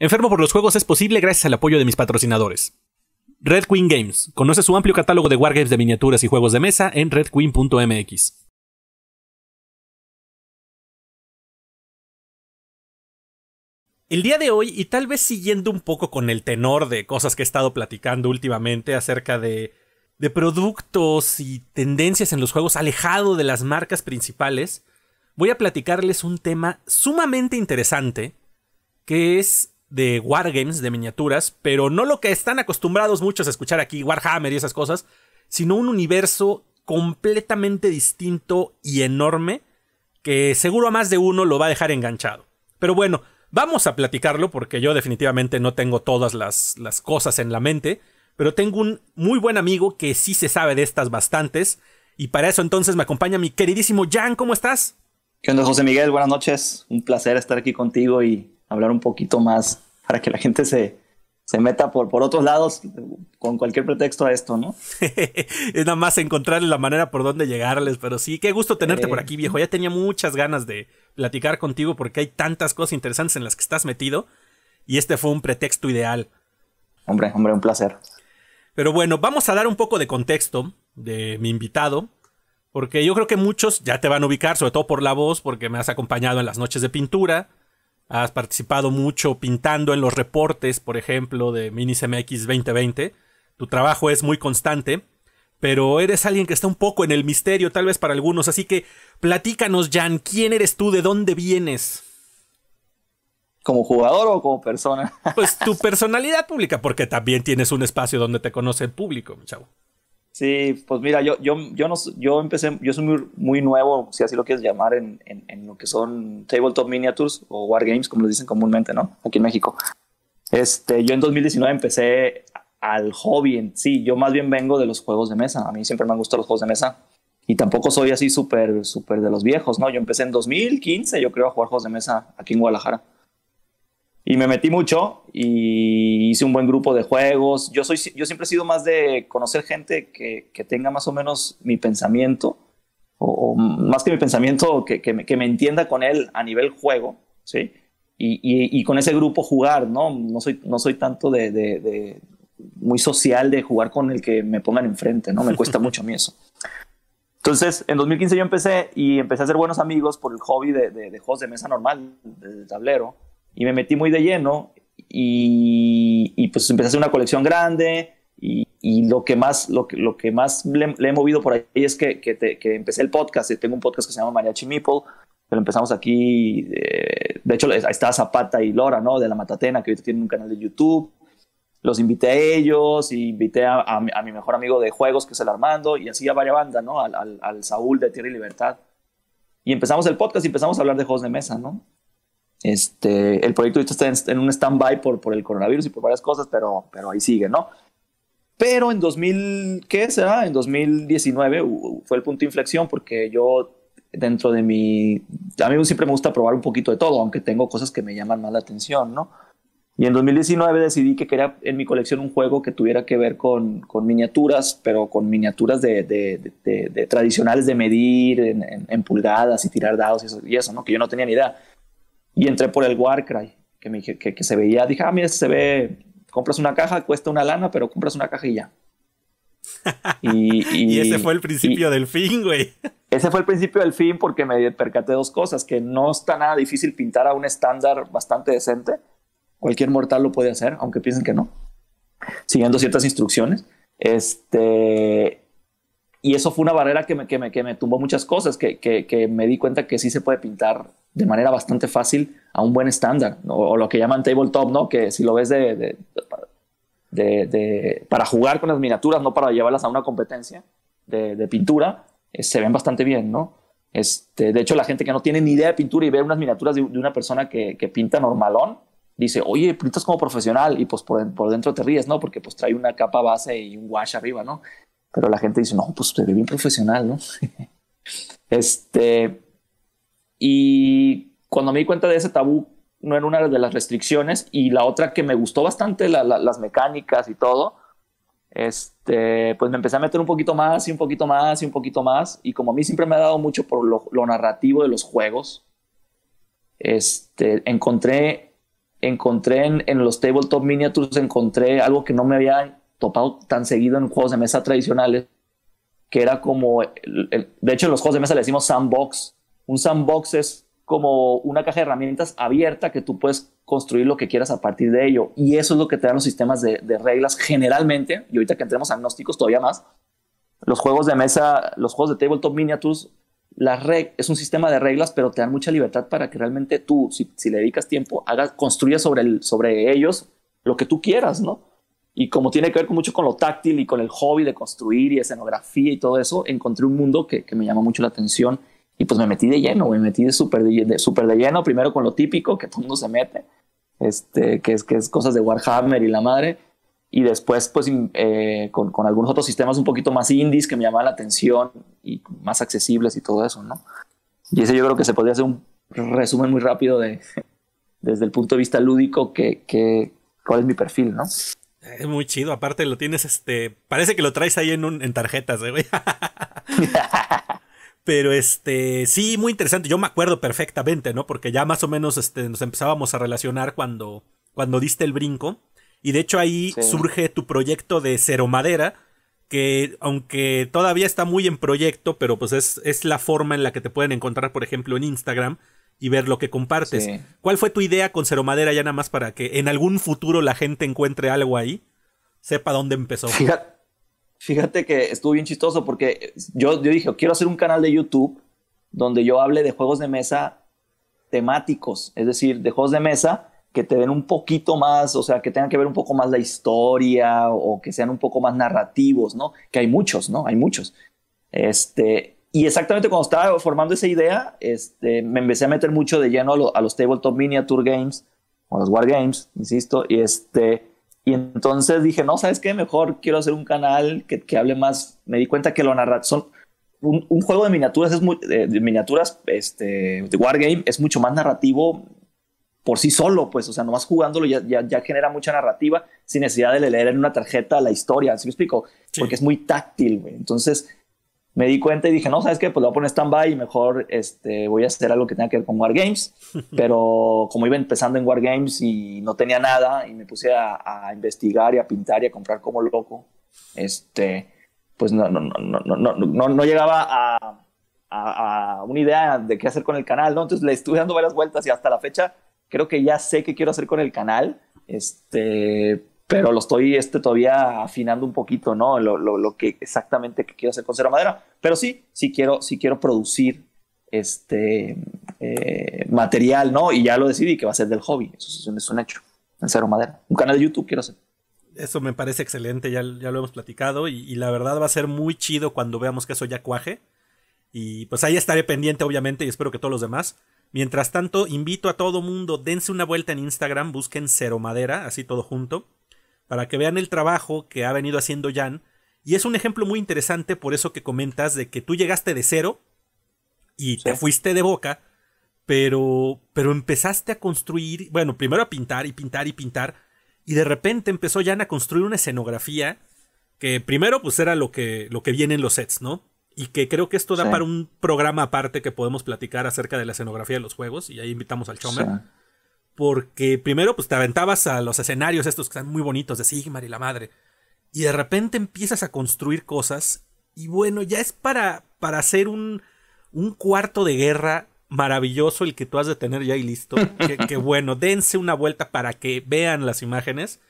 Enfermo por los juegos es posible gracias al apoyo de mis patrocinadores. Red Queen Games. Conoce su amplio catálogo de wargames de miniaturas y juegos de mesa en redqueen.mx. El día de hoy, y tal vez siguiendo un poco con el tenor de cosas que he estado platicando últimamente acerca de, de productos y tendencias en los juegos alejado de las marcas principales, voy a platicarles un tema sumamente interesante, que es de wargames, de miniaturas, pero no lo que están acostumbrados muchos a escuchar aquí, Warhammer y esas cosas, sino un universo completamente distinto y enorme que seguro a más de uno lo va a dejar enganchado. Pero bueno, vamos a platicarlo porque yo definitivamente no tengo todas las, cosas en la mente, pero tengo un muy buen amigo que sí se sabe de estas bastantes y para eso entonces me acompaña mi queridísimo Jan, ¿cómo estás? ¿Qué onda José Miguel? Buenas noches, un placer estar aquí contigo y hablar un poquito más para que la gente se, meta por, por otros lados con cualquier pretexto a esto, ¿no? es nada más encontrar la manera por donde llegarles, pero sí, qué gusto tenerte por aquí, viejo. Ya tenía muchas ganas de platicar contigo porque hay tantas cosas interesantes en las que estás metido y este fue un pretexto ideal. Hombre, hombre, un placer. Pero bueno, vamos a dar un poco de contexto de mi invitado, porque yo creo que muchos ya te van a ubicar, sobre todo por la voz, porque me has acompañado en las noches de pintura Has participado mucho pintando en los reportes, por ejemplo, de Minis MX 2020. Tu trabajo es muy constante, pero eres alguien que está un poco en el misterio, tal vez para algunos. Así que platícanos, Jan, ¿quién eres tú? ¿De dónde vienes? ¿Como jugador o como persona? Pues tu personalidad pública, porque también tienes un espacio donde te conoce el público, chavo. Sí, pues mira, yo, yo, yo, no, yo empecé, yo soy muy, nuevo, si así lo quieres llamar, en, en, lo que son tabletop miniatures o wargames, como lo dicen comúnmente, ¿no? Aquí en México. Este, yo en 2019 empecé al hobby en sí, yo más bien vengo de los juegos de mesa, a mí siempre me han gustado los juegos de mesa y tampoco soy así súper, súper de los viejos, ¿no? Yo empecé en 2015, yo creo, a jugar juegos de mesa aquí en Guadalajara. Y me metí mucho y hice un buen grupo de juegos. Yo, soy, yo siempre he sido más de conocer gente que, que tenga más o menos mi pensamiento, o, más que mi pensamiento, que, que, me, entienda con él a nivel juego, ¿sí? Y, y, y, con ese grupo jugar, ¿no? No soy, no soy tanto de, de, muy social de jugar con el que me pongan enfrente, ¿no? Me cuesta mucho a mí eso. Entonces, en 2015 yo empecé y empecé a hacer buenos amigos por el hobby de, de, de juegos de mesa normal, del tablero y me metí muy de lleno y, pues empecé a hacer una colección grande y, lo que más, lo que, lo que más le, he movido por ahí es que, que, empecé el podcast, eh, tengo un podcast que se llama Mariachi Meeple, pero lo empezamos aquí, eh, de hecho ahí está Zapata y Lora, ¿no? De la Matatena, que ahorita tienen un canal de YouTube. Los invité a ellos y invité a, a, mi mejor amigo de juegos, que es el Armando, y así a varias banda ¿no? al, al Saúl de Tierra y Libertad. Y empezamos el podcast y empezamos a hablar de juegos de mesa, ¿no? Este, el proyecto está en, un stand-by por, por el coronavirus y por varias cosas, pero, pero ahí sigue, ¿no? Pero en 2000, ¿qué será? En 2019 fue el punto de inflexión porque yo dentro de mi... A mí siempre me gusta probar un poquito de todo, aunque tengo cosas que me llaman más la atención, ¿no? Y en 2019 decidí que quería en mi colección un juego que tuviera que ver con, miniaturas, pero con miniaturas de, tradicionales de medir en, pulgadas y tirar dados y eso, y eso, ¿no? Que yo no tenía ni idea. Y entré por el Warcry, que, me, que, que se veía, dije, ah, mira, este se ve, compras una caja, cuesta una lana, pero compras una cajilla y y, ese fue el principio del fin, güey. Ese fue el principio del fin porque me percaté dos cosas, que no está nada difícil pintar a un estándar bastante decente. Cualquier mortal lo puede hacer, aunque piensen que no, siguiendo ciertas instrucciones. Este, y eso fue una barrera que me, que me, que me tumbó muchas cosas, que, me di cuenta que sí se puede pintar de manera bastante fácil a un buen estándar, o, lo que llaman tabletop, ¿no? que si lo ves de, para jugar con las miniaturas, no para llevarlas a una competencia de, pintura, eh, se ven bastante bien. ¿no? Este, de hecho, la gente que no tiene ni idea de pintura y ve unas miniaturas de, una persona que, pinta normalón, dice, oye, pintas como profesional y pues por, por, dentro te ríes, ¿no? Porque pues trae una capa base y un wash arriba, ¿no? Pero la gente dice, no, pues se ve bien profesional, ¿no? este, y cuando me di cuenta de ese tabú, no era una de las restricciones, y la otra que me gustó bastante, las mecánicas y todo, este, pues me empecé a meter un poquito más y un poquito más y un poquito más, y como a mí siempre me ha dado mucho por lo, narrativo de los juegos, este, encontré, encontré en, en, los tabletop miniatures, encontré algo que no me había topado tan seguido en juegos de mesa tradicionales, que era como, de hecho en los juegos de mesa le decimos sandbox. Un sandbox es como una caja de herramientas abierta que tú puedes construir lo que quieras a partir de ello. Y eso es lo que te dan los sistemas de, reglas generalmente, y ahorita que entremos agnósticos todavía más, los juegos de mesa, los juegos de tabletop miniatures, la es un sistema de reglas, pero te dan mucha libertad para que realmente tú, si, le dedicas tiempo, hagas, construyas sobre ellos lo que tú quieras, ¿no? Y como tiene que ver mucho con lo táctil y con el hobby de construir y escenografía y todo eso, encontré un mundo que, me llamó mucho la atención y pues me metí de lleno, me metí súper de, de lleno, primero con lo típico que todo el mundo se mete, este, que, es, que es cosas de Warhammer y la madre, y después pues eh, con, con, algunos otros sistemas un poquito más indies que me llamaban la atención y más accesibles y todo eso, ¿no? Y ese yo creo que se podría hacer un resumen muy rápido de, desde el punto de vista lúdico, que, que cuál es mi perfil, ¿no? Es muy chido, aparte lo tienes, este, parece que lo traes ahí en, en tarjetas, eh, güey. Pero este, sí, muy interesante. Yo me acuerdo perfectamente, ¿no? Porque ya más o menos este, nos empezábamos a relacionar cuando, cuando diste el brinco. Y de hecho ahí surge tu proyecto de Cero Madera, que aunque todavía está muy en proyecto, pero pues es, es la forma en la que te pueden encontrar, por ejemplo, en Instagram, y ver lo que compartes. ¿Cuál fue tu idea con Cero Madera ya nada más para que en algún futuro la gente encuentre algo ahí? Sepa dónde empezó. Fíjate, que estuvo bien chistoso porque yo, yo dije, quiero hacer un canal de YouTube donde yo hable de juegos de mesa temáticos, es decir, de juegos de mesa que te den un poquito más, o sea, que tengan que ver un poco más la historia o que sean un poco más narrativos, ¿no? Que hay muchos, ¿no? Hay muchos. Este, y exactamente cuando estaba formando esa idea, este, me empecé a meter mucho de lleno a, los tabletop miniature games, o los wargames, insisto, y, este, y entonces dije, no, ¿sabes qué? Mejor quiero hacer un canal que, que hable más. Me di cuenta que lo narra, son un, juego de miniaturas, es muy, de, miniaturas, este, de wargame, es mucho más narrativo por sí solo, pues, o sea, nomás jugándolo ya, ya, genera mucha narrativa sin necesidad de leer en una tarjeta la historia, ¿sí me explico? Porque es muy táctil, güey. Entonces, me di cuenta y dije, no, ¿sabes qué? Pues lo voy a poner stand-by y mejor este, voy a hacer algo que tenga que ver con Wargames. Pero como iba empezando en Wargames y no tenía nada y me puse a, investigar y a pintar y a comprar como loco, este, pues no, no, no, no, no, no, no llegaba a, a, a, una idea de qué hacer con el canal, ¿no? Entonces le estuve dando varias vueltas y hasta la fecha creo que ya sé qué quiero hacer con el canal. Este, pero lo estoy este, todavía afinando un poquito, ¿no? Lo, que exactamente que quiero hacer con Cero madera. Pero sí, sí quiero, sí quiero producir este eh, material, ¿no? Y ya lo decidí que va a ser del hobby. Eso es, un hecho. En cero madera. Un canal de YouTube quiero hacer. Eso me parece excelente, ya, ya lo hemos platicado. Y, y, la verdad va a ser muy chido cuando veamos que eso ya cuaje. Y pues ahí estaré pendiente, obviamente, y espero que todos los demás. Mientras tanto, invito a todo mundo, dense una vuelta en Instagram, busquen Cero Madera, así todo junto para que vean el trabajo que ha venido haciendo Jan. Y es un ejemplo muy interesante por eso que comentas de que tú llegaste de cero y te fuiste de boca, pero, pero empezaste a construir, bueno, primero a pintar y pintar y pintar, y de repente empezó Jan a construir una escenografía que primero pues era lo que, lo que viene en los sets, ¿no? Y que creo que esto da para un programa aparte que podemos platicar acerca de la escenografía de los juegos, y ahí invitamos al Chomer. Porque primero, pues te aventabas a los escenarios estos que están muy bonitos de Sigmar y la madre. Y de repente empiezas a construir cosas. Y bueno, ya es para, para hacer un, un cuarto de guerra maravilloso el que tú has de tener ya y listo. que, bueno, dense una vuelta para que vean las imágenes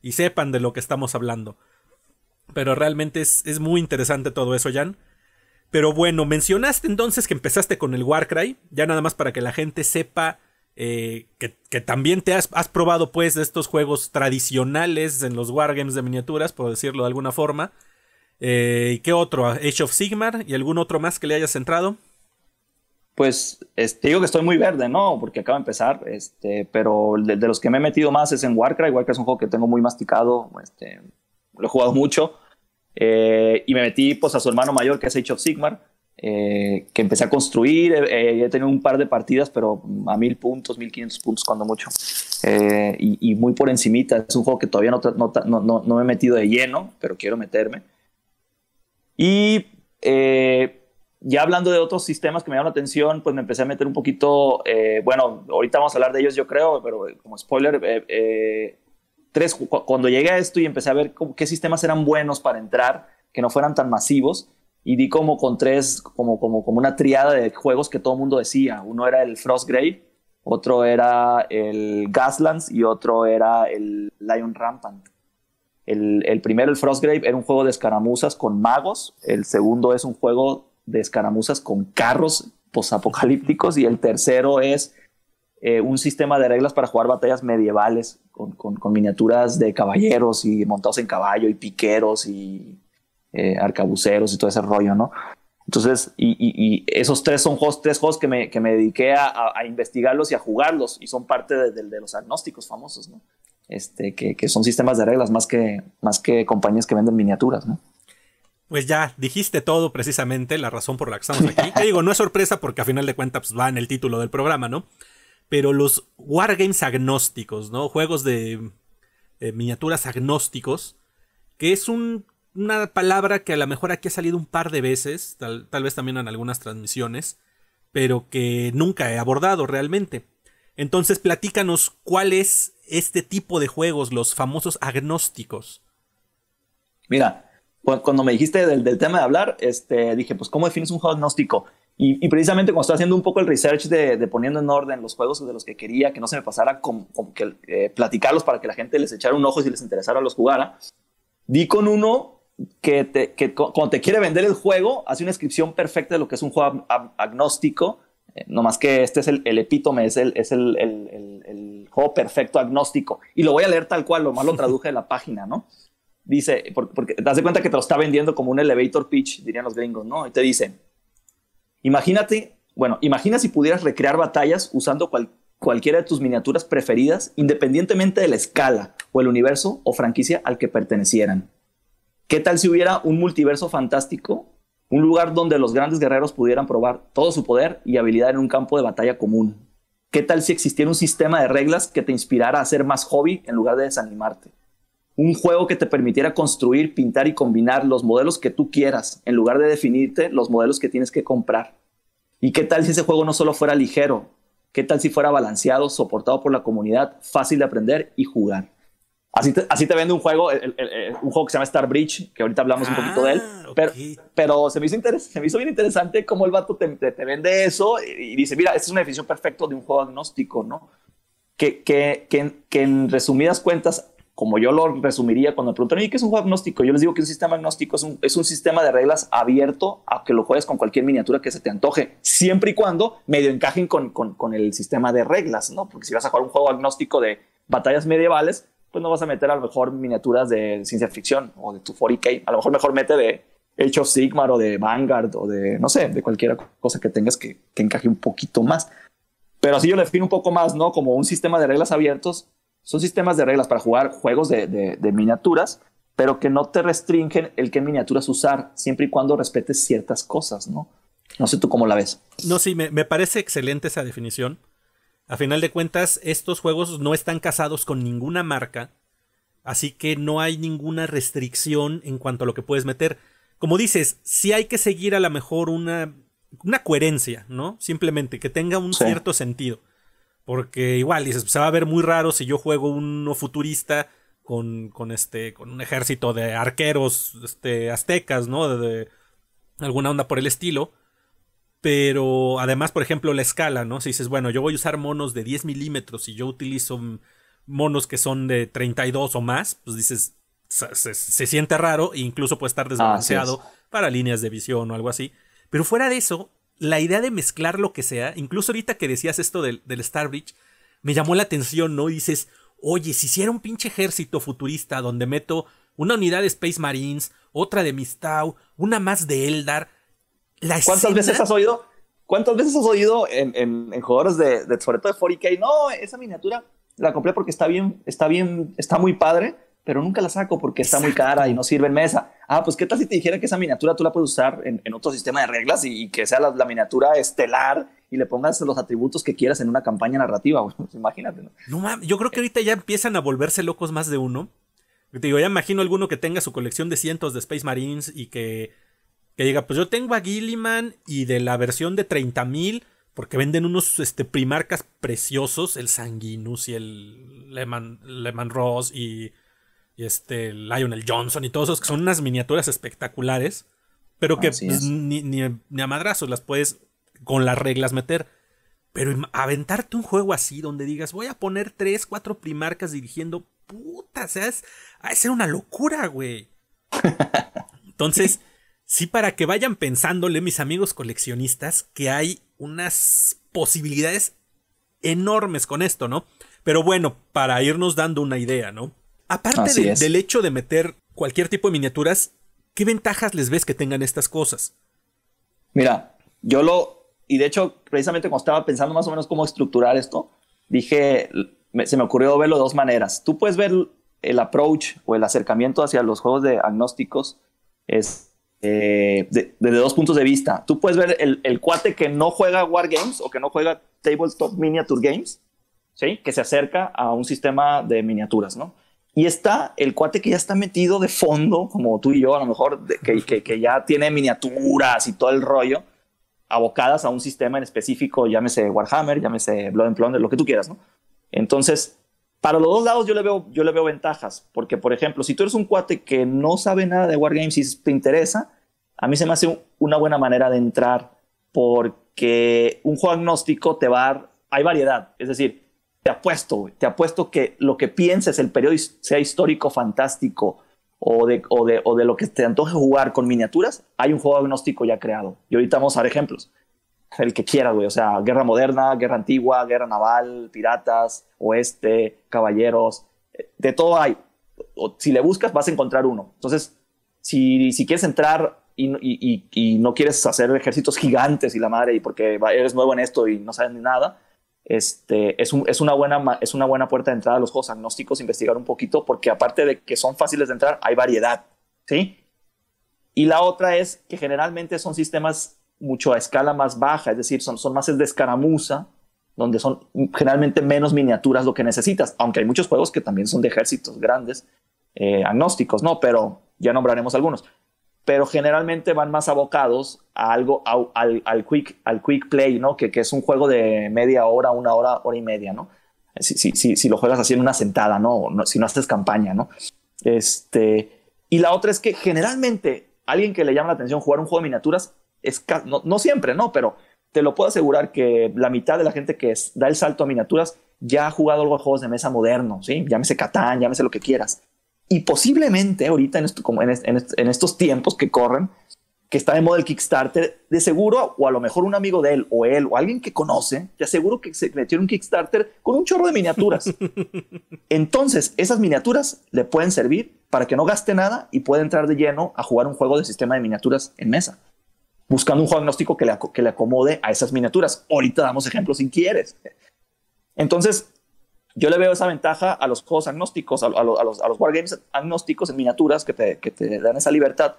y sepan de lo que estamos hablando. Pero realmente es, es, muy interesante todo eso, Jan. Pero bueno, mencionaste entonces que empezaste con el Warcry, ya nada más para que la gente sepa eh, que, también te has, probado pues de estos juegos tradicionales en los wargames de miniaturas, por decirlo de alguna forma. Eh, ¿Y qué otro? Age of Sigmar y algún otro más que le hayas entrado. Pues este, digo que estoy muy verde, ¿no? Porque acabo de empezar, este, pero de, los que me he metido más es en Warcraft. que es un juego que tengo muy masticado, este, lo he jugado mucho. Eh, y me metí pues, a su hermano mayor, que es Age of Sigmar eh, que empecé a construir. Eh, eh, he tenido un par de partidas, pero a mil puntos, mil quinientos puntos cuando mucho. y, muy por encimita. Es un juego que todavía no, no, no, no me he metido de lleno, pero quiero meterme. Y ya hablando de otros sistemas que me llaman la atención, pues me empecé a meter un poquito, bueno, ahorita vamos a hablar de ellos yo creo, pero como spoiler, tres, cuando llegué a esto y empecé a ver qué sistemas eran buenos para entrar, que no fueran tan masivos, y di como con tres, como, como, como una triada de juegos que todo el mundo decía. Uno era el Frostgrave, otro era el Gaslands y otro era el Lion Rampant. El, primero, el Frostgrave, era un juego de escaramuzas con magos. El segundo es un juego de escaramuzas con carros posapocalípticos. Y el tercero es eh, un sistema de reglas para jugar batallas medievales con, con miniaturas de caballeros y montados en caballo y piqueros y eh, arcabuceros y todo ese rollo, ¿no? Entonces, y, esos tres son tres juegos que me, dediqué a, investigarlos y a jugarlos y son parte de, los agnósticos famosos, ¿no? Este, que, son sistemas de reglas más que, más que compañías que venden miniaturas, ¿no? Pues ya, dijiste todo precisamente, la razón por la que estamos aquí. Te digo, no es sorpresa porque a final de cuentas pues, va en el título del programa, ¿no? Pero los wargames agnósticos, ¿no? Juegos de eh, miniaturas agnósticos, que es un una palabra que a lo mejor aquí ha salido un par de veces, tal, vez también en algunas transmisiones, pero que nunca he abordado realmente. Entonces platícanos cuál es este tipo de juegos, los famosos agnósticos. Mira, cuando me dijiste del, tema de hablar, este, dije, pues, ¿cómo defines un juego agnóstico? Y, precisamente cuando estaba haciendo un poco el research de, poniendo en orden los juegos de los que quería, que no se me pasara con eh, platicarlos para que la gente les echara un ojo si les interesara los jugara, di con uno que, cuando te quiere vender el juego, hace una descripción perfecta de lo que es un juego agnóstico. nomás eh, no más que este es el, epítome, es, el, el, juego perfecto agnóstico. Y lo voy a leer tal cual, lo más lo traduje de la página, ¿no? Dice, porque, te das cuenta que te lo está vendiendo como un elevator pitch, dirían los gringos, ¿no? Y te dice, imagínate, bueno, imagina si pudieras recrear batallas usando cualquiera de tus miniaturas preferidas, independientemente de la escala o el universo o franquicia al que pertenecieran. ¿Qué tal si hubiera un multiverso fantástico? Un lugar donde los grandes guerreros pudieran probar todo su poder y habilidad en un campo de batalla común. ¿Qué tal si existiera un sistema de reglas que te inspirara a hacer más hobby en lugar de desanimarte? Un juego que te permitiera construir, pintar y combinar los modelos que tú quieras en lugar de definirte los modelos que tienes que comprar. ¿Y qué tal si ese juego no solo fuera ligero? ¿Qué tal si fuera balanceado, soportado por la comunidad, fácil de aprender y jugar? Así te, así te vende un juego, un juego que se llama Star Bridge, que ahorita hablamos un poquito de él, ah, pero, pero se, me hizo se me hizo bien interesante cómo el vato te, te, vende eso y, dice, mira, esta es una definición perfecta de un juego agnóstico, ¿no? Que, que, que, en resumidas cuentas, como yo lo resumiría cuando me preguntan, ¿y qué es un juego agnóstico? Yo les digo que un sistema agnóstico es un, es un sistema de reglas abierto a que lo juegues con cualquier miniatura que se te antoje, siempre y cuando medio encajen con, con, con el sistema de reglas, ¿no? Porque si vas a jugar un juego agnóstico de batallas medievales, pues no vas a meter a lo mejor miniaturas de ciencia ficción o de tu 40K. A lo mejor mejor mete de Age of Sigmar o de Vanguard o de, no sé, de cualquier cosa que tengas que, encaje un poquito más. Pero así yo le defino un poco más, ¿no? Como un sistema de reglas abiertos. Son sistemas de reglas para jugar juegos de, miniaturas, pero que no te restringen el qué miniaturas usar, siempre y cuando respetes ciertas cosas, ¿no? No sé tú cómo la ves. No, sí, me, me parece excelente esa definición. A final de cuentas, estos juegos no están casados con ninguna marca, así que no hay ninguna restricción en cuanto a lo que puedes meter. Como dices, sí hay que seguir a lo mejor una, una coherencia, ¿no? Simplemente que tenga un cierto sentido. Porque igual dices, se va a ver muy raro si yo juego uno futurista con, con este, con un ejército de arqueros este, aztecas, ¿no? de alguna onda por el estilo pero además, por ejemplo, la escala, ¿no? Si dices, bueno, yo voy a usar monos de 10 milímetros y yo utilizo monos que son de 32 o más, pues dices, se, siente raro e incluso puede estar desbalanceado para líneas de visión o algo así. Pero fuera de eso, la idea de mezclar lo que sea, incluso ahorita que decías esto del, Starbridge, me llamó la atención, ¿no? Y dices, oye, si hiciera un pinche ejército futurista donde meto una unidad de Space Marines, otra de Mistau, una más de Eldar, ¿Cuántas veces has oído? ¿Cuántas veces has oído en, en, en jugadores de, de, sobre todo de 40K? No, esa miniatura la compré porque está bien, está bien, está muy padre, pero nunca la saco porque está muy cara y no sirve en mesa. Ah, pues qué tal si te dijera que esa miniatura tú la puedes usar en, en otro sistema de reglas y, que sea la, miniatura estelar y le pongas los atributos que quieras en una campaña narrativa. Pues, imagínate. ¿no? yo creo que ahorita ya empiezan a volverse locos más de uno. Te digo, ya imagino alguno que tenga su colección de cientos de Space Marines y que que diga, pues yo tengo a Gilliman y de la versión de 30.000, porque venden unos este, primarcas preciosos, el Sanguinus y el Lehman, Ross y, este Lionel Johnson y todos esos, que son unas miniaturas espectaculares, pero que pues, ni, ni, a madrazos las puedes con las reglas meter. Pero aventarte un juego así donde digas, voy a poner tres, cuatro primarcas dirigiendo, puta, o sea, es, ser una locura, güey. Entonces, Sí, para que vayan pensándole, mis amigos coleccionistas, que hay unas posibilidades enormes con esto, ¿no? Pero bueno, para irnos dando una idea, ¿no? Aparte del hecho de meter cualquier tipo de miniaturas, ¿qué ventajas les ves que tengan estas cosas? Mira, yo lo, y de hecho, precisamente cuando estaba pensando más o menos cómo estructurar esto, dije, se me ocurrió verlo de dos maneras. Tú puedes ver el approach o el acercamiento hacia los juegos de agnósticos, es eh, desde dos puntos de vista. Tú puedes ver el, cuate que no juega Games o que no juega Tabletop Miniature Games, ¿sí? que se acerca a un sistema de miniaturas, ¿no? Y está el cuate que ya está metido de fondo, como tú y yo, a lo mejor, que, que, ya tiene miniaturas y todo el rollo, abocadas a un sistema en específico, llámese Warhammer, llámese Blood and Plunder, lo que tú quieras, ¿no? Entonces, para los dos lados yo le veo, yo le veo ventajas, porque, por ejemplo, si tú eres un cuate que no sabe nada de Wargames y te interesa, a mí se me hace una buena manera de entrar porque un juego agnóstico te va a dar, hay variedad, es decir, te apuesto, te apuesto que lo que pienses, el periodo sea histórico, fantástico, o de, o de, lo que te antoje jugar con miniaturas, hay un juego agnóstico ya creado. Y ahorita vamos a dar ejemplos el que quiera güey. O sea, guerra moderna, guerra antigua, guerra naval, piratas, oeste, caballeros. Eh, de todo hay. si le buscas, vas a encontrar uno. Entonces, si, si quieres entrar y, no quieres hacer ejércitos gigantes y la madre, y porque eres nuevo en esto y no sabes ni nada, este, es, una buena, es una buena puerta de entrada a los juegos agnósticos, investigar un poquito, porque aparte de que son fáciles de entrar, hay variedad, ¿sí? Y la otra es que generalmente son sistemas mucho a escala más baja, es decir, son, son más de escaramuza, donde son generalmente menos miniaturas lo que necesitas, aunque hay muchos juegos que también son de ejércitos grandes, eh, agnósticos, ¿no? Pero ya nombraremos algunos pero generalmente van más abocados a algo, al, quick, al quick play, ¿no? Que, es un juego de media hora, una hora, hora y media, ¿no? Si, si, si, lo juegas así en una sentada, ¿no? Si no haces campaña, ¿no? Este, y la otra es que generalmente alguien que le llama la atención jugar un juego de miniaturas, es no, siempre, ¿no? Pero te lo puedo asegurar que la mitad de la gente que da el salto a miniaturas ya ha jugado algo de juegos de mesa moderno, ¿sí? Llámese Catán, llámese lo que quieras. Y posiblemente ahorita en, estos tiempos que corren, que está de moda el Kickstarter, de seguro, o a lo mejor un amigo de él o él o alguien que conoce, te aseguro que se metió en un Kickstarter con un chorro de miniaturas. Entonces, esas miniaturas le pueden servir para que no gaste nada y pueda entrar de lleno a jugar un juego de sistema de miniaturas en mesa, buscando un juego agnóstico que le, que le acomode a esas miniaturas. Ahorita damos ejemplos si quieres. Entonces, yo le veo esa ventaja a los juegos agnósticos, a, los, a, wargames agnósticos en miniaturas que te, dan esa libertad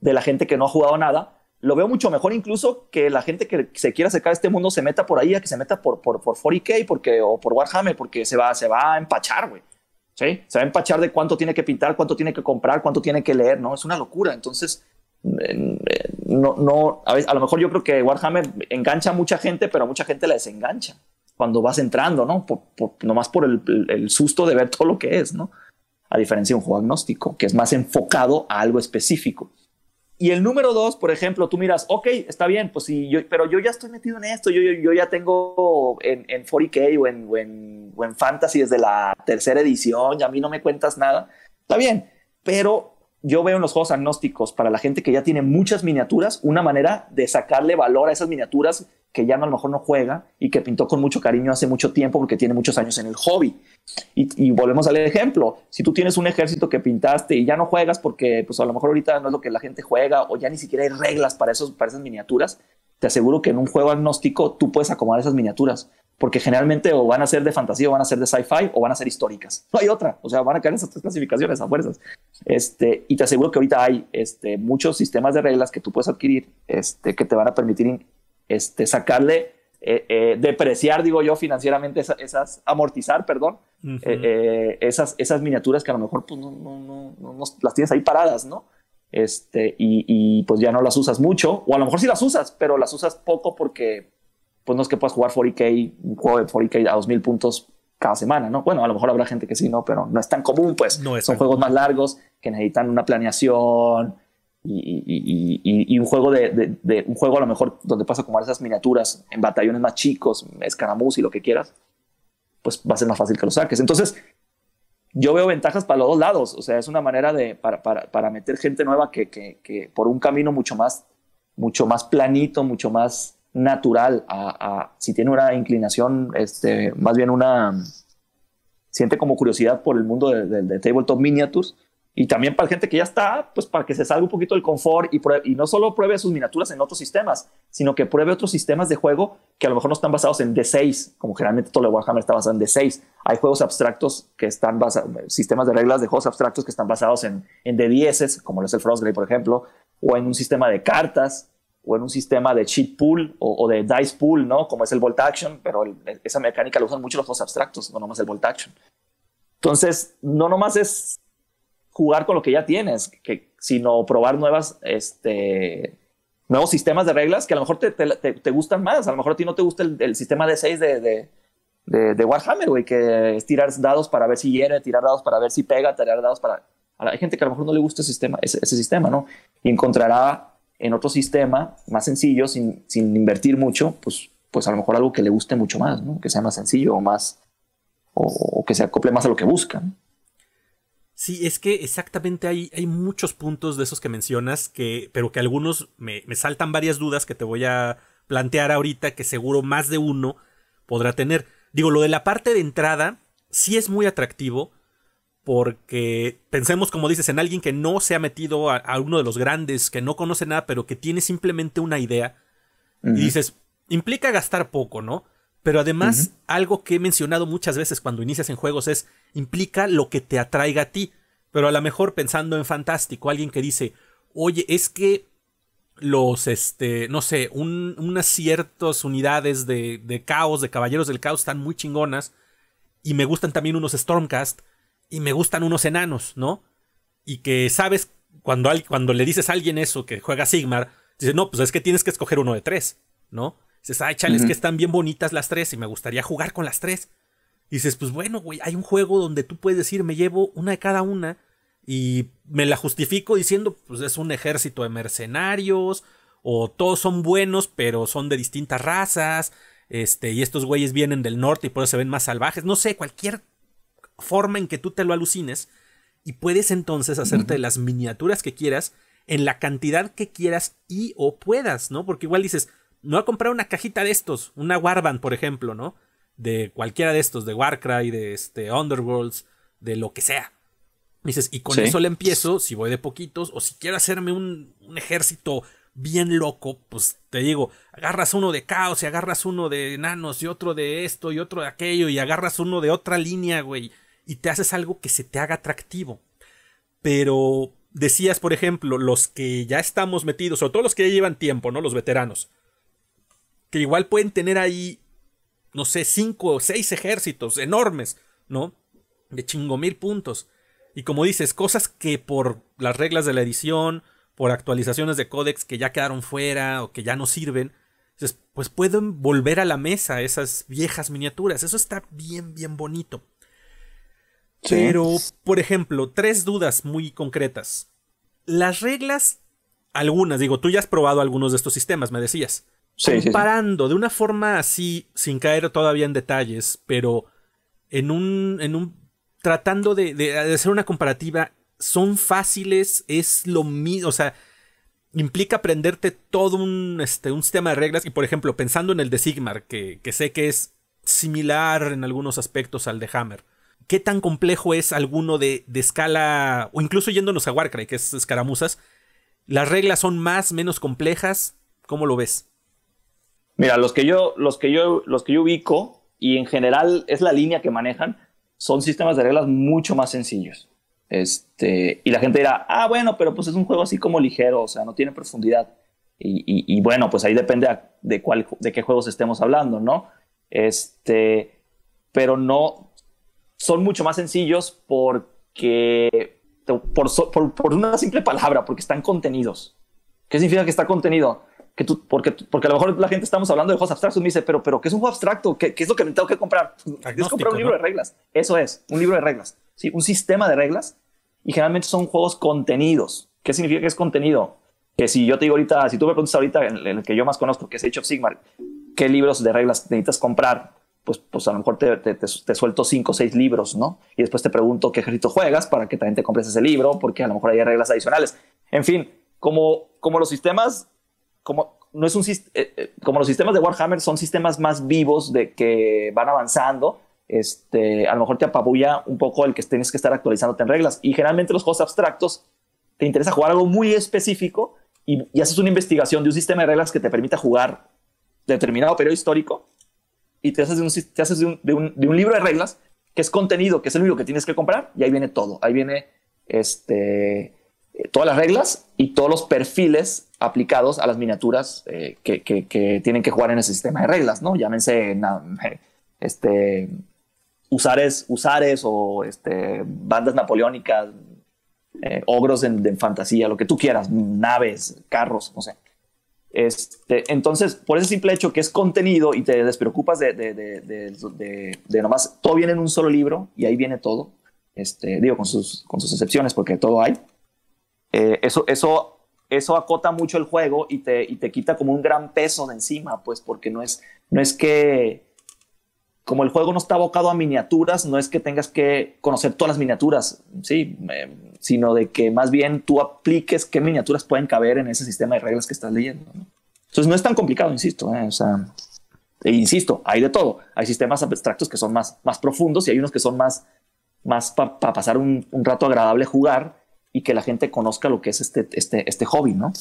de la gente que no ha jugado nada. Lo veo mucho mejor incluso que la gente que se quiera acercar a este mundo se meta por ahí, a que se meta por, por, por 40K porque, o por Warhammer, porque se va, se va a empachar, güey. ¿Sí? Se va a empachar de cuánto tiene que pintar, cuánto tiene que comprar, cuánto tiene que leer, ¿no? Es una locura. Entonces, no, no, a, a lo mejor yo creo que Warhammer engancha a mucha gente, pero a mucha gente la desengancha cuando vas entrando, ¿no? Por, nomás por el, susto de ver todo lo que es, ¿no? A diferencia de un juego agnóstico, que es más enfocado a algo específico. Y el número dos, por ejemplo, tú miras, ok, está bien, pues sí, yo, pero yo ya estoy metido en esto, yo, yo, ya tengo en, en 40K o en, en, o en Fantasy desde la tercera edición, y a mí no me cuentas nada. Está bien, pero yo veo en los juegos agnósticos para la gente que ya tiene muchas miniaturas, una manera de sacarle valor a esas miniaturas que ya no, a lo mejor no juega y que pintó con mucho cariño hace mucho tiempo porque tiene muchos años en el hobby. Y, volvemos al ejemplo, si tú tienes un ejército que pintaste y ya no juegas porque pues a lo mejor ahorita no es lo que la gente juega o ya ni siquiera hay reglas para, esos, para esas miniaturas, te aseguro que en un juego agnóstico tú puedes acomodar esas miniaturas, porque generalmente o van a ser de fantasía, o van a ser de sci-fi, o van a ser históricas. No hay otra, o sea, van a caer esas tres clasificaciones a fuerzas. Este, y te aseguro que ahorita hay este, muchos sistemas de reglas que tú puedes adquirir este, que te van a permitir este, sacarle, eh, eh, depreciar, digo yo, financieramente esas, amortizar, perdón, eh, esas, esas miniaturas que a lo mejor pues, no, no, no, no las tienes ahí paradas, ¿no? este, y, pues ya no las usas mucho, o a lo mejor sí las usas, pero las usas poco porque pues no es que puedas jugar 40k, un juego de 40k a 2000 puntos cada semana, ¿no? Bueno, a lo mejor habrá gente que sí, ¿no? Pero no es tan común, pues no son juegos más largos que necesitan una planeación y, un juego de, un juego a lo mejor donde pasa como esas miniaturas en batallones más chicos, escaramuz y lo que quieras, pues va a ser más fácil que lo saques. Entonces, yo veo ventajas para los dos lados. O sea, es una manera de, para, para, para meter gente nueva que, que, por un camino mucho más, mucho más planito, mucho más natural, a, si tiene una inclinación, este, más bien una, siente como curiosidad por el mundo de, de, de tabletop miniatures, y también para gente que ya está, pues para que se salga un poquito del confort y, y no solo pruebe sus miniaturas en otros sistemas, sino que pruebe otros sistemas de juego que a lo mejor no están basados en D6, como generalmente todo el Warhammer está basado en D6. Hay juegos abstractos que están basados, sistemas de reglas de juegos abstractos que están basados en, en D10, como lo es el Frostgrave, por ejemplo, o en un sistema de cartas, o en un sistema de cheat pool o, de dice pool, ¿no? Como es el Volt Action, pero esa mecánica la usan mucho los juegos abstractos, no nomás el Volt Action. Entonces, no nomás es jugar con lo que ya tienes, que, sino probar nuevas, este, nuevos sistemas de reglas que a lo mejor te, te, te, gustan más. A lo mejor a ti no te gusta el, sistema de 6 de, de, de, Warhammer, güey, que es tirar dados para ver si hiere, tirar dados para ver si pega, tirar dados para... Hay gente que a lo mejor no le gusta ese sistema, ese, sistema ¿no? Y encontrará en otro sistema más sencillo, sin, sin invertir mucho, pues, pues a lo mejor algo que le guste mucho más, ¿no? Que sea más sencillo o más... O, que se acople más a lo que buscan. Sí, es que exactamente hay, hay muchos puntos de esos que mencionas, que, pero que algunos me, saltan varias dudas que te voy a plantear ahorita, que seguro más de uno podrá tener. Digo, lo de la parte de entrada sí es muy atractivo, porque pensemos, como dices, en alguien que no se ha metido a, uno de los grandes, que no conoce nada, pero que tiene simplemente una idea, y dices, implica gastar poco, ¿no? Pero además, algo que he mencionado muchas veces cuando inicias en juegos es, implica lo que te atraiga a ti. Pero a lo mejor pensando en fantástico, alguien que dice, oye, es que los, este, no sé, unas ciertas unidades de, caos, de caballeros del caos, están muy chingonas. Y me gustan también unos Stormcast. Y me gustan unos enanos, ¿no? Y que sabes, cuando, al, cuando le dices a alguien eso, que juega Sigmar, dice, no, pues es que tienes que escoger uno de tres, ¿no? Dices, ay, ah, chales, que están bien bonitas las tres y me gustaría jugar con las tres. Y dices, pues bueno, güey, hay un juego donde tú puedes decir, me llevo una de cada una y me la justifico diciendo, pues es un ejército de mercenarios o todos son buenos, pero son de distintas razas. Este, y estos güeyes vienen del norte y por eso se ven más salvajes. No sé, cualquier forma en que tú te lo alucines. Y puedes entonces hacerte las miniaturas que quieras en la cantidad que quieras y o puedas, ¿no? Porque igual dices, no a comprar una cajita de estos, una Warband, por ejemplo, ¿no? De cualquiera de estos, de Warcry, de este Underworlds, de lo que sea. dices, y con eso le empiezo, si voy de poquitos, o si quiero hacerme un, ejército bien loco, pues te digo, agarras uno de caos y agarras uno de enanos y otro de esto y otro de aquello y agarras uno de otra línea, güey, y te haces algo que se te haga atractivo. Pero decías, por ejemplo, los que ya estamos metidos, o todos los que ya llevan tiempo, ¿no? Los veteranos que igual pueden tener ahí, no sé, cinco o seis ejércitos enormes, ¿no? De chingo mil puntos. Y como dices, cosas que por las reglas de la edición, por actualizaciones de códex que ya quedaron fuera o que ya no sirven, pues pueden volver a la mesa esas viejas miniaturas. Eso está bien, bien bonito. Pero, por ejemplo, tres dudas muy concretas. Las reglas, algunas, digo, tú ya has probado algunos de estos sistemas, me decías comparando de una forma así, sin caer todavía en detalles, pero en un, en un tratando de, hacer una comparativa, son fáciles, es lo mismo, o sea, implica aprenderte todo este, un, sistema de reglas. Y por ejemplo, pensando en el de Sigmar, que, sé que es similar en algunos aspectos al de Hammer. ¿Qué tan complejo es alguno de, de escala, o incluso yéndonos a Warcry, que es escaramuzas? ¿Las reglas son más, menos complejas? ¿Cómo lo ves? Mira, los que yo, los que yo, los que yo ubico y en general es la línea que manejan, son sistemas de reglas mucho más sencillos. Este, y la gente dirá, ah, bueno, pero pues es un juego así como ligero, o sea, no tiene profundidad. Y, bueno, pues ahí depende de, cuál, de qué juegos estemos hablando, ¿no? Este, pero no, son mucho más sencillos porque, por, por, por una simple palabra, porque están contenidos. ¿Qué significa que está contenido? que tú, porque, porque a lo mejor la gente estamos hablando de juegos abstractos, me dice, pero, pero ¿qué es un juego abstracto? ¿Qué, qué es lo que me tengo que comprar? Pues, es comprar un libro de reglas. Eso es, un libro de reglas. Sí, un sistema de reglas. Y generalmente son juegos contenidos. ¿Qué significa que es contenido? Que si yo te digo ahorita, si tú me preguntas ahorita, el, el que yo más conozco, que es Age of Sigmar, ¿qué libros de reglas necesitas comprar? Pues, pues a lo mejor te, te, suelto cinco o seis libros, ¿no? Y después te pregunto qué ejército juegas para que también te compres ese libro, porque a lo mejor hay reglas adicionales. En fin, como, como los sistemas como no es un eh, eh, como los sistemas de Warhammer son sistemas más vivos de que van avanzando, este, a lo mejor te apabulla un poco el que tienes que estar actualizándote en reglas. Y generalmente los juegos abstractos te interesa jugar algo muy específico y, haces una investigación de un sistema de reglas que te permita jugar determinado periodo histórico y te haces, de un, libro de reglas que es contenido, que es el libro que tienes que comprar y ahí viene todo. Ahí viene este, todas las reglas y todos los perfiles aplicados a las miniaturas eh, que, tienen que jugar en ese sistema de reglas, ¿no? Llámense este, usares, usares o este, bandas napoleónicas, eh, ogros de, fantasía, lo que tú quieras, naves, carros, no sé. Este, entonces, por ese simple hecho que es contenido y te despreocupas de, de nomás, todo viene en un solo libro y ahí viene todo, este, digo, con sus, con sus excepciones, porque todo hay eh, eso, eso, acota mucho el juego y te, quita como un gran peso de encima, pues porque no es, no es que, como el juego no está abocado a miniaturas, no es que tengas que conocer todas las miniaturas, sí, eh, sino de que más bien tú apliques qué miniaturas pueden caber en ese sistema de reglas que estás leyendo. Entonces no es tan complicado, insisto. Eh, o sea, e insisto, hay de todo. Hay sistemas abstractos que son más, más profundos y hay unos que son más, más para pasar un, rato agradable jugar y que la gente conozca lo que es este, este, este hobby, ¿no?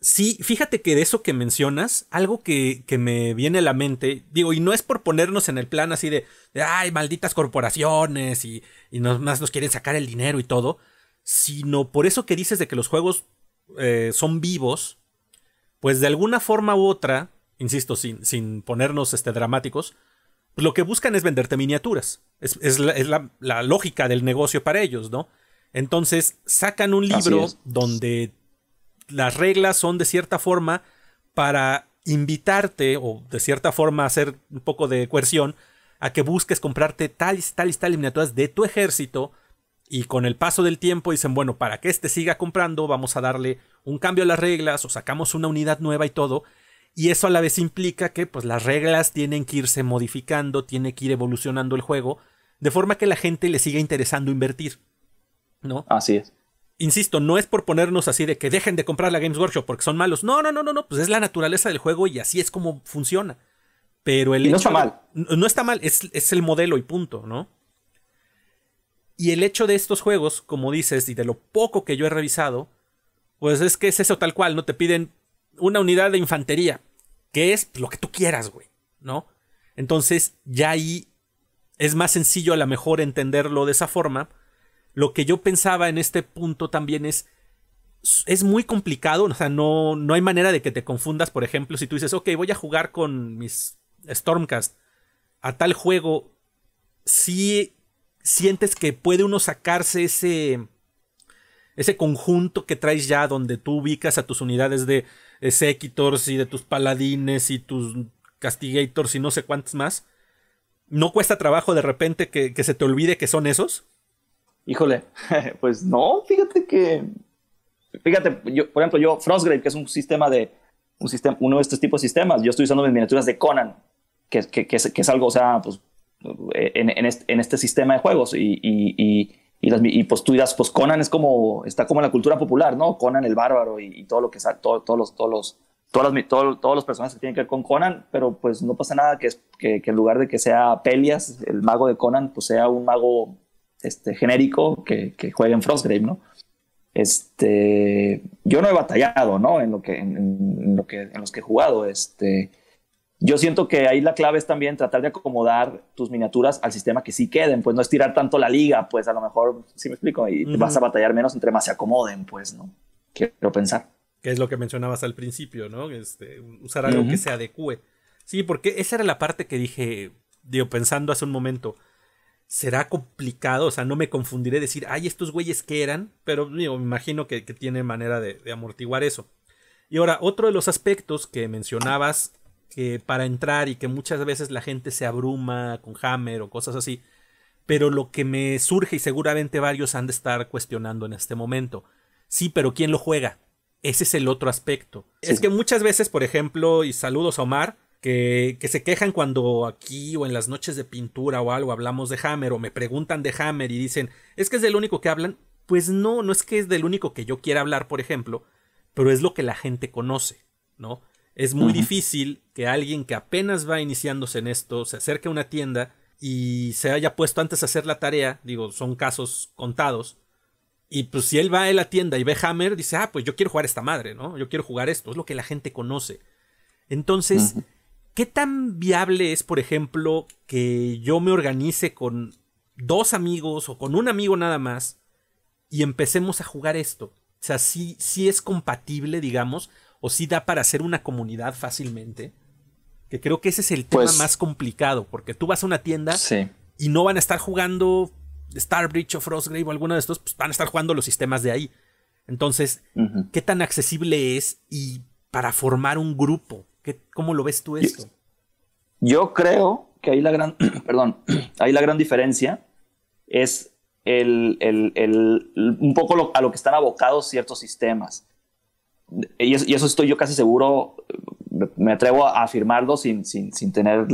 Sí, fíjate que de eso que mencionas, algo que, me viene a la mente, digo, y no es por ponernos en el plan así de, ay, malditas corporaciones y, y nos, más nos quieren sacar el dinero y todo, sino por eso que dices de que los juegos eh, son vivos, pues de alguna forma u otra, insisto, sin, sin ponernos este, dramáticos, lo que buscan es venderte miniaturas. Es, la, lógica del negocio para ellos, ¿no? Entonces sacan un libro donde las reglas son de cierta forma para invitarte o de cierta forma hacer un poco de coerción a que busques comprarte tal y tal miniaturas de tu ejército y con el paso del tiempo dicen, bueno, para que este siga comprando vamos a darle un cambio a las reglas o sacamos una unidad nueva y todo. Y eso a la vez implica que pues las reglas tienen que irse modificando, tiene que ir evolucionando el juego, de forma que la gente le siga interesando invertir. ¿no? Así es. Insisto, no es por ponernos así de que dejen de comprar la Games Workshop porque son malos. No, no, no, no, no, pues es la naturaleza del juego y así es como funciona. Pero el y no está mal. no, está mal, es, es, el modelo y punto, ¿no? Y el hecho de estos juegos, como dices, y de lo poco que yo he revisado, pues es que es eso tal cual, ¿no? Te piden una unidad de infantería, que es lo que tú quieras, güey, ¿no? Entonces ya ahí es más sencillo a lo mejor entenderlo de esa forma, lo que yo pensaba en este punto también es, es muy complicado, o sea, no, no hay manera de que te confundas, por ejemplo, si tú dices, ok, voy a jugar con mis Stormcast a tal juego, si sientes que puede uno sacarse ese, ese conjunto que traes ya, donde tú ubicas a tus unidades de, de y de tus Paladines y tus Castigators y no sé cuántos más, no cuesta trabajo de repente que, que se te olvide que son esos Híjole, pues no, fíjate que. Fíjate, yo, por ejemplo, yo, Frostgrave, que es un sistema de. Un sistema, uno de estos tipos de sistemas, yo estoy usando mis miniaturas de Conan, que, que, es, algo, o sea, pues, eh, en, en, este, sistema de juegos. Y, y, y, y, pues tú dirás, pues Conan es como. Está como en la cultura popular, ¿no? Conan el bárbaro y, todo lo que sale, todos los. Todos los todos todos, todos los personajes que tienen que ver con Conan, pero pues no pasa nada que, que, que en lugar de que sea Pelias, el mago de Conan, pues sea un mago este, genérico que, que juegue en Frostgrave, ¿no? Este, yo no he batallado, ¿no? En lo que, en, lo que, en los que he jugado, este, yo siento que ahí la clave es también tratar de acomodar tus miniaturas al sistema que sí queden, pues no es tirar tanto la liga, pues a lo mejor, si me explico, y vas a batallar menos entre más se acomoden, pues, ¿no? Quiero pensar. Que es lo que mencionabas al principio, ¿no? Este, usar algo que se adecue. Sí, porque esa era la parte que dije, digo, pensando hace un momento será complicado, o sea, no me confundiré decir, ay, estos güeyes que eran, pero me imagino que, que tiene manera de, amortiguar eso. Y ahora, otro de los aspectos que mencionabas, que para entrar y que muchas veces la gente se abruma con Hammer o cosas así, pero lo que me surge y seguramente varios han de estar cuestionando en este momento, sí, pero ¿quién lo juega? Ese es el otro aspecto. Es que muchas veces, por ejemplo, y saludos a Omar, que, se quejan cuando aquí o en las noches de pintura o algo hablamos de Hammer o me preguntan de Hammer y dicen, es que es del único que hablan. Pues no, no es que es del único que yo quiera hablar, por ejemplo, pero es lo que la gente conoce, ¿no? Es muy difícil que alguien que apenas va iniciándose en esto se acerque a una tienda y se haya puesto antes a hacer la tarea, digo, son casos contados, y pues si él va a la tienda y ve Hammer, dice, ah, pues yo quiero jugar esta madre, ¿no? Yo quiero jugar esto, es lo que la gente conoce. Entonces, ¿Qué tan viable es, por ejemplo, que yo me organice con dos amigos o con un amigo nada más y empecemos a jugar esto? O sea, si es compatible, digamos, o si da para hacer una comunidad fácilmente. Que creo que ese es el tema pues más complicado, porque tú vas a una tienda y no van a estar jugando Starbridge o Frostgrave o alguno de estos, pues van a estar jugando los sistemas de ahí. Entonces, ¿qué tan accesible es y para formar un grupo? ¿Cómo lo ves tú esto? Yo, creo que ahí la gran, perdón, ahí la gran diferencia es un poco a lo que están abocados ciertos sistemas. Y eso, estoy yo casi seguro, me atrevo a afirmarlo sin, sin, sin tener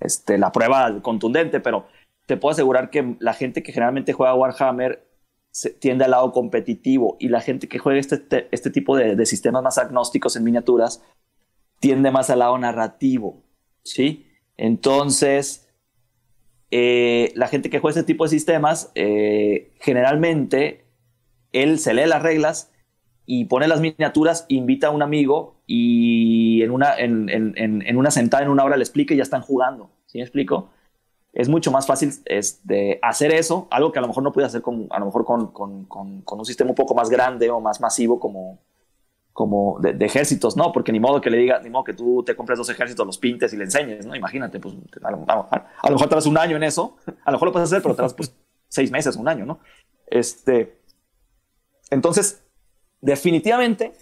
este, la prueba contundente, pero te puedo asegurar que la gente que generalmente juega Warhammer tiende al lado competitivo y la gente que juega este, este tipo de, de, sistemas más agnósticos en miniaturas tiende más al lado narrativo, ¿sí? Entonces, eh, la gente que juega este tipo de sistemas, eh, generalmente, él se lee las reglas y pone las miniaturas, invita a un amigo y en una, en, en, una sentada, en una hora le explica y ya están jugando, ¿sí me explico? es mucho más fácil este, hacer eso, algo que a lo mejor no puede hacer con, a lo mejor con, con, un sistema un poco más grande o más masivo como, como de, ejércitos, no, porque ni modo que le diga, ni modo que tú te compres dos ejércitos, los pintes y le enseñes, ¿no? Imagínate, pues a lo, mejor te un año en eso, a lo mejor lo puedes hacer, pero te pues, seis meses, un año, ¿no? Este, entonces, definitivamente,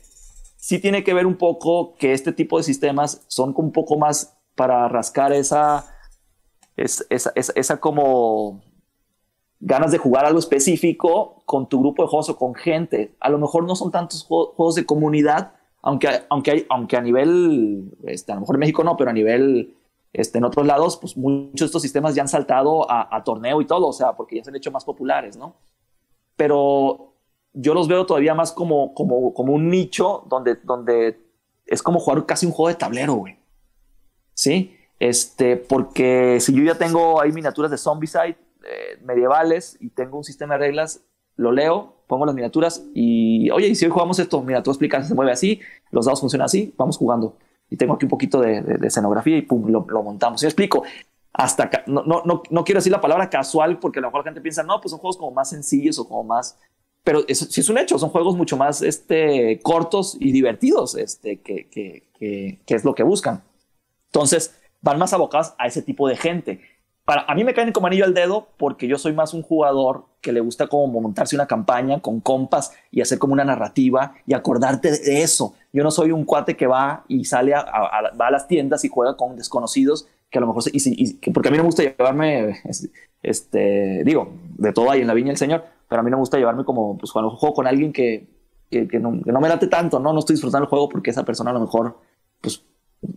sí tiene que ver un poco que este tipo de sistemas son un poco más para rascar esa, esa, esa como ganas de jugar algo específico con tu grupo de juegos o con gente. A lo mejor no son tantos juegos de comunidad, aunque, aunque, hay, aunque a nivel, este, a lo mejor en México no, pero a nivel este, en otros lados, pues muchos de estos sistemas ya han saltado a, torneo y todo, o sea, porque ya se han hecho más populares, ¿no? Pero yo los veo todavía más como, como, como un nicho donde, donde es como jugar casi un juego de tablero, güey. ¿Sí? Este, porque si yo ya tengo ahí miniaturas de Zombieside, eh, medievales y tengo un sistema de reglas, lo leo, pongo las miniaturas y, oye, y si hoy jugamos esto, mira, tú explicas, se mueve así, los dados funcionan así, vamos jugando. Y tengo aquí un poquito de, escenografía y pum, lo, lo montamos. y explico, hasta, no, no, no, quiero decir la palabra casual porque a lo mejor la gente piensa, no, pues son juegos como más sencillos o como más, pero eso sí es un hecho, son juegos mucho más este, cortos y divertidos, este, que, que es lo que buscan. Entonces, van más abocados a ese tipo de gente para, a mí me caen como anillo al dedo porque yo soy más un jugador que le gusta como montarse una campaña con compas y hacer como una narrativa y acordarte de eso. Yo no soy un cuate que va y sale a, las tiendas y juega con desconocidos que a lo mejor, y, porque a mí no me gusta llevarme, este, digo, de todo ahí en la viña el señor, pero a mí no me gusta llevarme como, pues cuando juego con alguien que, no, me late tanto, ¿no? No estoy disfrutando el juego porque esa persona a lo mejor, pues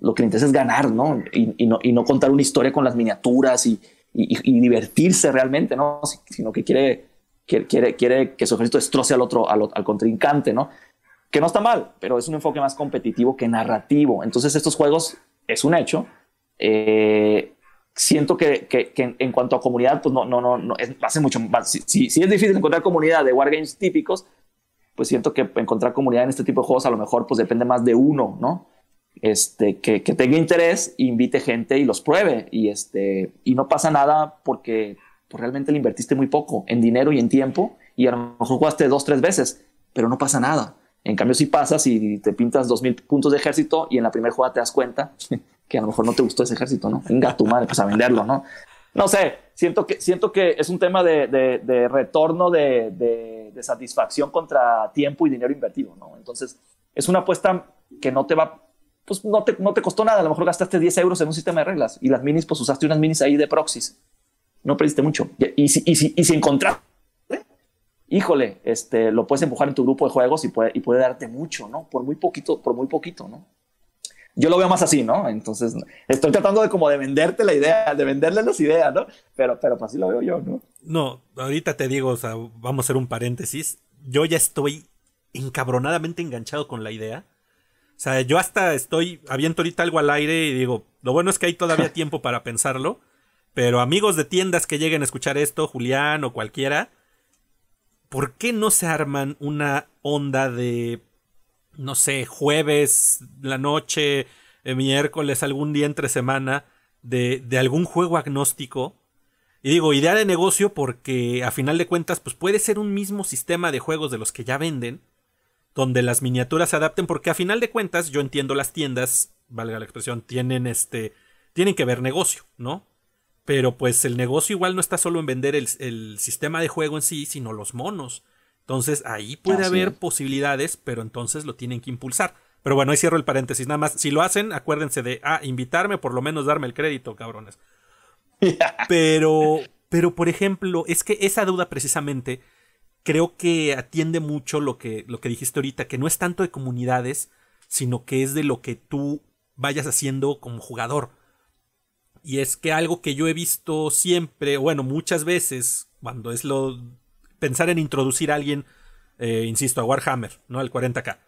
lo que le interesa es ganar, ¿no? Y, ¿no? contar una historia con las miniaturas y, divertirse realmente, ¿no? sino que quiere, que su ejército destroce al otro, al, contrincante, ¿no? Que no está mal, pero es un enfoque más competitivo que narrativo. Entonces estos juegos es un hecho. Eh, siento que, en, cuanto a comunidad, pues no, no, no, no es, hace mucho más. Si, es difícil encontrar comunidad de wargames típicos, pues siento que encontrar comunidad en este tipo de juegos a lo mejor pues depende más de uno, ¿no? este, que, tenga interés, invite gente y los pruebe. Y, este, y no pasa nada porque pues, realmente le invertiste muy poco en dinero y en tiempo y a lo mejor jugaste dos, tres veces, pero no pasa nada. En cambio, si pasas y te pintas dos mil puntos de ejército y en la primera jugada te das cuenta que a lo mejor no te gustó ese ejército, ¿no? Venga tu madre, pues a venderlo, ¿no? No sé, siento que, siento que es un tema de, de, de retorno de, de satisfacción contra tiempo y dinero invertido, ¿no? Entonces, es una apuesta que no te va pues no te, costó nada. A lo mejor gastaste 10 euros en un sistema de reglas y las minis, pues usaste unas minis ahí de proxies. No perdiste mucho. Y, si, y, encontraste, híjole, este, lo puedes empujar en tu grupo de juegos y puede, y puede darte mucho, ¿no? Por muy poquito, por muy poquito, ¿no? yo lo veo más así, ¿no? Entonces, estoy tratando de como de venderte la idea, de venderle las ideas, ¿no? Pero, pero pues, así lo veo yo, ¿no? No, ahorita te digo, vamos a hacer un paréntesis. Yo ya estoy encabronadamente enganchado con la idea o sea, yo hasta estoy, aviento ahorita algo al aire y digo, lo bueno es que hay todavía tiempo para pensarlo, pero amigos de tiendas que lleguen a escuchar esto, Julián o cualquiera, ¿por qué no se arman una onda de, no sé, jueves, la noche, eh, miércoles, algún día entre semana, de, de algún juego agnóstico? Y digo, idea de negocio porque a final de cuentas, pues puede ser un mismo sistema de juegos de los que ya venden donde las miniaturas se adapten, porque a final de cuentas yo entiendo las tiendas, valga la expresión, tienen este, tienen que ver negocio, ¿no? Pero pues el negocio igual no está solo en vender el, sistema de juego en sí, sino los monos. Entonces ahí puede haber posibilidades, pero entonces lo tienen que impulsar. Pero bueno, ahí cierro el paréntesis. Nada más, si lo hacen, acuérdense de, a ah, invitarme, por lo menos darme el crédito, cabrones. Pero, pero por ejemplo, es que esa duda precisamente creo que atiende mucho lo que, lo que dijiste ahorita, que no es tanto de comunidades, sino que es de lo que tú vayas haciendo como jugador. Y es que algo que yo he visto siempre, bueno, muchas veces, cuando es lo. pensar en introducir a alguien, eh, insisto, a Warhammer, ¿no? Al 40k.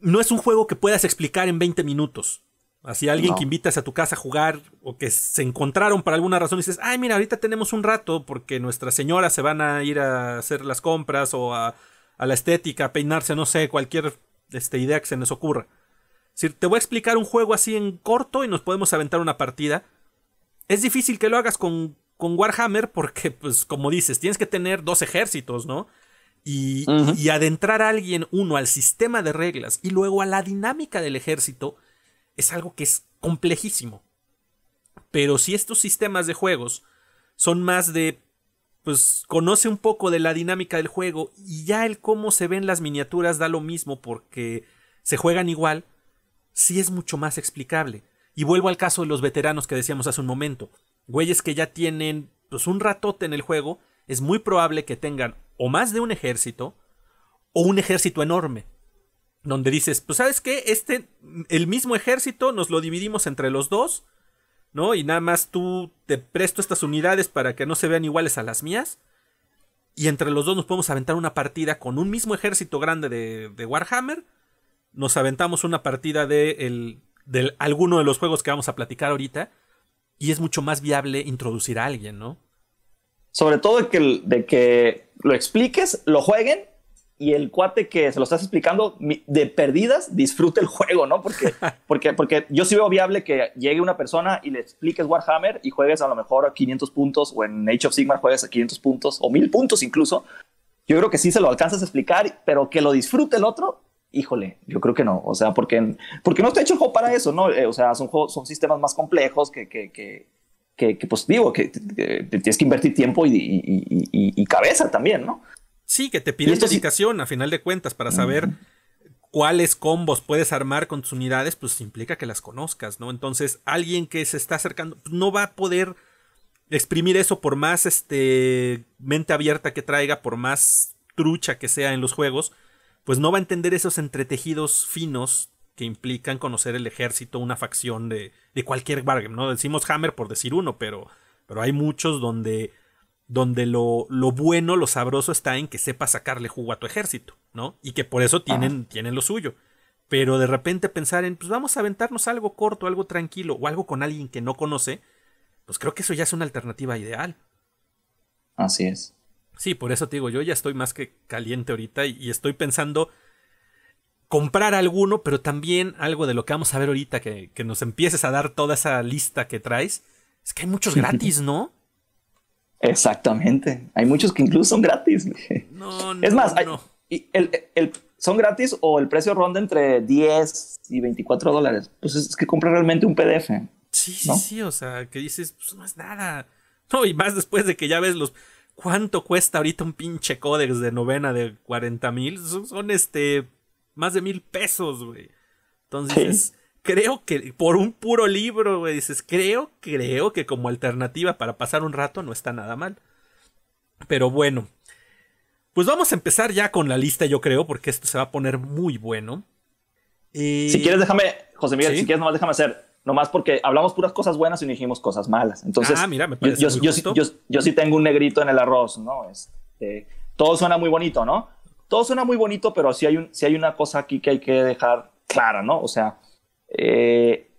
No es un juego que puedas explicar en 20 minutos. Así alguien que invitas a tu casa a jugar o que se encontraron por alguna razón y dices, ay, mira, ahorita tenemos un rato porque nuestras señoras se van a ir a hacer las compras o a, la estética, a peinarse, no sé, cualquier este, idea que se nos ocurra. te voy a explicar un juego así en corto y nos podemos aventar una partida. Es difícil que lo hagas con, Warhammer porque, pues, como dices, tienes que tener dos ejércitos, ¿no? y adentrar a alguien, uno, al sistema de reglas y luego a la dinámica del ejército es algo que es complejísimo. Pero si estos sistemas de juegos son más de pues conoce un poco de la dinámica del juego y ya el cómo se ven las miniaturas da lo mismo porque se juegan igual, sí es mucho más explicable. Y vuelvo al caso de los veteranos que decíamos hace un momento. Güeyes que ya tienen pues un ratote en el juego, es muy probable que tengan o más de un ejército o un ejército enorme donde dices, pues sabes que este, el mismo ejército nos lo dividimos entre los dos, ¿no? Y nada más tú te presto estas unidades para que no se vean iguales a las mías. Y entre los dos nos podemos aventar una partida con un mismo ejército grande de, Warhammer. Nos aventamos una partida de, el, alguno de los juegos que vamos a platicar ahorita. Y es mucho más viable introducir a alguien, ¿no? Sobre todo de que lo expliques, lo jueguen y el cuate que se lo estás explicando de perdidas disfrute el juego, ¿no? Porque, porque, porque yo sí veo viable que llegue una persona y le expliques Warhammer y juegues a lo mejor a 500 puntos o en Age of Sigmar juegues a 500 puntos o 1000 puntos incluso. Yo creo que sí se lo alcanzas a explicar, pero que lo disfrute el otro, híjole, yo creo que no. O sea, porque, porque no está hecho el juego para eso, ¿no? Eh, o sea, son, son sistemas más complejos que, que, que, que, que pues digo, que, tienes que invertir tiempo y, y, y, y cabeza también, ¿no? Sí, que te piden dedicación a final de cuentas para saber cuáles combos puedes armar con tus unidades, pues implica que las conozcas, ¿no? Entonces, alguien que se está acercando pues, no va a poder exprimir eso por más este mente abierta que traiga, por más trucha que sea en los juegos, pues no va a entender esos entretejidos finos que implican conocer el ejército, una facción de, de cualquier bargain, ¿no? Decimos Hammer por decir uno, pero, pero hay muchos donde donde lo, bueno, lo sabroso está en que sepa sacarle jugo a tu ejército, ¿no? Y que por eso tienen, tienen lo suyo. Pero de repente pensar en, pues vamos a aventarnos algo corto, algo tranquilo, o algo con alguien que no conoce, pues creo que eso ya es una alternativa ideal. Así es. Sí, por eso te digo, yo ya estoy más que caliente ahorita y, estoy pensando comprar alguno, pero también algo de lo que vamos a ver ahorita, que, que nos empieces a dar toda esa lista que traes. Es que hay muchos gratis, ¿no? Exactamente. Hay muchos que incluso son gratis. No, no. Es más, el, son gratis o el precio ronda entre 10 y 24 dólares. Pues es que compras realmente un PDF. Sí, sí, sí. O sea, que dices, pues no es nada. No, y más después de que ya ves los. ¿Cuánto cuesta ahorita un pinche códex de novena de 40 mil? Son, este. Más de mil pesos, güey. Entonces creo que por un puro libro, güey, dices, creo, creo que como alternativa para pasar un rato no está nada mal. Pero bueno, pues vamos a empezar ya con la lista, yo creo, porque esto se va a poner muy bueno. Si eh, quieres, déjame, José Miguel, si quieres, nomás déjame hacer nomás porque hablamos puras cosas buenas y no dijimos cosas malas. Entonces, ah, yo, sí tengo un negrito en el arroz, ¿no? Este, todo suena muy bonito, ¿no? Todo suena muy bonito, pero sí hay, un, sí hay una cosa aquí que hay que dejar clara, ¿no? O sea, eh,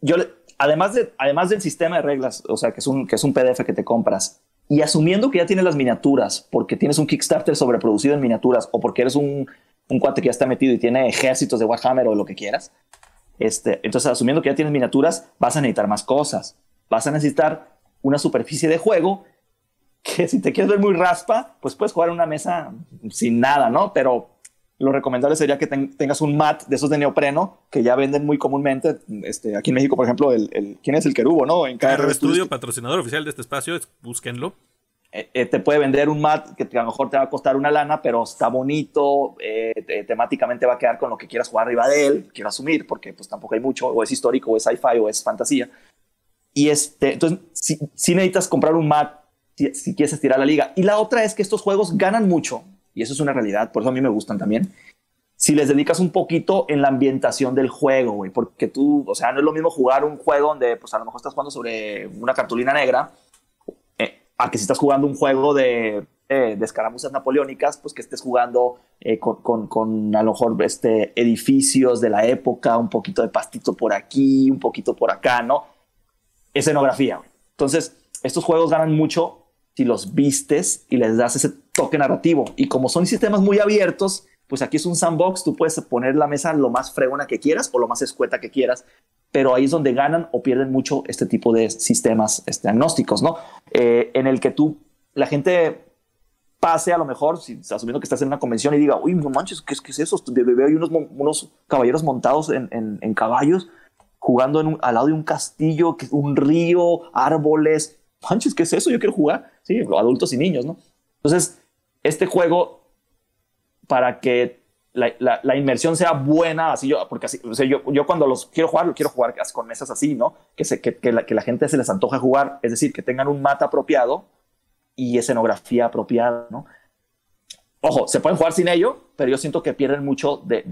yo, además, de, además del sistema de reglas, o sea, que es, un, que es un PDF que te compras, y asumiendo que ya tienes las miniaturas, porque tienes un Kickstarter sobreproducido en miniaturas, o porque eres un, un cuate que ya está metido y tiene ejércitos de Warhammer o lo que quieras, este, entonces asumiendo que ya tienes miniaturas, vas a necesitar más cosas. Vas a necesitar una superficie de juego que si te quieres ver muy raspa, pues puedes jugar en una mesa sin nada, ¿no? Pero lo recomendable sería que tengas un mat de esos de neopreno que ya venden muy comúnmente. Este, aquí en México, por ejemplo, el, el ¿quién es el querubo, no? En cada estudio, patrocinador oficial de este espacio, es, búsquenlo. Eh, eh, te puede vender un mat que a lo mejor te va a costar una lana, pero está bonito, eh, temáticamente va a quedar con lo que quieras jugar arriba de él, quiero asumir, porque pues tampoco hay mucho, o es histórico, o es sci-fi, o es fantasía. Y este, entonces, si, necesitas comprar un mat, si, si quieres estirar la liga. Y la otra es que estos juegos ganan mucho y eso es una realidad, por eso a mí me gustan también. Si les dedicas un poquito en la ambientación del juego, güey, porque tú, o sea, no es lo mismo jugar un juego donde, pues a lo mejor estás jugando sobre una cartulina negra, eh, a que si estás jugando un juego de, eh, escaramuzas napoleónicas, pues que estés jugando eh, con, con, a lo mejor este, edificios de la época, un poquito de pastito por aquí, un poquito por acá, ¿no? Escenografía, Entonces, estos juegos ganan mucho si los vistes y les das ese toque narrativo. Y como son sistemas muy abiertos, pues aquí es un sandbox, tú puedes poner la mesa lo más fregona que quieras o lo más escueta que quieras, pero ahí es donde ganan o pierden mucho este tipo de sistemas este, agnósticos, ¿no? Eh, en el que tú, la gente pase a lo mejor, si, asumiendo que estás en una convención y diga, uy, no manches, ¿qué, qué es eso? bebé hay unos, unos caballeros montados en, caballos jugando al lado de un castillo, un río, árboles. Manches, ¿qué es eso? Yo quiero jugar. Sí, adultos y niños, ¿no? Entonces, este juego, para que la, inmersión sea buena, así yo, porque así, o sea, yo, yo, cuando los quiero jugar, lo quiero jugar con mesas así, ¿no? Que, que, la, gente se les antoja jugar, es decir, que tengan un mate apropiado y escenografía apropiada, ¿no? Ojo, se pueden jugar sin ello, pero yo siento que pierden mucho de,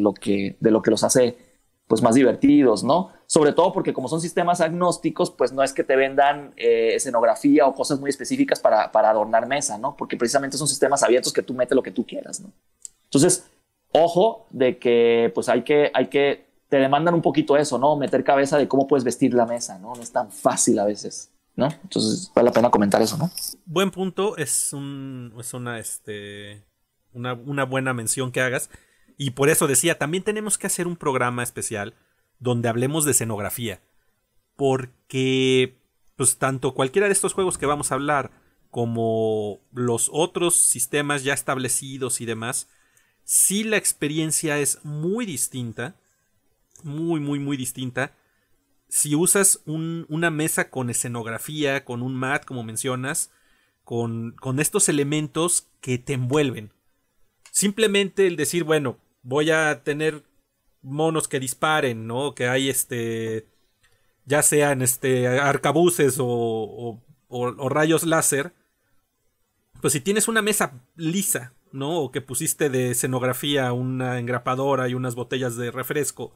lo, que, de lo que los hace pues más divertidos, ¿no? Sobre todo porque como son sistemas agnósticos, pues no es que te vendan eh, escenografía o cosas muy específicas para, adornar mesa, ¿no? Porque precisamente son sistemas abiertos que tú metes lo que tú quieras, ¿no? Entonces, ojo de que pues hay que, hay que, te demandan un poquito eso, ¿no? Meter cabeza de cómo puedes vestir la mesa, ¿no? No es tan fácil a veces. ¿No? Entonces vale la pena comentar eso, ¿no? Buen punto, es una, este, una, una buena mención que hagas. Y por eso decía, también tenemos que hacer un programa especial donde hablemos de escenografía. Porque, pues tanto cualquiera de estos juegos que vamos a hablar, como los otros sistemas ya establecidos y demás, si la experiencia es muy distinta, muy, muy, muy distinta. Si usas una mesa con escenografía, con un mat, como mencionas, con estos elementos que te envuelven, Simplemente el decir, bueno, voy a tener monos que disparen, ¿no? Que hay este, ya sean este, arcabuces o, rayos láser. Pues si tienes una mesa lisa, ¿no? O que pusiste de escenografía una engrapadora y unas botellas de refresco,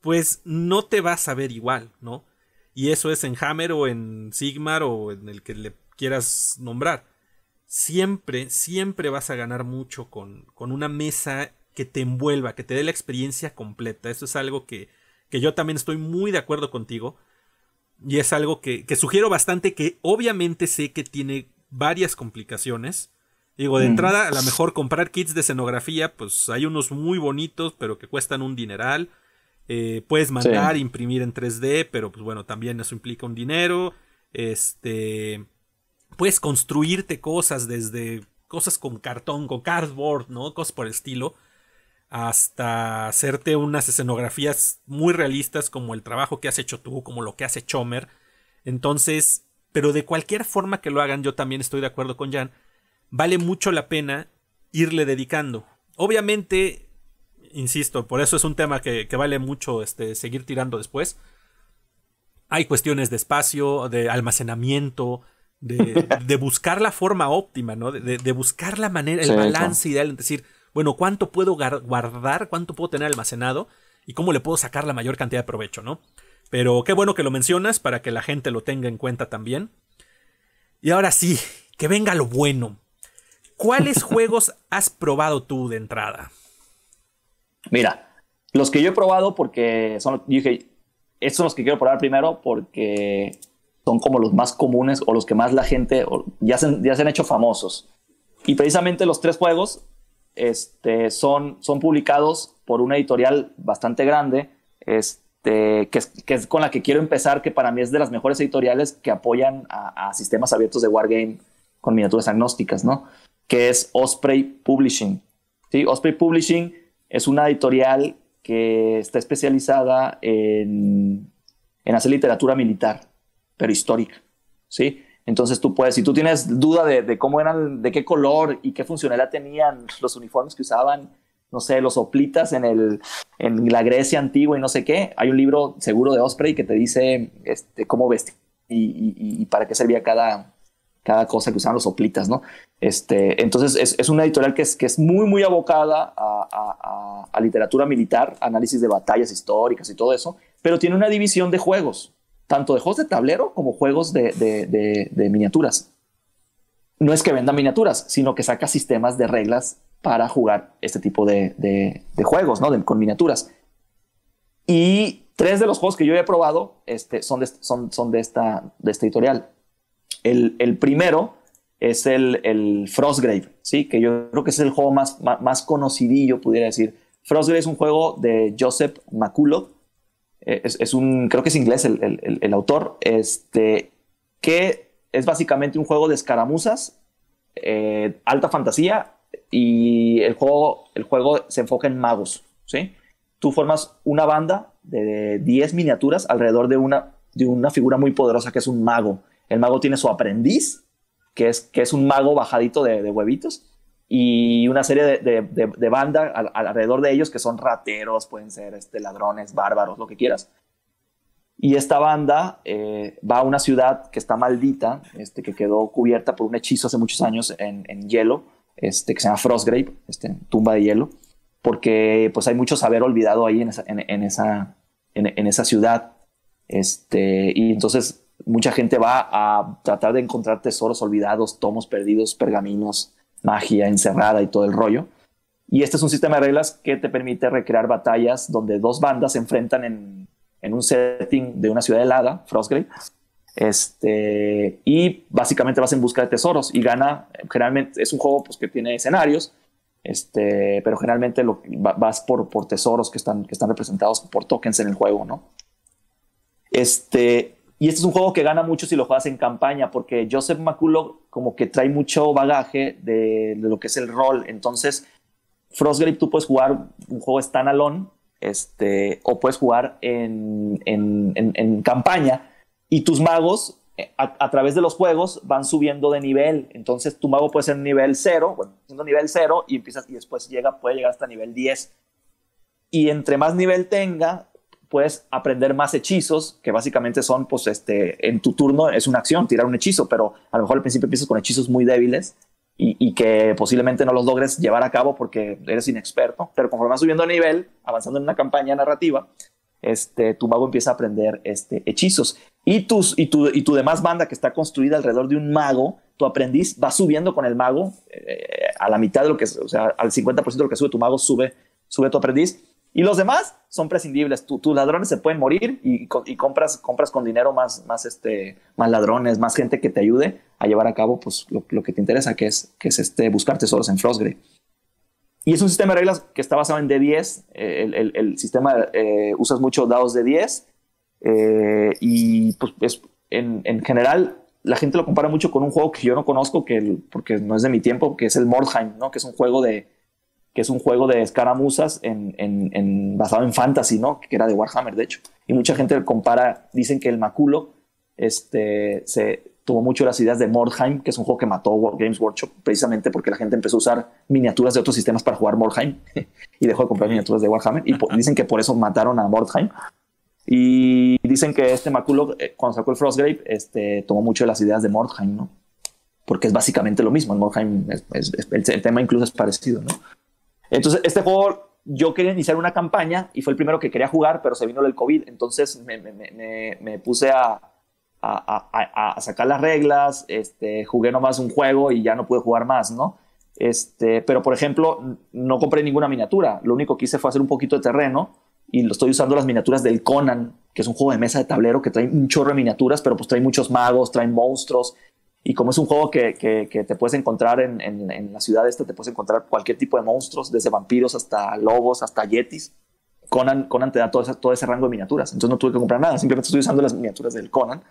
pues no te vas a ver igual, ¿no? Y eso es en Hammer o en Sigmar o en el que le quieras nombrar siempre, siempre vas a ganar mucho con, con una mesa que te envuelva, que te dé la experiencia completa. Eso es algo que, que yo también estoy muy de acuerdo contigo. Y es algo que, sugiero bastante, que obviamente sé que tiene varias complicaciones. Digo, de mm. entrada, a lo mejor comprar kits de escenografía, pues hay unos muy bonitos, pero que cuestan un dineral. Eh, puedes mandar, imprimir en 3D, pero pues bueno, también eso implica un dinero. Este puedes construirte cosas desde cosas con cartón, con cardboard, ¿no? Cosas por estilo, hasta hacerte unas escenografías muy realistas como el trabajo que has hecho tú, como lo que hace Chomer. Entonces, pero de cualquier forma que lo hagan, yo también estoy de acuerdo con Jan, vale mucho la pena irle dedicando. Obviamente, insisto, por eso es un tema que, vale mucho este, seguir tirando después. Hay cuestiones de espacio, de almacenamiento, de, buscar la forma óptima, ¿no? De, buscar la manera, el balance ideal, es decir, bueno, ¿cuánto puedo guardar? ¿Cuánto puedo tener almacenado? ¿Y cómo le puedo sacar la mayor cantidad de provecho, ¿no? Pero qué bueno que lo mencionas para que la gente lo tenga en cuenta también. Y ahora sí, que venga lo bueno. ¿Cuáles juegos has probado tú de entrada? Mira, los que yo he probado porque son, dije, estos son los que quiero probar primero porque son como los más comunes o los que más la gente ya, se, ya se han hecho famosos. Y precisamente los tres juegos este, son, son publicados por una editorial bastante grande, este, que, es, con la que quiero empezar, que para mí es de las mejores editoriales que apoyan a, sistemas abiertos de Wargame con miniaturas agnósticas, ¿no? Que es Osprey Publishing. ¿sí? Osprey Publishing es una editorial que está especializada en, en hacer literatura militar pero histórica, ¿sí? Entonces tú puedes, si tú tienes duda de, cómo eran, de qué color y qué funcionalidad tenían los uniformes que usaban, no sé, los soplitas en, el, en la Grecia antigua y no sé qué, hay un libro seguro de Osprey que te dice este, cómo vestir y, para qué servía cada, cada cosa que usaban los soplitas, ¿no? Este, entonces es, es una editorial que es, es muy, muy abocada a, a literatura militar, análisis de batallas históricas y todo eso, pero tiene una división de juegos tanto de juegos de tablero como juegos de, miniaturas. No es que venda miniaturas, sino que saca sistemas de reglas para jugar este tipo de, juegos, ¿no? con miniaturas. Y tres de los juegos que yo he probado este, son, de, son, son de, esta, de este editorial. El, primero es el, Frostgrave, ¿sí? que yo creo que es el juego más, más, más conocidillo, pudiera decir. Frostgrave es un juego de Joseph McCullough, eh, es, un, creo que es inglés el, el, autor, este, que es básicamente un juego de escaramuzas, eh, alta fantasía, y el juego, el juego se enfoca en magos, ¿sí? Tú formas una banda de 10 miniaturas alrededor de una, de una figura muy poderosa que es un mago. El mago tiene su aprendiz, que es, que es un mago bajadito de huevitos, y una serie de, de, bandas alrededor de ellos que son rateros, pueden ser este, ladrones, bárbaros, lo que quieras. Y esta banda eh, va a una ciudad que está maldita, este, que quedó cubierta por un hechizo hace muchos años en, hielo, este, que se llama Frostgrave, este, tumba de hielo, porque pues hay mucho saber olvidado ahí en esa, en, esa, ciudad. Este, y entonces mucha gente va a tratar de encontrar tesoros olvidados, tomos perdidos, pergaminos, magia encerrada y todo el rollo. Y este es un sistema de reglas que te permite recrear batallas donde dos bandas se enfrentan en, en un setting de una ciudad helada, frostgate Este, y básicamente vas en busca de tesoros y gana, generalmente es un juego pues, que tiene escenarios, este, pero generalmente lo, vas por, por tesoros que están, que están representados por tokens en el juego, ¿no? Este, y este es un juego que gana mucho si lo juegas en campaña, porque Joseph Maculo como que trae mucho bagaje de, lo que es el rol. Entonces, Frostgrave tú puedes jugar un juego standalone este, o puedes jugar en, campaña y tus magos eh, a, través de los juegos van subiendo de nivel. Entonces tu mago puede ser nivel 0, bueno, siendo nivel 0 y empiezas y después llega, puede llegar hasta nivel 10. Y entre más nivel tenga, puedes aprender más hechizos, que básicamente son, pues, este, en tu turno es una acción, tirar un hechizo, pero a lo mejor al principio empiezas con hechizos muy débiles y, que posiblemente no los logres llevar a cabo porque eres inexperto, pero conforme vas subiendo a nivel, avanzando en una campaña narrativa, este, tu mago empieza a aprender este, hechizos. Y, tus, y, tu, y tu demás banda que está construida alrededor de un mago, tu aprendiz va subiendo con el mago eh, a la mitad de lo que, o sea, al 50% de lo que sube tu mago, sube, sube tu aprendiz y los demás son prescindibles. tus ladrones se pueden morir y, compras, compras con dinero más, más, este, más ladrones, más gente que te ayude a llevar a cabo pues, lo, que te interesa, que es, que es este, buscar tesoros en Frostgrave. Y es un sistema de reglas que está basado en D10. Eh, el, el, sistema eh, usas mucho dados de 10 eh, y pues en, en, general la gente lo compara mucho con un juego que yo no conozco que porque no es de mi tiempo, que es el Mordheim, ¿no? que es un juego de, que es un juego de escaramuzas en, basado en fantasy, ¿no? Que era de Warhammer, de hecho. Y mucha gente compara, dicen que el Maculo este, se tomó mucho las ideas de Mordheim, que es un juego que mató Games Workshop, precisamente porque la gente empezó a usar miniaturas de otros sistemas para jugar Mordheim y dejó de comprar miniaturas de Warhammer. Y dicen que por eso mataron a Mordheim. Y dicen que este Maculo, eh, cuando sacó el Frostgrave, este, tomó mucho de las ideas de Mordheim, ¿no? Porque es básicamente lo mismo. En Mordheim, el tema incluso es parecido, ¿no? Entonces, este juego yo quería iniciar una campaña y fue el primero que quería jugar, pero se vino el COVID, entonces me, puse a, sacar las reglas, este, jugué nomás un juego y ya no pude jugar más, ¿no? Este, pero por ejemplo, no compré ninguna miniatura, lo único que hice fue hacer un poquito de terreno y lo estoy usando las miniaturas del Conan, que es un juego de mesa de tablero que trae un chorro de miniaturas, pero pues trae muchos magos, trae monstruos, y como es un juego que, que, te puedes encontrar en, en, la ciudad esta, te puedes encontrar cualquier tipo de monstruos, desde vampiros hasta lobos, hasta yetis. Conan, Conan te da todo ese, todo ese rango de miniaturas. Entonces no tuve que comprar nada, simplemente estoy usando las miniaturas del Conan.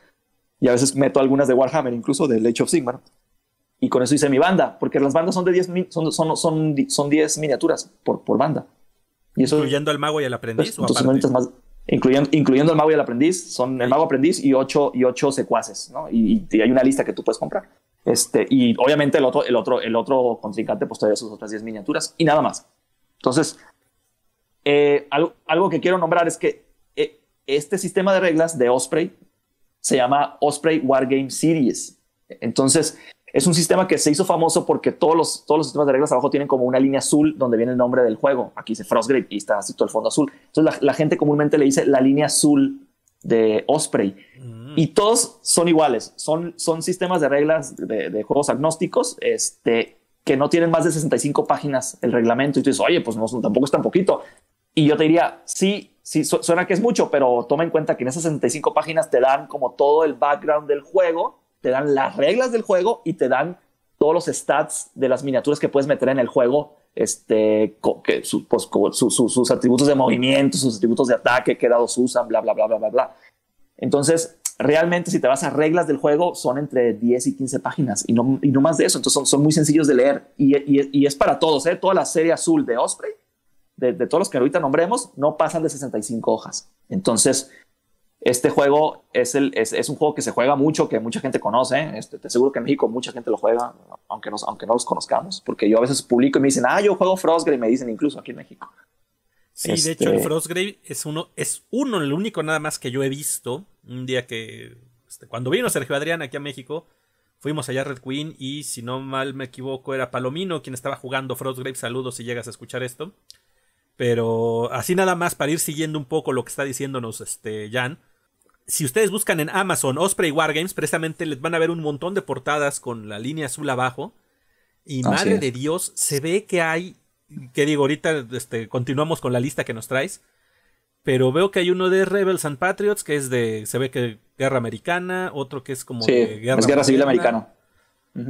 Y a veces meto algunas de Warhammer, incluso del Age of Sigmar. Y con eso hice mi banda, porque las bandas son de 10 son, son, son, son miniaturas por, por banda. Y eso, Incluyendo al mago y al aprendiz. o pues, más, incluyendo, el mago y el aprendiz, son el mago aprendiz y ocho, y ocho secuaces, ¿no? Y, hay una lista que tú puedes comprar. Este, y obviamente el otro, el otro, el otro contrincante pues trae sus otras 10 miniaturas y nada más. Entonces, eh, algo, algo, que quiero nombrar es que eh, este sistema de reglas de Osprey se llama Osprey Wargame Series. Entonces, es un sistema que se hizo famoso porque todos los, todos los sistemas de reglas abajo tienen como una línea azul donde viene el nombre del juego. Aquí dice Frostgrave y está así todo el fondo azul. Entonces la, gente comúnmente le dice la línea azul de Osprey. Mm. Y todos son iguales. Son, son sistemas de reglas de, juegos agnósticos este, que no tienen más de 65 páginas el reglamento. Y tú dices, oye, pues no, tampoco es tan poquito. Y yo te diría, sí, sí, suena que es mucho, pero toma en cuenta que en esas 65 páginas te dan como todo el background del juego te dan las reglas del juego y te dan todos los stats de las miniaturas que puedes meter en el juego, este, que pues, sus atributos de movimiento, sus atributos de ataque, qué dados usan, bla, bla, bla, bla, bla, bla. Entonces, realmente si te vas a reglas del juego, son entre 10 y 15 páginas y no, y no más de eso. Entonces, son, muy sencillos de leer y, y, es para todos, ¿eh? Toda la serie azul de Osprey, de, de todos los que ahorita nombremos, no pasan de 65 hojas. Entonces, este juego es, el, es, un juego que se juega mucho, que mucha gente conoce. Este, te aseguro que en México mucha gente lo juega, aunque, nos, aunque no los conozcamos. Porque yo a veces publico y me dicen, ah, yo juego Frostgrave, me dicen incluso aquí en México. Sí, de hecho, este Frostgrave es uno, es uno, el único nada más que yo he visto. Un día que. Este, cuando vino Sergio Adrián aquí a México, fuimos allá a Red Queen y, si no mal me equivoco, era Palomino quien estaba jugando Frostgrave. Saludos si llegas a escuchar esto. Pero así nada más para ir siguiendo un poco lo que está diciéndonos este Jan si ustedes buscan en Amazon Osprey Wargames, precisamente les van a ver un montón de portadas con la línea azul abajo. Y madre de Dios, se ve que hay. Que digo, ahorita este, continuamos con la lista que nos traes. Pero veo que hay uno de Rebels and Patriots, que es de. Se ve que Guerra Americana. Otro que es como. de guerra, es guerra Civil Americana.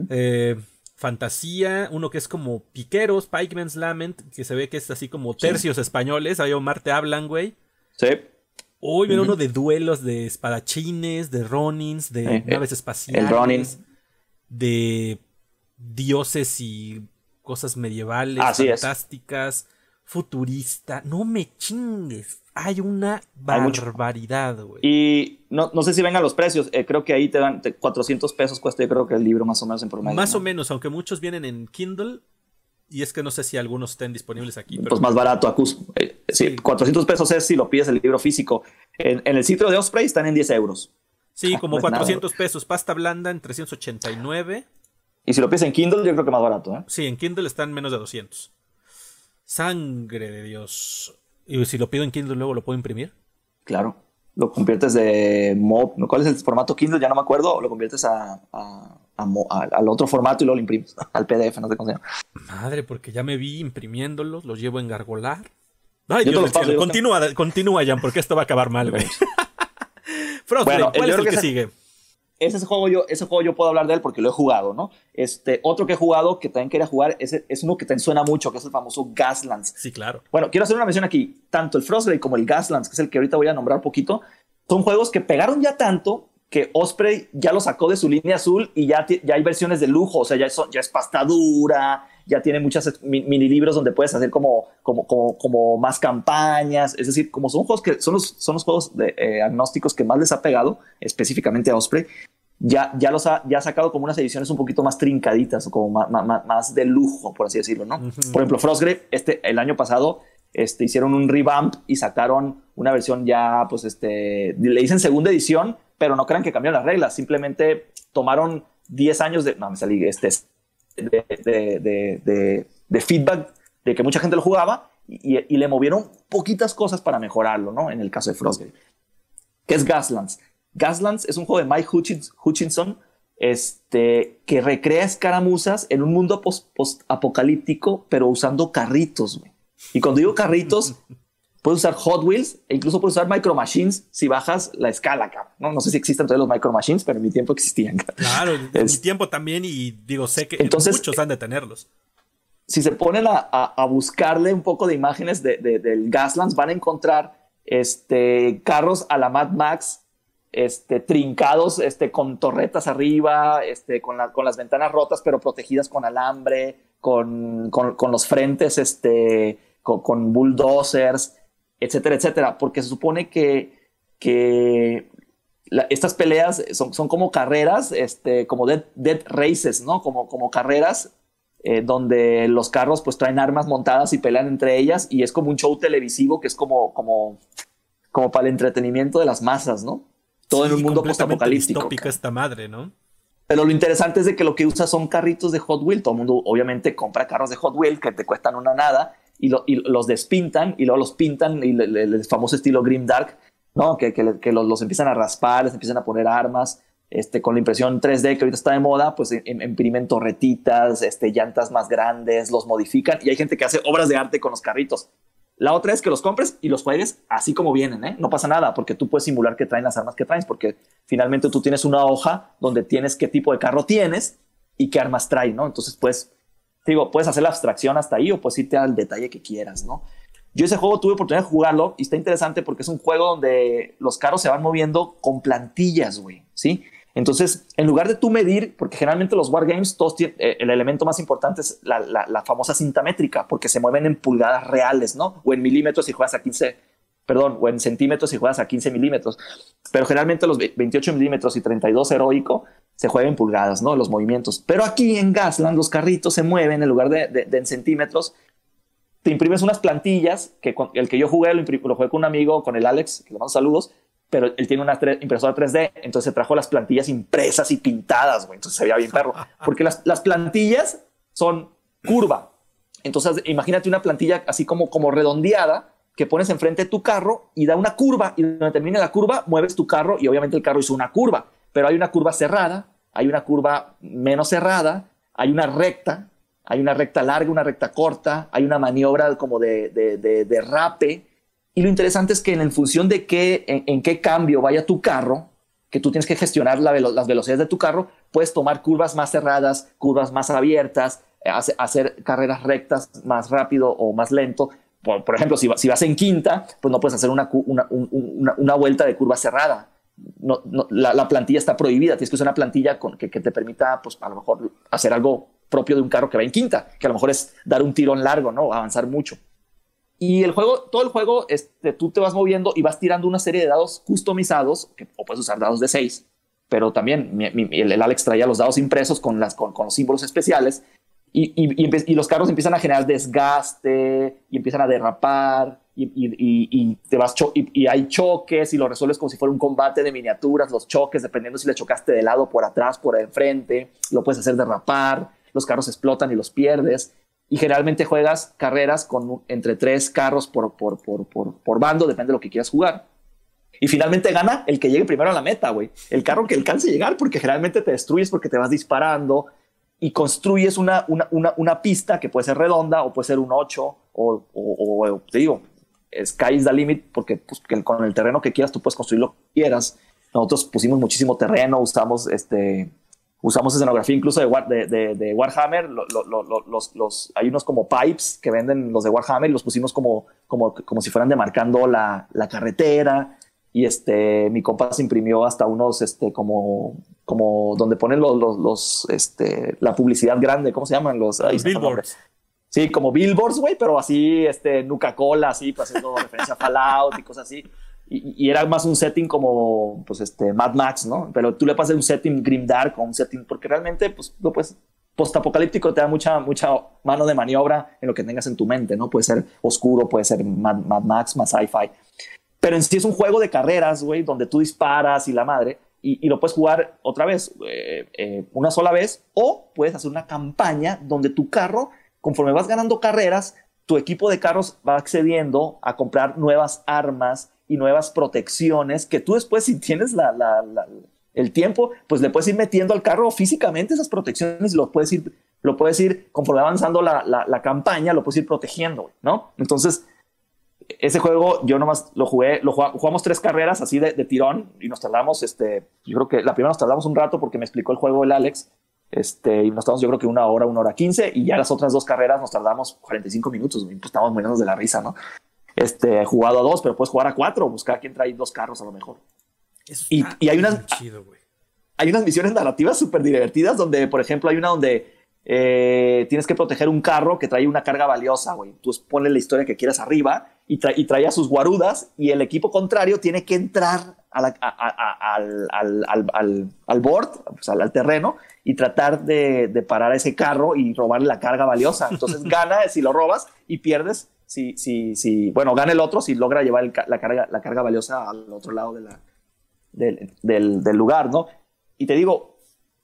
Eh, fantasía. Uno que es como Piqueros, Pikeman's Lament. Que se ve que es así como tercios españoles. Ahí Omar Marte hablan, güey. Sí. Hoy viene uno de duelos de espadachines, de ronins, de eh, naves eh, espaciales. De dioses y cosas medievales, fantásticas, futurista. No me chingues. Hay una barbaridad, güey. Y no, sé si vengan los precios. Eh, creo que ahí te dan 400 pesos cuesta, yo creo que el libro más o menos en promedio. Más o menos, aunque muchos vienen en Kindle y es que no sé si algunos estén disponibles aquí. Pues más barato, Acus. Eh, sí, 400 pesos es si lo pides el libro físico. En, el sitio de Osprey están en 10 euros. Sí, como 400 pesos. Pasta blanda en 389. Y si lo pides en Kindle, yo creo que más barato, ¿eh? Sí, en Kindle están menos de 200. Sangre de Dios. ¿Y si lo pido en Kindle, luego lo puedo imprimir? Claro. Lo conviertes de mob ¿Cuál es el formato Kindle? Ya no me acuerdo. Lo conviertes a al otro formato y luego lo imprimes al PDF, no sé cómo se llama. Madre, porque ya me vi imprimiéndolos, los llevo a engargolar. Ay, Dios continúa, continúa, Jan, porque esto va a acabar mal, güey. ¿cuál es el que, sigue? Ese juego, yo, ese juego yo puedo hablar de él porque lo he jugado, ¿no? Este, otro que he jugado que también quería jugar es, es uno que te suena mucho, que es el famoso Gaslands. Sí, claro. Bueno, quiero hacer una mención aquí. Tanto el Frostbite como el Gaslands, que es el que ahorita voy a nombrar poquito, son juegos que pegaron ya tanto que Osprey ya lo sacó de su línea azul y ya, ya hay versiones de lujo, o sea, ya, ya es pasta ya tiene muchos mini libros donde puedes hacer como, como, como, más campañas, es decir, como son juegos que son los, son los juegos de, eh, agnósticos que más les ha pegado, específicamente a Osprey, ya, ya los ha, ya sacado como unas ediciones un poquito más trincaditas como más, de lujo, por así decirlo, ¿no? Por ejemplo, Frostgrave, este, el año pasado este, hicieron un revamp y sacaron una versión ya, pues, este, le dicen segunda edición, pero no crean que cambiaron las reglas, simplemente tomaron 10 años este, de, feedback de que mucha gente lo jugaba y, le movieron poquitas cosas para mejorarlo, ¿no? En el caso de Frostgrave. que es Gaslands? Gaslands es un juego de Mike Hutchinson este, que recrea escaramuzas en un mundo post-apocalíptico, pero usando carritos. Y cuando digo carritos, puedes usar Hot Wheels e incluso puedes usar Micro Machines si bajas la escala, cabrón. No, sé si existen todavía los Micro Machines, pero en mi tiempo existían. Claro, en mi tiempo también y digo, sé que muchos han de tenerlos. Si se ponen a, buscarle un poco de imágenes del Gaslands, van a encontrar este, carros a la Mad Max, este, trincados, este, con torretas arriba, este, con, con las ventanas rotas, pero protegidas con alambre, con, los frentes, este, con bulldozers, etcétera, etcétera, porque se supone que, que estas peleas son, son como carreras, este, como dead, races, ¿no? Como, como carreras eh, donde los carros pues traen armas montadas y pelean entre ellas y es como un show televisivo que es como, como, como para el entretenimiento de las masas, ¿no? Todo el en un mundo postapocalíptico. esta madre, ¿no? Pero lo interesante es de que lo que usa son carritos de Hot Wheels. Todo el mundo obviamente compra carros de Hot Wheels que te cuestan una nada y, los despintan y luego los pintan y el famoso estilo Grim Dark, ¿no? Que, los, empiezan a raspar, les empiezan a poner armas. Este, con la impresión 3D que ahorita está de moda, pues imprimen torretitas, este, llantas más grandes, los modifican y hay gente que hace obras de arte con los carritos. La otra es que los compres y los juegues así como vienen, ¿eh? No pasa nada, porque tú puedes simular que traen las armas que traes, porque finalmente tú tienes una hoja donde tienes qué tipo de carro tienes y qué armas trae, ¿no? Entonces puedes digo, puedes hacer la abstracción hasta ahí o puedes irte al detalle que quieras, ¿no? Yo ese juego tuve oportunidad de jugarlo y está interesante porque es un juego donde los carros se van moviendo con plantillas, güey, ¿sí? Entonces, en lugar de tú medir, porque generalmente los wargames, todos eh, el elemento más importante es la, la, la, famosa cinta métrica, porque se mueven en pulgadas reales, ¿no? O en milímetros si juegas a 15, perdón, o en centímetros si juegas a 15 milímetros. Pero generalmente los 28 milímetros y 32 heroico se juega en pulgadas, ¿no? Los movimientos. Pero aquí en Gasland los carritos se mueven en lugar de, en centímetros. Te imprimes unas plantillas, que el que yo jugué lo, jugué con un amigo, con el Alex, que le mando saludos, pero él tiene una impresora 3D, entonces se trajo las plantillas impresas y pintadas, güey, entonces se veía bien perro. Porque las, plantillas son curva. Entonces imagínate una plantilla así como, como redondeada, que pones enfrente tu carro y da una curva y donde termina la curva mueves tu carro y obviamente el carro hizo una curva pero hay una curva cerrada, hay una curva menos cerrada, hay una recta, hay una recta larga, una recta corta, hay una maniobra como de, de, de, rape. Y lo interesante es que en función de qué, en, qué cambio vaya tu carro, que tú tienes que gestionar la las velocidades de tu carro, puedes tomar curvas más cerradas, curvas más abiertas, hacer carreras rectas más rápido o más lento. Por, ejemplo, si, si, vas en quinta, pues no puedes hacer una, una, una vuelta de curva cerrada, la, plantilla está prohibida, tienes que usar una plantilla con, que, te permita, pues a lo mejor, hacer algo propio de un carro que va en quinta, que a lo mejor es dar un tirón largo, ¿no? Avanzar mucho. Y el juego, todo el juego, este, tú te vas moviendo y vas tirando una serie de dados customizados, que, o puedes usar dados de 6, pero también el, Alex traía los dados impresos con, los símbolos especiales, y los carros empiezan a generar desgaste, y empiezan a derrapar, y, te vas y, hay choques y lo resuelves como si fuera un combate de miniaturas, los choques, dependiendo si le chocaste de lado, por atrás, por enfrente, lo puedes hacer derrapar, los carros explotan y los pierdes. Y generalmente juegas carreras con entre tres carros por, por, por, por, por bando, depende de lo que quieras jugar. Y finalmente gana el que llegue primero a la meta, güey. El carro que alcance a llegar, porque generalmente te destruyes porque te vas disparando y construyes una, una, una, una pista que puede ser redonda o puede ser un 8 o, o te digo, sky is the limit porque pues, con el terreno que quieras tú puedes construir lo que quieras. Nosotros pusimos muchísimo terreno, usamos este usamos escenografía incluso de, Warhammer. hay unos como pipes que venden los de Warhammer y los pusimos como, como, como si fueran demarcando la, carretera. Y este, mi compa se imprimió hasta unos, este, como, como donde ponen los, los, este, la publicidad grande, ¿cómo se llaman? Los, billboards. Sí, como billboards, güey, pero así, este, Nuca Cola, así, pues haciendo referencia a Fallout y cosas así. Y, era más un setting como, pues, este, Mad Max, ¿no? Pero tú le pasas un setting Grim Dark o un setting, porque realmente, pues, lo puedes postapocalíptico te da mucha, mucha mano de maniobra en lo que tengas en tu mente, ¿no? Puede ser oscuro, puede ser Mad, Max, más sci-fi. Pero en sí es un juego de carreras, güey, donde tú disparas y la madre, y, lo puedes jugar otra vez, eh, eh, una sola vez, o puedes hacer una campaña donde tu carro conforme vas ganando carreras, tu equipo de carros va accediendo a comprar nuevas armas y nuevas protecciones que tú después, si tienes la, el tiempo, pues le puedes ir metiendo al carro físicamente esas protecciones y lo puedes ir, lo puedes ir conforme avanzando la, campaña, lo puedes ir protegiendo, ¿no? Entonces, ese juego yo nomás lo jugué, lo jugamos tres carreras así de, de tirón y nos tardamos, este, yo creo que la primera nos tardamos un rato porque me explicó el juego el Alex, este, y nos estamos yo creo que una hora, una hora quince, y ya las otras dos carreras nos tardamos 45 minutos, pues, estamos muriendo de la risa, ¿no? Este, jugado a dos, pero puedes jugar a cuatro, buscar quien trae dos carros a lo mejor. y, hay unas... hay unas misiones narrativas súper divertidas donde, por ejemplo, hay una donde eh, tienes que proteger un carro que trae una carga valiosa, güey. Tú pones la historia que quieras arriba y, y trae a sus guarudas y el equipo contrario tiene que entrar al, al, al, al, board, al, terreno, y tratar de, de parar ese carro y robar la carga valiosa. Entonces gana eh, si lo robas y pierdes si, si, si bueno, gana el otro si logra llevar la, carga, la carga valiosa al otro lado del, lugar, ¿no? Y te digo,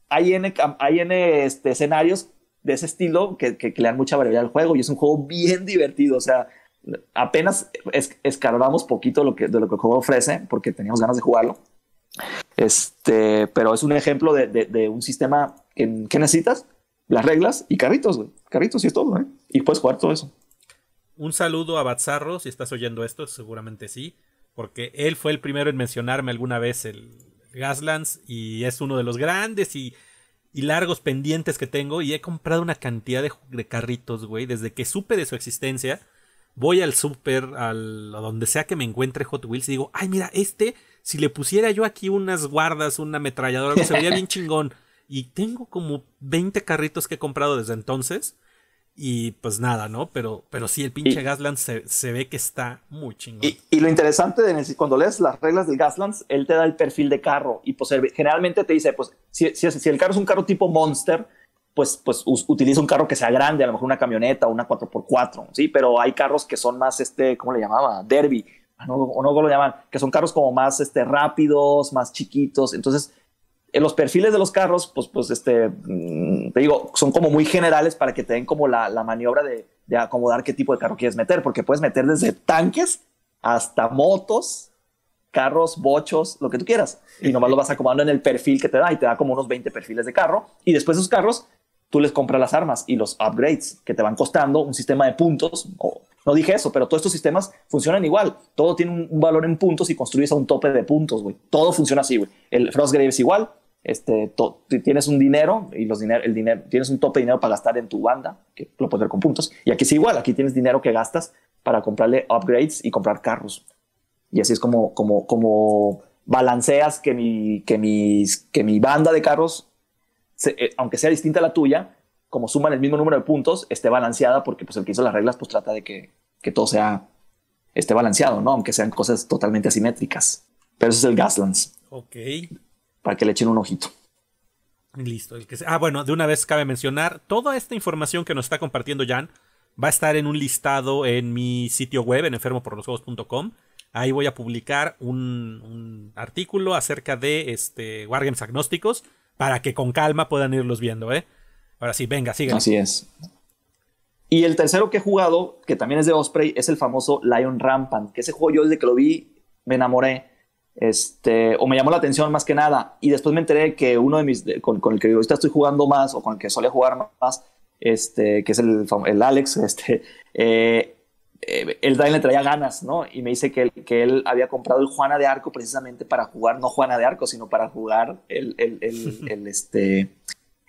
hay hay este, escenarios de ese estilo que, que, le dan mucha variedad al juego y es un juego bien divertido, o sea, apenas es, poquito lo que, de lo que el juego ofrece porque teníamos ganas de jugarlo este, pero es un ejemplo de, un sistema En que, necesitas, las reglas y carritos, güey. Carritos y todo, ¿eh? Y puedes jugar todo eso. Un saludo a Bazarro si estás oyendo esto, seguramente sí, porque él fue el primero en mencionarme alguna vez el Gaslands y es uno de los grandes y, largos pendientes que tengo y he comprado una cantidad de, de carritos, güey, desde que supe de su existencia voy al súper, a donde sea que me encuentre Hot Wheels y digo, ay, mira, este si le pusiera yo aquí unas guardas, una ametralladora, se vería bien chingón. Y tengo como 20 carritos que he comprado desde entonces. Y pues nada, ¿no? Pero, pero sí, el pinche Gasland se, ve que está muy chingón. Y, lo interesante, de, cuando lees las reglas del Gaslands, él te da el perfil de carro. Y pues eh, generalmente te dice, pues si, si, el carro es un carro tipo Monster, pues, pues utiliza un carro que sea grande, a lo mejor una camioneta una 4x4, ¿sí? Pero hay carros que son más, este, ¿cómo le llamaba? Derby, no, o no, lo llaman, que son carros como más este, rápidos, más chiquitos. Entonces, en los perfiles de los carros, pues, pues este, mm, te digo, son como muy generales para que te den como la, la maniobra de, de, acomodar qué tipo de carro quieres meter, porque puedes meter desde tanques hasta motos, carros, bochos, lo que tú quieras. Y nomás lo vas acomodando en el perfil que te da y te da como unos 20 perfiles de carro. Y después esos carros tú les compras las armas y los upgrades que te van costando un sistema de puntos. O, no dije eso, pero todos estos sistemas funcionan igual. Todo tiene un valor en puntos y construyes a un tope de puntos, güey. Todo funciona así, güey. El Frostgrave es igual. Este, tienes un dinero y los dinero el dinero, tienes un tope de dinero para gastar en tu banda, que lo puedes ver con puntos. Y aquí es igual, aquí tienes dinero que gastas para comprarle upgrades y comprar carros. Y así es como, como, como balanceas que mi, que, mis, que mi banda de carros eh, aunque sea distinta a la tuya, como suman el mismo número de puntos, esté balanceada, porque pues el que hizo las reglas pues trata de que, todo sea esté balanceado, ¿no? Aunque sean cosas totalmente asimétricas. Pero ese es el Gaslands. Ok. Para que le echen un ojito. Listo. Ah, bueno, de una vez cabe mencionar, toda esta información que nos está compartiendo Jan va a estar en un listado en mi sitio web, en enfermoporlosjuegos.com. Ahí voy a publicar un, artículo acerca de este, Wargames agnósticos para que con calma puedan irlos viendo, ¿eh? Ahora sí, venga, sigan. Así es. Y el tercero que he jugado, que también es de Osprey, es el famoso Lion Rampant, que ese juego yo desde que lo vi me enamoré, este, o me llamó la atención más que nada, y después me enteré que uno de mis, con, el que ahorita estoy jugando más, o con el que solía jugar más, este, que es el, el Alex, este, eh, eh, el él le traía ganas, ¿no? Y me dice que él, había comprado el Juana de Arco precisamente para jugar, no Juana de Arco, sino para jugar el, el, el, este,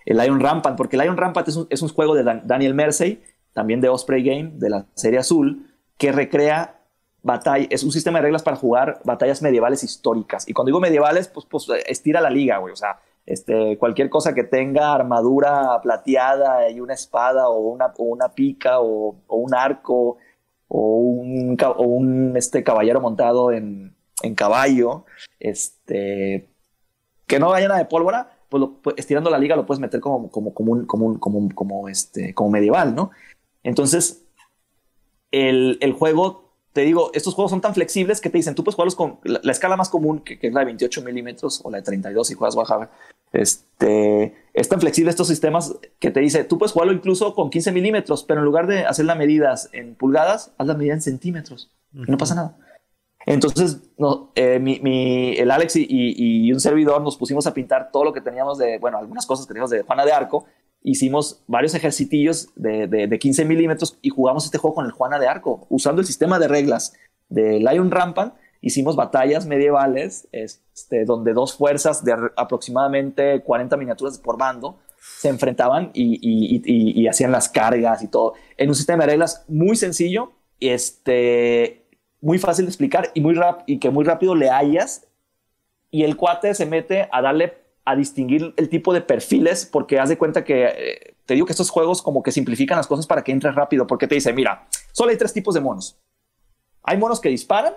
el Iron Rampant, porque Lion Rampant es un, es un juego de Daniel Mersey, también de Osprey Game, de la serie azul, que recrea batalla, es un sistema de reglas para jugar batallas medievales históricas. Y cuando digo medievales, pues, pues, estira la liga, güey, o sea, este, cualquier cosa que tenga armadura plateada y una espada o una, una pica o un arco o un, este, caballero montado en, caballo, este, que no vaya nada de pólvora, pues, pues, estirando la liga lo puedes meter como, como, como, como, este, como medieval, ¿no? Entonces, el, juego, te digo, estos juegos son tan flexibles que te dicen, tú puedes jugarlos con la, escala más común, que, es la de 28 milímetros o la de 32 si juegas Warhammer, este, es tan flexible estos sistemas que te dice, tú puedes jugarlo incluso con 15 milímetros, pero en lugar de hacer las medidas en pulgadas, haz la medida en centímetros. no pasa nada. Entonces, eh, el Alex y, un servidor nos pusimos a pintar todo lo que teníamos de, bueno, algunas cosas que teníamos de Juana de Arco. Hicimos varios ejercitillos de, de 15 milímetros y jugamos este juego con el Juana de Arco, usando el sistema de reglas de Lion Rampant hicimos batallas medievales este, donde dos fuerzas de aproximadamente 40 miniaturas por bando se enfrentaban y, y, hacían las cargas y todo. En un sistema de reglas muy sencillo, este, muy fácil de explicar y, muy rap y que muy rápido le hallas. Y el cuate se mete a darle a distinguir el tipo de perfiles porque haz de cuenta que eh, te digo que estos juegos como que simplifican las cosas para que entres rápido porque te dice, mira, solo hay tres tipos de monos. Hay monos que disparan,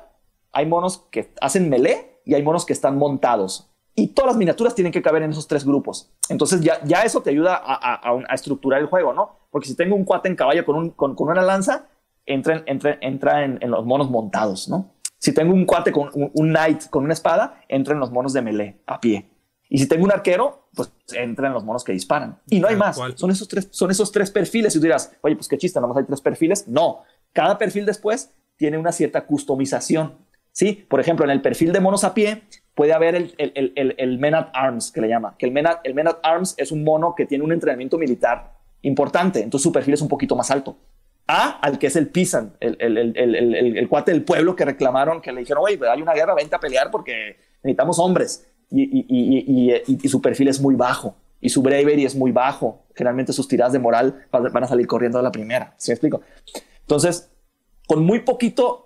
hay monos que hacen melee y hay monos que están montados. Y todas las miniaturas tienen que caber en esos tres grupos. Entonces ya, eso te ayuda a, estructurar el juego, ¿no? Porque si tengo un cuate en caballo con, un, con, una lanza, entra, entra, entra en, los monos montados, ¿no? Si tengo un cuate con un, knight con una espada, entra en los monos de melee a pie. Y si tengo un arquero, pues entra en los monos que disparan. Y no hay más. Son esos, tres, son esos tres perfiles. Y tú dirás, oye, pues qué chiste, nomás hay tres perfiles. No, cada perfil después tiene una cierta customización ¿sí? Por ejemplo, en el perfil de monos a pie puede haber el, el, el, el men at arms, que le llama, que el men, at, el arms es un mono que tiene un entrenamiento militar importante, entonces su perfil es un poquito más alto. A, al que es el pisan, el, cuate del pueblo que reclamaron, que le dijeron, oye, hay una guerra, vente a pelear porque necesitamos hombres. Y, y, y, y, su perfil es muy bajo y su bravery es muy bajo. Generalmente sus tiradas de moral van a salir corriendo a la primera. ¿se explico? Entonces, con muy poquito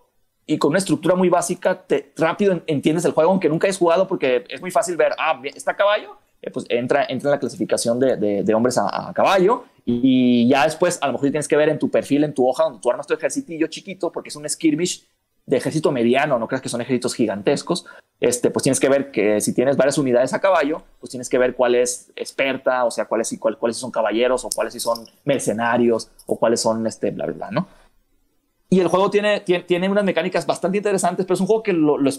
y con una estructura muy básica, te, rápido entiendes el juego, aunque nunca hayas jugado, porque es muy fácil ver, ah, está caballo, eh, pues entra, entra en la clasificación de, de, hombres a, caballo, y ya después a lo mejor tienes que ver en tu perfil, en tu hoja, donde tú armas tu ejercitillo chiquito, porque es un skirmish de ejército mediano, no creas que son ejércitos gigantescos, este, pues tienes que ver que si tienes varias unidades a caballo, pues tienes que ver cuál es experta, o sea, cuáles cuál, cuáles son caballeros, o cuáles son mercenarios, o cuáles son, este, bla, bla, bla, ¿no? Y el juego tiene, tiene, tiene, unas mecánicas bastante interesantes, pero es un juego que lo, lo,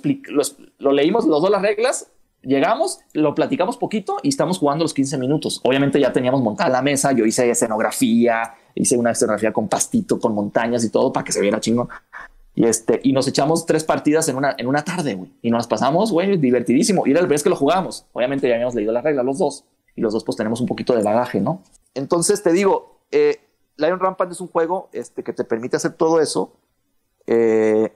lo, leímos los dos las reglas, llegamos, lo platicamos poquito y estamos jugando los 15 minutos. Obviamente ya teníamos montada la mesa, yo hice escenografía, hice una escenografía con pastito, con montañas y todo para que se viera chingo. Y, este, y nos echamos tres partidas en una, en una tarde, güey. Y nos pasamos, güey, divertidísimo. Y era el vez que lo jugamos. Obviamente ya habíamos leído las reglas los dos. Y los dos pues tenemos un poquito de bagaje, ¿no? Entonces te digo, eh, Lion Rampant es un juego este, que te permite hacer todo eso. Eh,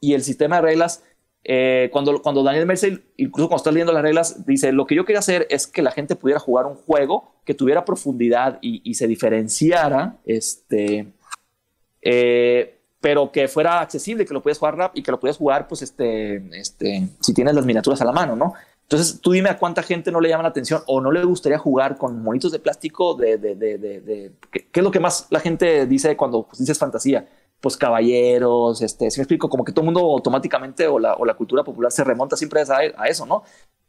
y el sistema de reglas, eh, cuando, cuando Daniel Mercer, incluso cuando está leyendo las reglas, dice, lo que yo quería hacer es que la gente pudiera jugar un juego que tuviera profundidad y, se diferenciara, este, eh, pero que fuera accesible, que lo pudieras jugar rap y que lo pudieras jugar, pues, este, este, si tienes las miniaturas a la mano, ¿no? Entonces, tú dime a cuánta gente no le llama la atención o no le gustaría jugar con monitos de plástico de, de, de, ¿qué, es lo que más la gente dice cuando pues, dices fantasía? Pues caballeros, este, si me explico, como que todo el mundo automáticamente o la, o la, cultura popular se remonta siempre a, a, eso, ¿no?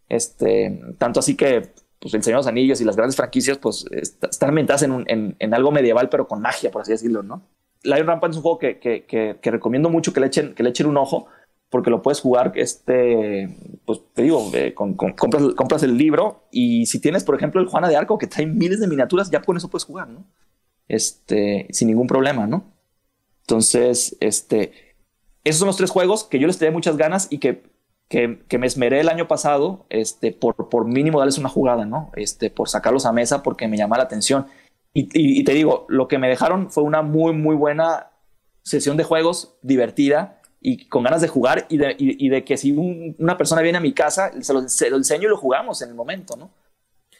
Este, tanto así que pues, el Señor de los Anillos y las grandes franquicias pues están ambientadas en, un, en, en, algo medieval, pero con magia, por así decirlo, ¿no? Lion Rampant es un juego que, que, que, que recomiendo mucho que le echen, que le echen un ojo porque lo puedes jugar, este, pues te digo, eh, con, compras, compras, el libro y si tienes, por ejemplo, el Juana de Arco que trae miles de miniaturas, ya con eso puedes jugar, ¿no? Este, sin ningún problema, ¿no? Entonces, este, esos son los tres juegos que yo les tenía muchas ganas y que, que, que, me esmeré el año pasado, este, por, por mínimo darles una jugada, ¿no? Este, por sacarlos a mesa porque me llama la atención. y te digo, lo que me dejaron fue una muy, muy buena sesión de juegos, divertida y con ganas de jugar y de, que si una persona viene a mi casa, se lo, enseño y lo jugamos en el momento, ¿no?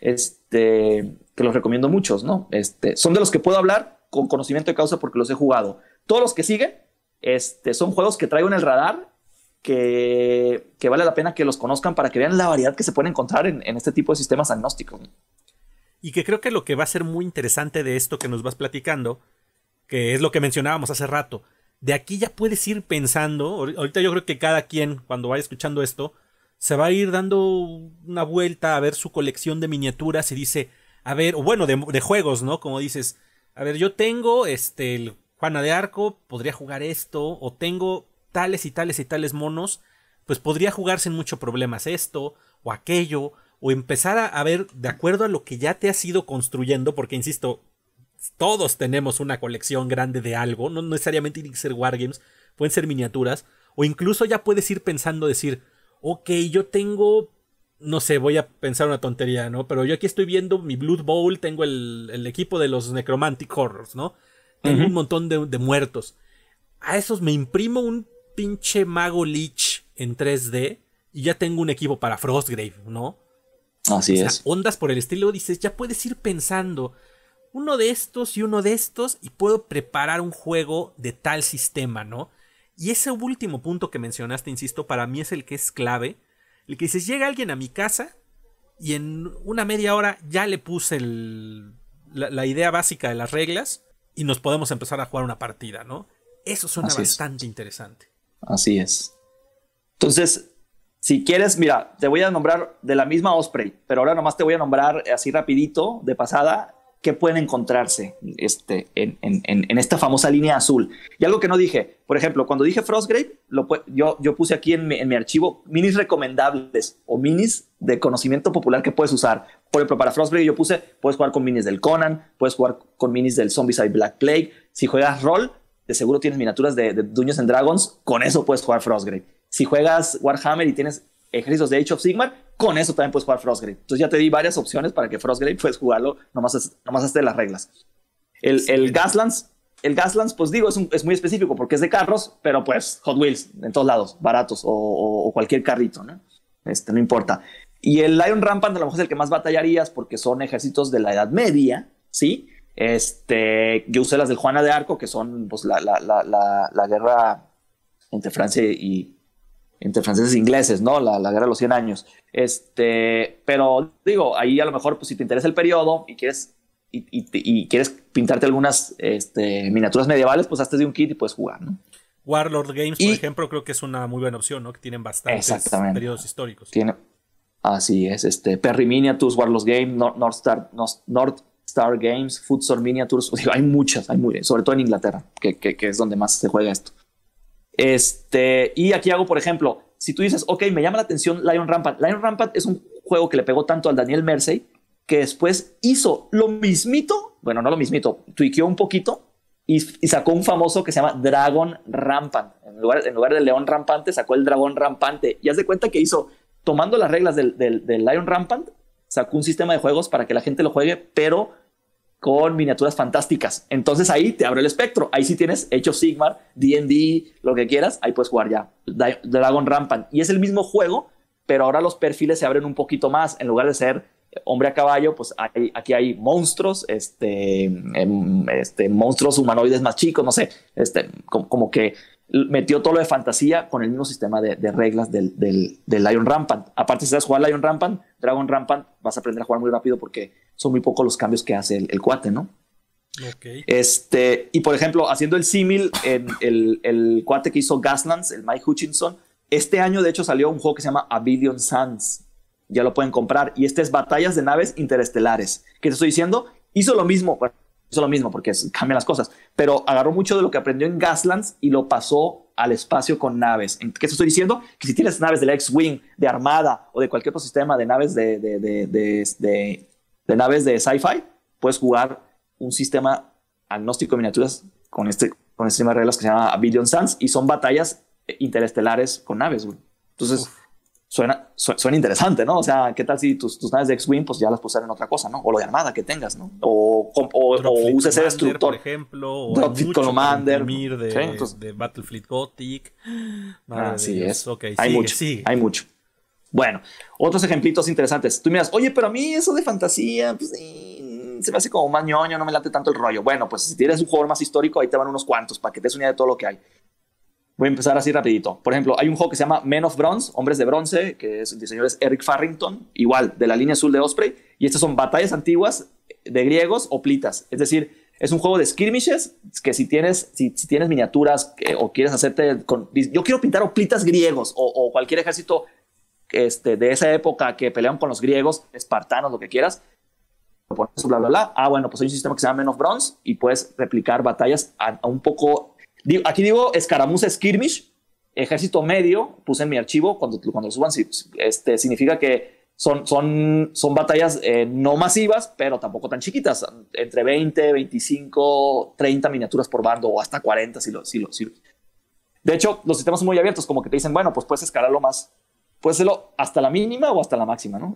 Este, que los recomiendo muchos, ¿no? Este, son de los que puedo hablar con conocimiento de causa porque los he jugado. Todos los que siguen este, son juegos que traigo en el radar, que, vale la pena que los conozcan para que vean la variedad que se puede encontrar en, en este tipo de sistemas agnósticos. Y que creo que lo que va a ser muy interesante de esto que nos vas platicando, que es lo que mencionábamos hace rato, de aquí ya puedes ir pensando, ahorita yo creo que cada quien cuando vaya escuchando esto, se va a ir dando una vuelta a ver su colección de miniaturas y dice, a ver, o bueno, de, juegos, ¿no? Como dices, a ver, yo tengo este, el Juana de Arco, podría jugar esto, o tengo tales y tales y tales monos, pues podría jugarse en mucho problemas esto, o aquello, o empezar a, a ver de acuerdo a lo que ya te has ido construyendo, porque insisto, todos tenemos una colección grande de algo, no necesariamente tienen que ser wargames, pueden ser miniaturas, o incluso ya puedes ir pensando, decir, ok, yo tengo, no sé, voy a pensar una tontería, ¿no? Pero yo aquí estoy viendo mi Blood Bowl, tengo el, equipo de los Necromantic Horrors, ¿no? Tengo un montón de, muertos. A esos me imprimo un pinche mago Lich en 3D y ya tengo un equipo para Frostgrave, ¿no? Así es. Ondas por el estilo, dices, ya puedes ir pensando uno de estos y uno de estos y puedo preparar un juego de tal sistema, ¿no? Y ese último punto que mencionaste, insisto, para mí es el que es clave. El que dices, llega alguien a mi casa y en una media hora ya le puse la, idea básica de las reglas y nos podemos empezar a jugar una partida, ¿no? Eso suena bastante interesante. Así es. Entonces, si quieres, mira, te voy a nombrar de la misma Osprey, pero ahora nomás te voy a nombrar así rapidito, de pasada, que pueden encontrarse este, en, esta famosa línea azul. Y algo que no dije, por ejemplo, cuando dije Frostgrave, lo, yo, yo puse aquí en mi, archivo minis recomendables o minis de conocimiento popular que puedes usar. Por ejemplo, para Frostgrave yo puse, puedes jugar con minis del Conan, puedes jugar con minis del Zombieside Black Plague. Si juegas Roll, de seguro tienes miniaturas de, de Dungeons Dragons, con eso puedes jugar Frostgrave. Si juegas Warhammer y tienes ejércitos de Age of Sigmar, con eso también puedes jugar Frostgrave. Entonces ya te di varias opciones para que Frostgrave puedes jugarlo nomás, nomás hasta las reglas. El, el Gaslands, el Gaslands, pues digo, es, muy específico porque es de carros, pero pues Hot Wheels en todos lados, baratos o, cualquier carrito, ¿no? Este, no importa. Y el Lion Rampant a lo mejor es el que más batallarías porque son ejércitos de la Edad Media, ¿sí? Este, yo usé las del Juana de Arco, que son pues, la, la, la, la guerra entre Francia y entre franceses e ingleses, ¿no? La, guerra de los 100 años. Este, pero digo, ahí a lo mejor, pues si te interesa el periodo y quieres, y, quieres pintarte algunas este, miniaturas medievales, pues hazte de un kit y puedes jugar, Warlord Games, por ejemplo, creo que es una muy buena opción, ¿no? Que tienen bastantes periodos históricos. Tiene, así es, este, Perry Miniatures, Warlord Games, North, Star, Games, Futsal Miniatures, digo, hay muchas, hay muy, sobre todo en Inglaterra, que, que, que es donde más se juega esto. Este, y aquí hago, por ejemplo, si tú dices, ok, me llama la atención Lion Rampant. Lion Rampant es un juego que le pegó tanto al Daniel Mersey que después hizo lo mismito, bueno, no lo mismito, tuiqueó un poquito y, sacó un famoso que se llama Dragon Rampant. En lugar, del león rampante, sacó el dragón rampante. Y haz de cuenta que hizo, tomando las reglas del Lion Rampant, sacó un sistema de juegos para que la gente lo juegue, pero con miniaturas fantásticas. Entonces ahí te abre el espectro. Ahí sí tienes Hecho Sigmar, DD, lo que quieras. Ahí puedes jugar ya Dragon Rampant. Y es el mismo juego, pero ahora los perfiles se abren un poquito más. En lugar de ser hombre a caballo, pues aquí hay monstruos, este, em, este, monstruos humanoides más chicos, no sé, este, como que metió todo lo de fantasía con el mismo sistema de, reglas del, Lion Rampant. Aparte, si sabes jugar Lion Rampant, Dragon Rampant, vas a aprender a jugar muy rápido porque son muy pocos los cambios que hace el, cuate, ¿no? Este, y por ejemplo, haciendo el símil, en el, cuate que hizo Gaslands, el Mike Hutchinson, este año de hecho salió un juego que se llama A Sands Ya lo pueden comprar. Y este es Batallas de Naves Interestelares. ¿Qué te estoy diciendo, hizo lo mismo es lo mismo porque cambian las cosas, pero agarró mucho de lo que aprendió en Gaslands y lo pasó al espacio con naves. ¿En ¿Qué te estoy diciendo? Que si tienes naves la X-Wing, de Armada o de cualquier otro sistema de naves de, de, de, de naves de sci-fi, puedes jugar un sistema agnóstico de miniaturas con este, con este sistema de reglas que se llama Billion Sands y son batallas interestelares con naves, Entonces, suena, suena interesante, ¿no? O sea, ¿qué tal si tus, tus naves de X-Wing pues ya las puedes en otra cosa, ¿no? O lo de armada que tengas, ¿no? O, o, o uses el destructor. Por ejemplo, o Commander. De, de Battlefleet Gothic. así es. Okay, hay mucho. Sigue. Hay mucho. Bueno, otros ejemplitos interesantes. Tú miras, oye, pero a mí eso de fantasía, pues se me hace como más ñoño, no me late tanto el rollo. Bueno, pues si tienes un juego más histórico, ahí te van unos cuantos para que te des de todo lo que hay. Voy a empezar así rapidito. Por ejemplo, hay un juego que se llama Men of Bronze, Hombres de Bronce, que es, el diseñador es Eric Farrington, igual, de la línea azul de Osprey. Y estas son batallas antiguas de griegos o plitas. Es decir, es un juego de skirmishes que si tienes, si, tienes miniaturas o quieres hacerte con... Yo quiero pintar oplitas griegos o, cualquier ejército este, de esa época que pelean con los griegos, espartanos, lo que quieras. Bla, bla, Ah, bueno, pues hay un sistema que se llama Men of Bronze y puedes replicar batallas a un poco aquí digo escaramuza skirmish, ejército medio, puse en mi archivo, cuando, cuando lo suban, pues, este, significa que son, son, son batallas eh, no masivas, pero tampoco tan chiquitas, entre 20, 25, 30 miniaturas por bando o hasta 40 si lo, si lo, si De hecho, los sistemas son muy abiertos, como que te dicen, bueno, pues puedes escalarlo más, puedes hacerlo hasta la mínima o hasta la máxima, ¿no?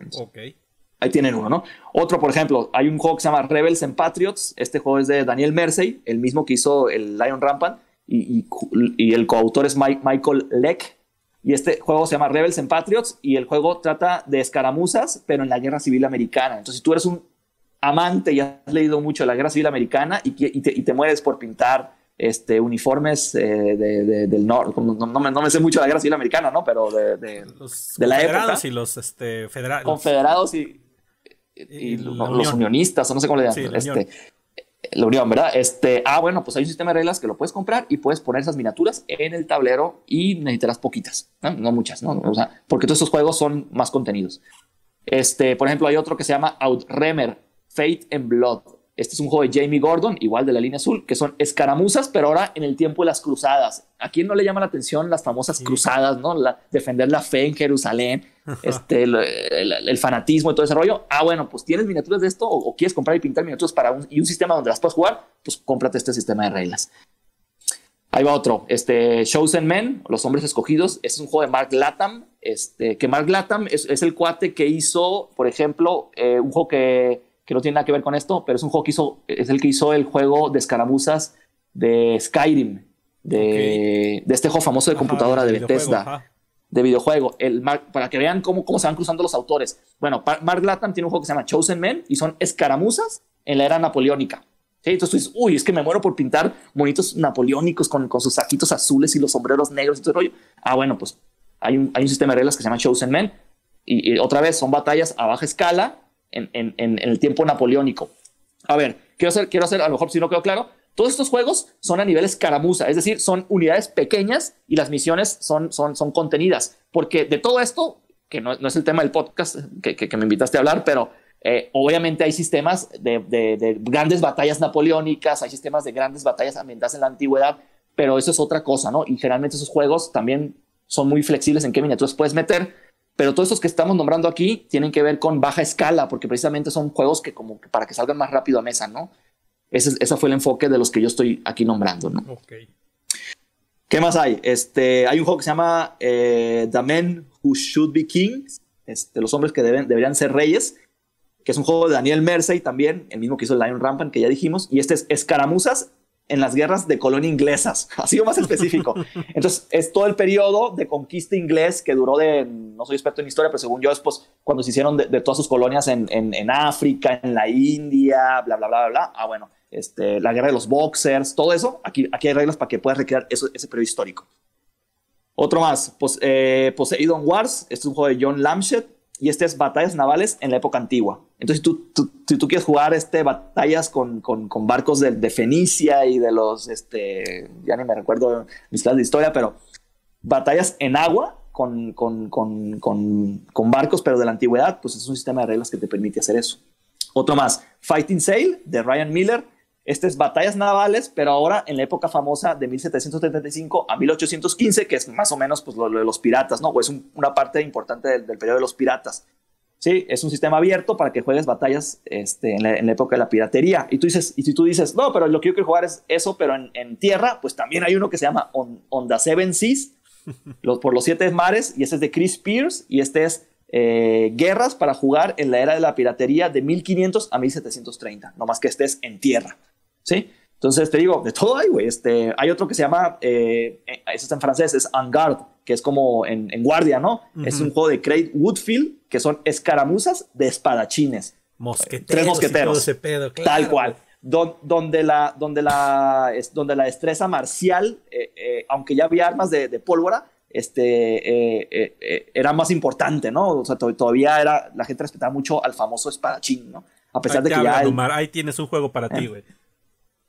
Ahí tienen uno, ¿no? Otro, por ejemplo, hay un juego que se llama Rebels and Patriots. Este juego es de Daniel Mersey, el mismo que hizo el Lion Rampant y, el coautor es Michael Leck. Y este juego se llama Rebels and Patriots y el juego trata de escaramuzas, pero en la Guerra Civil Americana. Entonces, si tú eres un amante y has leído mucho de la Guerra Civil Americana y, te, mueves mueres por pintar este, uniformes eh, del norte, no, no, me, sé mucho de la Guerra Civil Americana, ¿no? Pero de, los la época. y los federales. Confederados y, los, este, unionistas, o no sé cómo le llaman. Este, lo unión, ¿verdad? Este, ah, bueno, pues hay un sistema de reglas que lo puedes comprar y puedes poner esas miniaturas en el tablero y necesitarás poquitas, no, muchas, ¿no? porque todos estos juegos son más contenidos. Este, por ejemplo, hay otro que se llama Outremer, Fate and Blood. Este es un juego de Jamie Gordon, igual de la línea azul, que son escaramuzas, pero ahora en el tiempo de las cruzadas. ¿A quién no le llama la atención las famosas cruzadas, no? defender la fe en Jerusalén, este, el, fanatismo y todo ese rollo. Ah, bueno, pues tienes miniaturas de esto o, quieres comprar y pintar miniaturas para un, y un sistema donde las puedas jugar, pues cómprate este sistema de reglas. Ahí va otro, este and Men, Los Hombres Escogidos. Este es un juego de Mark Latham, este, que Mark Latham es, el cuate que hizo, por ejemplo, eh, un juego que que no tiene nada que ver con esto, pero es un juego que hizo, es el que hizo el juego de escaramuzas de Skyrim, de, este juego famoso de computadora de, Bethesda, de videojuego. El para que vean cómo, cómo se van cruzando los autores. Bueno, Mark Latham tiene un juego que se llama Chosen Men y son escaramuzas en la era napoleónica. Entonces tú dices, uy, es que me muero por pintar bonitos napoleónicos con, con sus saquitos azules y los sombreros negros y todo el rollo. Ah, bueno, pues hay un, hay un sistema de reglas que se llama Chosen Men. y otra vez son batallas a baja escala en, el tiempo napoleónico. A ver, quiero hacer, quiero hacer, a lo mejor si no quedó claro, todos estos juegos son a nivel escaramuza, es decir, son unidades pequeñas y las misiones son, son, son contenidas, porque de todo esto, que no, es el tema del podcast que, que, me invitaste a hablar, pero eh, obviamente hay sistemas de, grandes batallas napoleónicas, hay sistemas de grandes batallas ambientadas en la antigüedad, pero eso es otra cosa, ¿no? Y generalmente esos juegos también son muy flexibles en qué miniaturas puedes meter. Pero todos estos que estamos nombrando aquí tienen que ver con baja escala, porque precisamente son juegos que como para que salgan más rápido a mesa, ¿no? Ese, fue el enfoque de los que yo estoy aquí nombrando, ¿no? ¿Qué más hay? Este, hay un juego que se llama eh, The Men Who Should Be Kings, este, los hombres que deben, deberían ser reyes, que es un juego de Daniel Mersey también, el mismo que hizo el Lion Rampant, que ya dijimos, y este es Escaramuzas en las guerras de colonia inglesas, ha sido más específico. Entonces, es todo el periodo de conquista inglés que duró de, no soy experto en historia, pero según yo es pues, cuando se hicieron de, todas sus colonias en, en, África, en la India, bla, bla, bla, bla, bla. Ah, bueno, este, la guerra de los boxers, todo eso, aquí, aquí hay reglas para que puedas recrear eso, ese periodo histórico. Otro más, pues, eh, Poseidon Wars, este es un juego de John Lamshed, y este es batallas navales en la época antigua. Entonces, tú, tú, si tú quieres jugar este, batallas con, barcos de, Fenicia y de los, este, ya no me recuerdo mis clases de historia, pero batallas en agua con, con, con, barcos, pero de la antigüedad, pues es un sistema de reglas que te permite hacer eso. Otro más, Fighting Sail de Ryan Miller, este es batallas navales, pero ahora en la época famosa de 1775 a 1815, que es más o menos pues, lo, de los piratas, ¿no? O es una parte importante del, periodo de los piratas. Sí, es un sistema abierto para que juegues batallas este, en, la, época de la piratería. Y tú dices, y si tú dices, no, pero lo que yo quiero jugar es eso, pero en, tierra, pues también hay uno que se llama Onda Seven Seas, por los siete mares, y ese es de Chris Pierce, y este es eh, guerras para jugar en la era de la piratería de 1500 a 1730, más que estés en tierra. Entonces te digo, de todo hay, güey. Este, hay otro que se llama, eh, eh, eso está en francés, es Garde que es como en, guardia, ¿no? Es un juego de Craig Woodfield, que son escaramuzas de espadachines. Mosqueteros. Tres mosqueteros. Tal cual. donde, la, donde, la, donde la destreza marcial, eh, aunque ya había armas de, pólvora, este, era más importante, ¿no? O sea, todavía era, la gente respetaba mucho al famoso espadachín, ¿no? A pesar de que Ahí tienes un juego para ti, güey.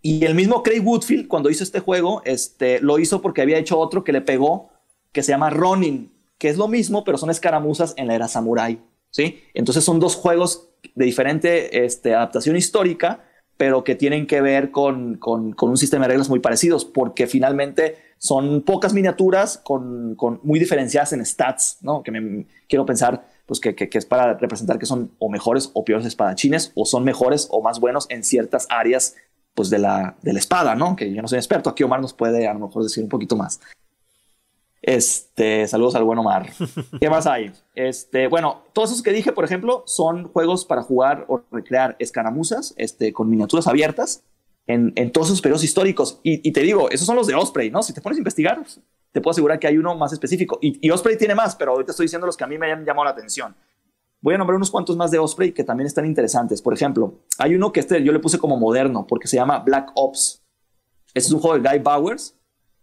Y el mismo Craig Woodfield, cuando hizo este juego, este, lo hizo porque había hecho otro que le pegó, que se llama Ronin, que es lo mismo, pero son escaramuzas en la era samurai. ¿sí? Entonces son dos juegos de diferente este, adaptación histórica, pero que tienen que ver con, un sistema de reglas muy parecidos, porque finalmente son pocas miniaturas con, muy diferenciadas en stats, ¿no? Que me, quiero pensar pues que, que, es para representar que son o mejores o peores espadachines, o son mejores o más buenos en ciertas áreas pues de la, de la espada, ¿no? Que yo no soy experto, aquí Omar nos puede a lo mejor decir un poquito más. Este, saludos al buen Omar. ¿Qué más hay? Este, bueno, todos esos que dije, por ejemplo, son juegos para jugar o recrear escaramuzas, este, con miniaturas abiertas en, en todos esos periodos históricos. Y, te digo, esos son los de Osprey, ¿no? Si te pones a investigar, te puedo asegurar que hay uno más específico. Y, y Osprey tiene más, pero ahorita estoy diciendo los que a mí me han llamado la atención. Voy a nombrar unos cuantos más de Osprey que también están interesantes. Por ejemplo, hay uno que este yo le puse como moderno porque se llama Black Ops. Este es un juego de Guy Bowers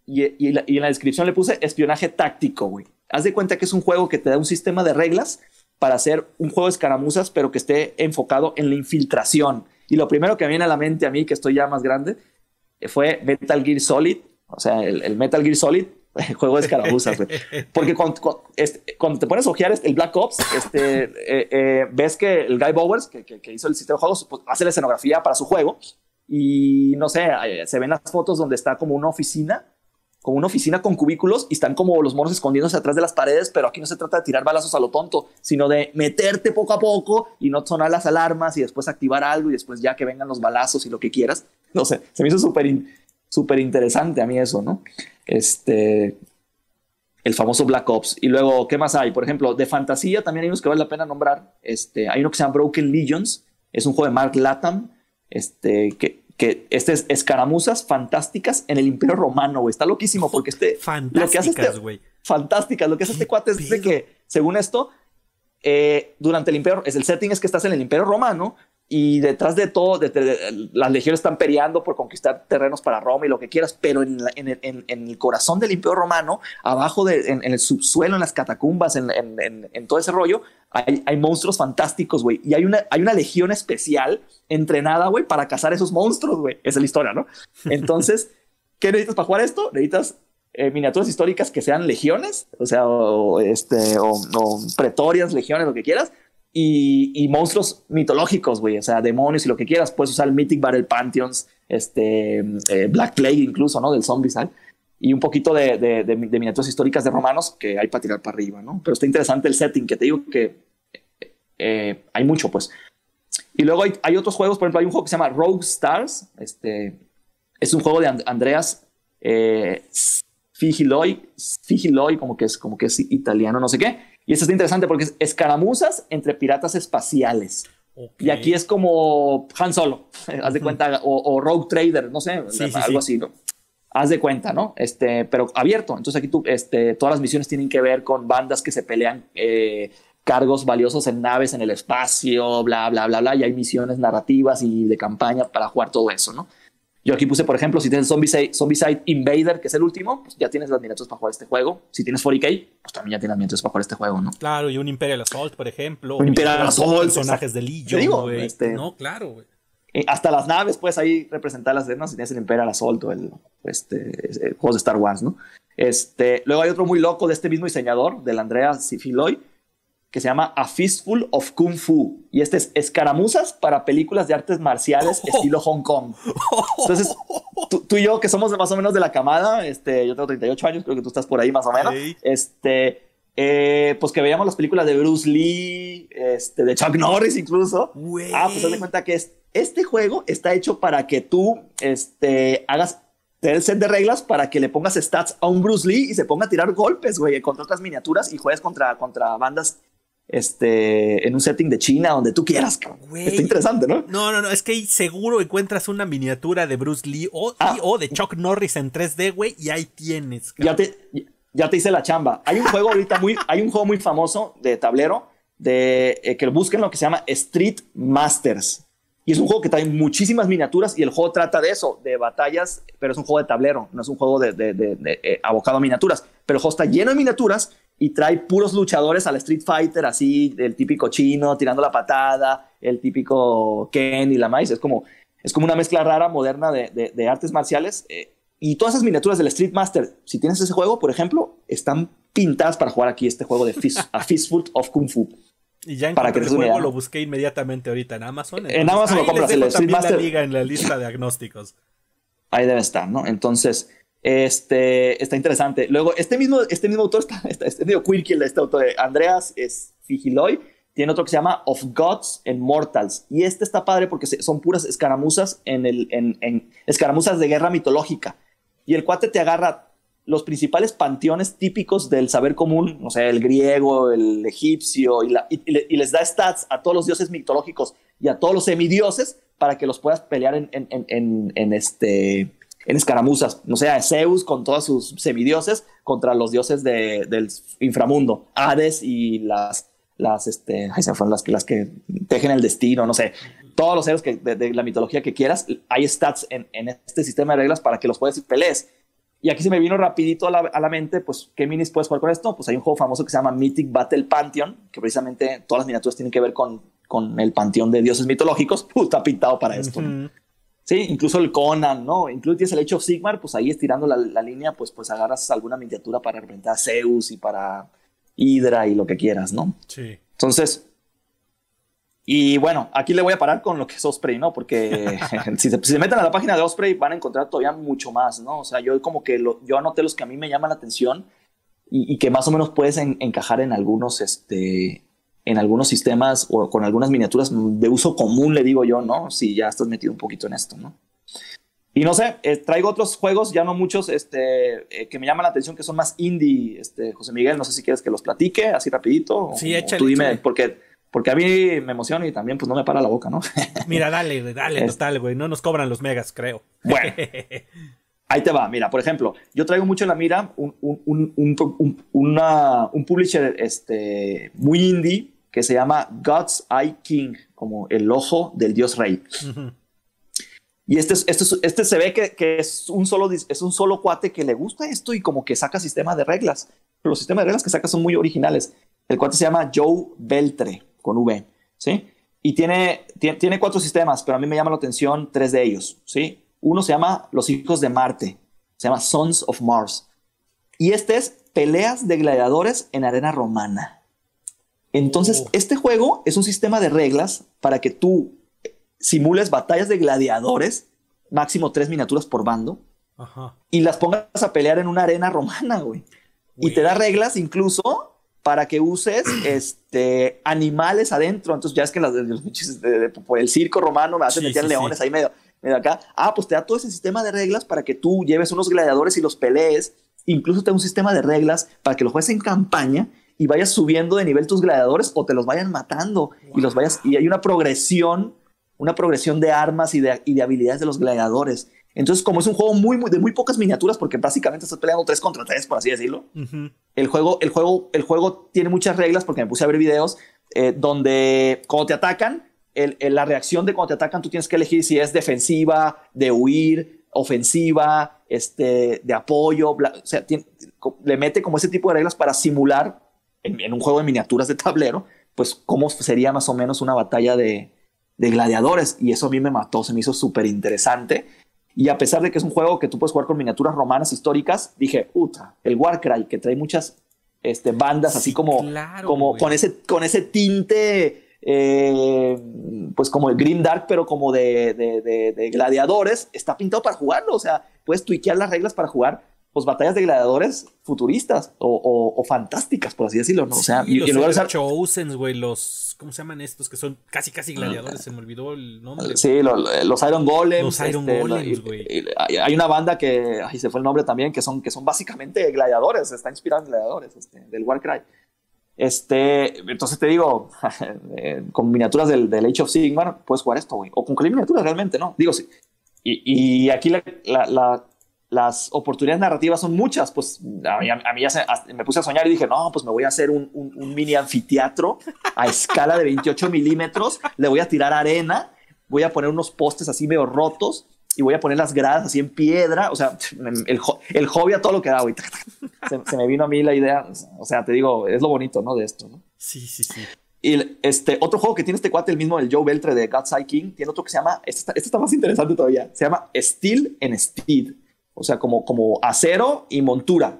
y, en la descripción le puse espionaje táctico, güey. Haz de cuenta que es un juego que te da un sistema de reglas para hacer un juego de escaramuzas, pero que esté enfocado en la infiltración. Y lo primero que viene a la mente a mí, que estoy ya más grande, fue Metal Gear Solid. O sea, el Metal Gear Solid juego de escarabuzas, Porque este, cuando, te pones a ojear este, el Black Ops, este, eh, eh, ves que el Guy Bowers, que, hizo el sistema de juegos, pues, hace la escenografía para su juego. Y no sé, eh, se ven las fotos donde está como una oficina, como una oficina con cubículos y están como los monos escondiéndose atrás de las paredes. Pero aquí no se trata de tirar balazos a lo tonto, sino de meterte poco a poco y no sonar las alarmas y después activar algo y después ya que vengan los balazos y lo que quieras. No sé, se me hizo súper súper interesante a mí eso, ¿no? Este, el famoso Black Ops. Y luego, ¿qué más hay? Por ejemplo, de fantasía también hay unos que vale la pena nombrar. Este, hay uno que se llama Broken Legions. Es un juego de Mark Latham. Este, que, que este es escaramuzas fantásticas en el Imperio Romano, güey. Está loquísimo porque este... este fantásticas, lo que hace este, güey. Lo que hace este cuate es de que, según esto, eh, durante el Imperio... Es, el setting es que estás en el Imperio Romano y detrás de todo, las legiones están peleando por conquistar terrenos para Roma y lo que quieras, pero en, el, corazón del Imperio Romano, abajo en, el subsuelo, en las catacumbas, en, todo ese rollo, hay, monstruos fantásticos, güey. Y hay una, hay una legión especial entrenada, güey, para cazar esos monstruos, güey. Esa es la historia, ¿no? Entonces, ¿qué necesitas para jugar esto? Necesitas eh, miniaturas históricas que sean legiones, o sea, este, o pretorias, legiones, lo que quieras y, monstruos mitológicos, güey, o sea, demonios y lo que quieras. Puedes usar el Mythic Battle Pantheons, este, eh, Black Plague incluso, ¿no? Del zombie ¿sabes? y un poquito de, miniaturas históricas de romanos que hay para tirar para arriba, ¿no? Pero está interesante el setting, que te digo que eh, eh, hay mucho, pues. Y luego hay, otros juegos, por ejemplo, hay un juego que se llama Rogue Stars, este, es un juego de Andreas eh, Figiloi, Figiloi, como que es, como que es italiano, no sé qué, y eso es interesante porque es escaramuzas entre piratas espaciales. Y aquí es como Han Solo, haz de cuenta, o, Rogue Trader, no sé, algo así, ¿no? Haz de cuenta, ¿no? Este, pero abierto. Entonces aquí tú, este, todas las misiones tienen que ver con bandas que se pelean eh, cargos valiosos en naves en el espacio, bla, bla, bla, bla. Y hay misiones narrativas y de campaña para jugar todo eso, ¿no? Yo aquí puse, por ejemplo, si tienes Zombicide, Invader, que es el último, pues ya tienes las miniaturas para jugar este juego. Si tienes 40k, pues también ya tienes las para jugar este juego, ¿no? Claro, y un Imperial Assault, por ejemplo. Un Imperial Assault. Personajes de Lillo. este, No, claro, güey. Eh, hasta las naves puedes ahí representarlas, ¿no? Si tienes el Imperial Assault o el, este, eh, de Star Wars, ¿no? Este, luego hay otro muy loco de este mismo diseñador, del Andrea Sifiloy que se llama A Fistful of Kung Fu. Y este es escaramuzas para películas de artes marciales estilo Hong Kong. Entonces, tú, y yo, que somos más o menos de la camada, este, yo tengo 38 años, creo que tú estás por ahí más o menos, este, eh, pues que veíamos las películas de Bruce Lee, este, de Chuck Norris incluso. Ah, pues haz cuenta que este juego está hecho para que tú este, hagas el set de reglas para que le pongas stats a un Bruce Lee y se ponga a tirar golpes, güey, contra otras miniaturas y juegues contra, contra bandas este, en un setting de China, donde tú quieras. Está interesante, ¿no? No, no, no, es que seguro encuentras una miniatura de Bruce Lee o, ah. de Chuck Norris en 3D, güey, y ahí tienes. Ya te, ya te hice la chamba. Hay un juego ahorita muy, hay un juego muy famoso de tablero de eh, que busquen lo que se llama Street Masters. Y es un juego que trae muchísimas miniaturas y el juego trata de eso, de batallas, pero es un juego de tablero, no es un juego de, eh, abocado a miniaturas. Pero el juego está lleno de miniaturas y trae puros luchadores al Street Fighter, así, el típico chino tirando la patada, el típico Ken y la maíz. Es como, es como una mezcla rara, moderna de, de, artes marciales. Eh, y todas esas miniaturas del Street Master, si tienes ese juego, por ejemplo, están pintadas para jugar aquí este juego de Fist, A Fistful of Kung Fu. Y ya para que el juego lo busqué inmediatamente ahorita en Amazon. en Amazon lo compras. El Street Master. la liga en la lista de agnósticos. Ahí debe estar, ¿no? Entonces, este, está interesante. Luego, este mismo, este mismo autor, está, este medio quirky, este autor de eh, Andreas es Figiloy, tiene otro que se llama Of Gods and Mortals. Y este está padre porque son puras escaramuzas, en el, en, escaramuzas de guerra mitológica. Y el cuate te agarra los principales panteones típicos del saber común, no sea, el griego, el egipcio, y, les da stats a todos los dioses mitológicos y a todos los semidioses para que los puedas pelear en, en, en, en este, en escaramuzas, no sé, Zeus con todos sus semidioses contra los dioses del inframundo, Hades y las, las, este, ay, se fueron las, las que tejen el destino, no sé, todos los héroes que, de, la mitología que quieras, hay stats en, este sistema de reglas para que los puedas y pelees. Y aquí se me vino rapidito a la, mente, pues, ¿qué minis puedes jugar con esto? Pues hay un juego famoso que se llama Mythic Battle Pantheon, que precisamente todas las miniaturas tienen que ver con, con el panteón de dioses mitológicos. Puta, pintado para esto. Sí, incluso el Conan, ¿no? Incluso tienes el hecho Sigmar, pues ahí estirando la, línea, pues, pues agarras alguna miniatura para representar a Zeus y para Hydra y lo que quieras, ¿no? Sí. Entonces, y bueno, aquí le voy a parar con lo que es Osprey, ¿no? Porque si, se, meten a la página de Osprey van a encontrar todavía mucho más, ¿no? O sea, yo como que yo anoté los que a mí me llaman la atención y, que más o menos puedes encajar en algunos, este, en algunos sistemas o con algunas miniaturas de uso común, le digo yo, ¿no? Si ya estás metido un poquito en esto, ¿no? Y no sé, eh, traigo otros juegos, ya no muchos, este, eh, que me llaman la atención, que son más indie. Este, José Miguel, no sé si quieres que los platique así rapidito. Sí, o, Tú dime, porque, porque a mí me emociona y también pues no me para la boca, ¿no? mira, dale, dale, total, güey. No nos cobran los megas, creo. Bueno. Ahí te va, mira, por ejemplo, yo traigo mucho en la mira un, un, un, un publisher este, muy indie que se llama God's Eye King, como el ojo del dios rey. Y este, este, este se ve que, que, es, un solo, es un solo cuate que le gusta esto y como que saca sistemas de reglas. Los sistemas de reglas que saca son muy originales. El cuate se llama Joe Beltre, con V, ¿sí? Y tiene, tiene, tiene cuatro sistemas, pero a mí me llama la atención tres de ellos, ¿sí? Uno se llama Los Hijos de Marte, se llama Sons of Mars. Y este es peleas de gladiadores en arena romana. Entonces, este juego es un sistema de reglas para que tú eh, simules batallas de gladiadores, máximo tres miniaturas por bando, y las pongas a pelear en una arena romana, güey. Y te da reglas incluso para que uses este, animales adentro. Entonces, ya es que las, por el circo romano me hacen meter leones ahí medio, medio acá. Ah, pues te da todo ese sistema de reglas para que tú lleves unos gladiadores y los pelees. Incluso te da un sistema de reglas para que los juegues en campaña y vayas subiendo de nivel tus gladiadores o te los vayan matando y los vayas y hay una progresión, una progresión de armas y de, habilidades de los gladiadores. Entonces, como es un juego muy, muy, de muy pocas miniaturas, porque básicamente estás peleando tres contra tres, por así decirlo, el, juego, el, juego, el juego tiene muchas reglas, porque me puse a ver videos, eh, donde cuando te atacan, la reacción de cuando te atacan, tú tienes que elegir si es defensiva, de huir, ofensiva, este, de apoyo, o sea, le mete como ese tipo de reglas para simular en, un juego de miniaturas de tablero, pues cómo sería más o menos una batalla de, gladiadores. Y eso a mí me mató, se me hizo súper interesante. Y a pesar de que es un juego que tú puedes jugar con miniaturas romanas históricas, dije, puta, el Warcry, que trae muchas este, bandas así como, como con, ese, con ese tinte, eh, pues como el Green Dark, pero como de, de, gladiadores, está pintado para jugarlo. O sea, puedes tuiquear las reglas para jugar pues batallas de gladiadores futuristas o, fantásticas, por así decirlo, ¿no? o sea, y, los en lugar de güey, los... ¿Cómo se llaman estos? Que son casi, casi ah. gladiadores, se me olvidó el nombre. Sí, los Iron Golems. Los Iron este, Golems, güey. Hay una banda que, ahí se fue el nombre también, que son, que son básicamente gladiadores, está inspirada en gladiadores, este, del Warcry. Este, entonces te digo, eh, con miniaturas del, del Age of Sigmar puedes jugar esto, güey. O con qué miniaturas realmente, ¿no? Digo, sí. Y, aquí la las oportunidades narrativas son muchas. Pues a mí, ya se, me puse a soñar y dije, no, pues me voy a hacer un, mini anfiteatro a escala de 28 milímetros, le voy a tirar arena, voy a poner unos postes así medio rotos y voy a poner las gradas así en piedra. O sea, el, el hobby a todo lo que da, hoy Se, me vino a mí la idea. O sea, te digo, es lo bonito, ¿no? De esto, ¿no? Sí, sí, sí. Y este, otro juego que tiene este cuate, el mismo del Joe Beltre de God's Eye King, tiene otro que se llama, este, este está, más interesante todavía, se llama Steel en Steed o sea, como, como acero y montura.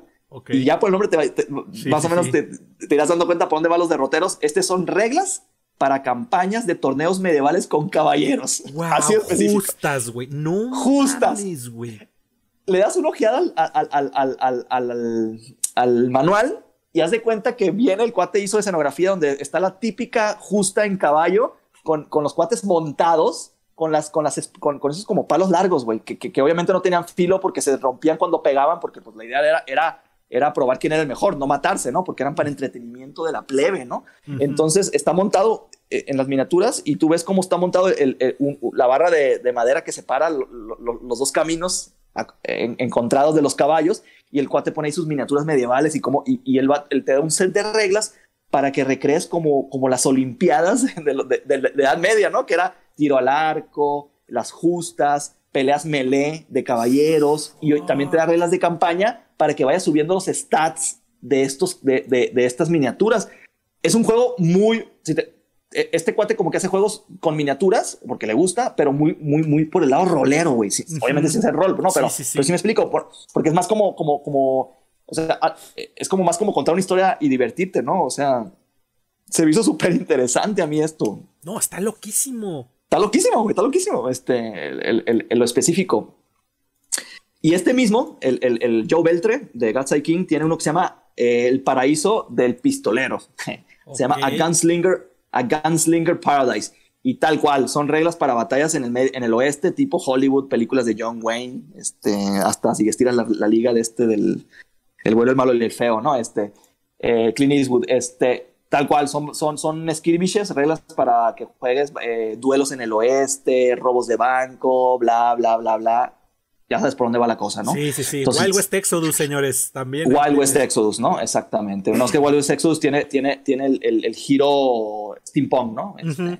Y ya por el nombre te, más o menos te, te, irás dando cuenta por dónde van los derroteros. Estas son reglas para campañas de torneos medievales con caballeros. Wow, Justas, güey. No. Justas. güey. Le das una ojeada al, al, al, al manual y haz de cuenta que viene el cuate hizo escenografía donde está la típica justa en caballo con, con los cuates montados con las con las con, esos como palos largos, güey, que, obviamente no tenían filo porque se rompían cuando pegaban, porque pues la idea era, era era probar quién era el mejor, no matarse, ¿no? Porque eran para entretenimiento de la plebe, ¿no? Entonces está montado eh, en las miniaturas y tú ves cómo está montado la barra de, madera que separa los dos caminos encontrados de los caballos y el cuate pone ahí sus miniaturas medievales y como y, él, te da un set de reglas para que recrees como, como las olimpiadas de, de, edad media, ¿no? Que era tiro al arco, las justas, peleas melee de caballeros y hoy también te da reglas de campaña para que vayas subiendo los stats de, estos, de, de, de estas miniaturas. Es un juego muy... E, este cuate como que hace juegos con miniaturas porque le gusta, pero muy, muy, muy por el lado rolero, güey. Obviamente sin ser rol, Pero sí, me explico, porque es más como, como, como, e, es como más como contar una historia y divertirte, ¿no? O sea, se me hizo súper interesante a mí esto. No, está loquísimo. Está loquísimo, güey, está loquísimo, este, el, el, lo específico. Y este mismo, el, Joe Beltre de Eye King, tiene uno que se llama eh, El Paraíso del Pistolero. Se llama A Gunslinger, A Gunslinger Paradise. Y tal cual, son reglas para batallas en el, en el oeste, tipo Hollywood, películas de John Wayne, este, hasta si estiras la, liga de este del el Vuelo el malo y el feo, ¿no? Este, eh, Clint Eastwood, este, Tal cual, son, son, son skirmishes, reglas para que juegues eh, duelos en el oeste, robos de banco, bla, bla, bla, bla. Ya sabes por dónde va la cosa, ¿no? Sí, sí, sí. Wild West Exodus, señores, también. Wild West Exodus, ¿no? Exactamente. No es que Wild West Exodus tiene, tiene, tiene el, el, giro steampunk, ¿no? Este,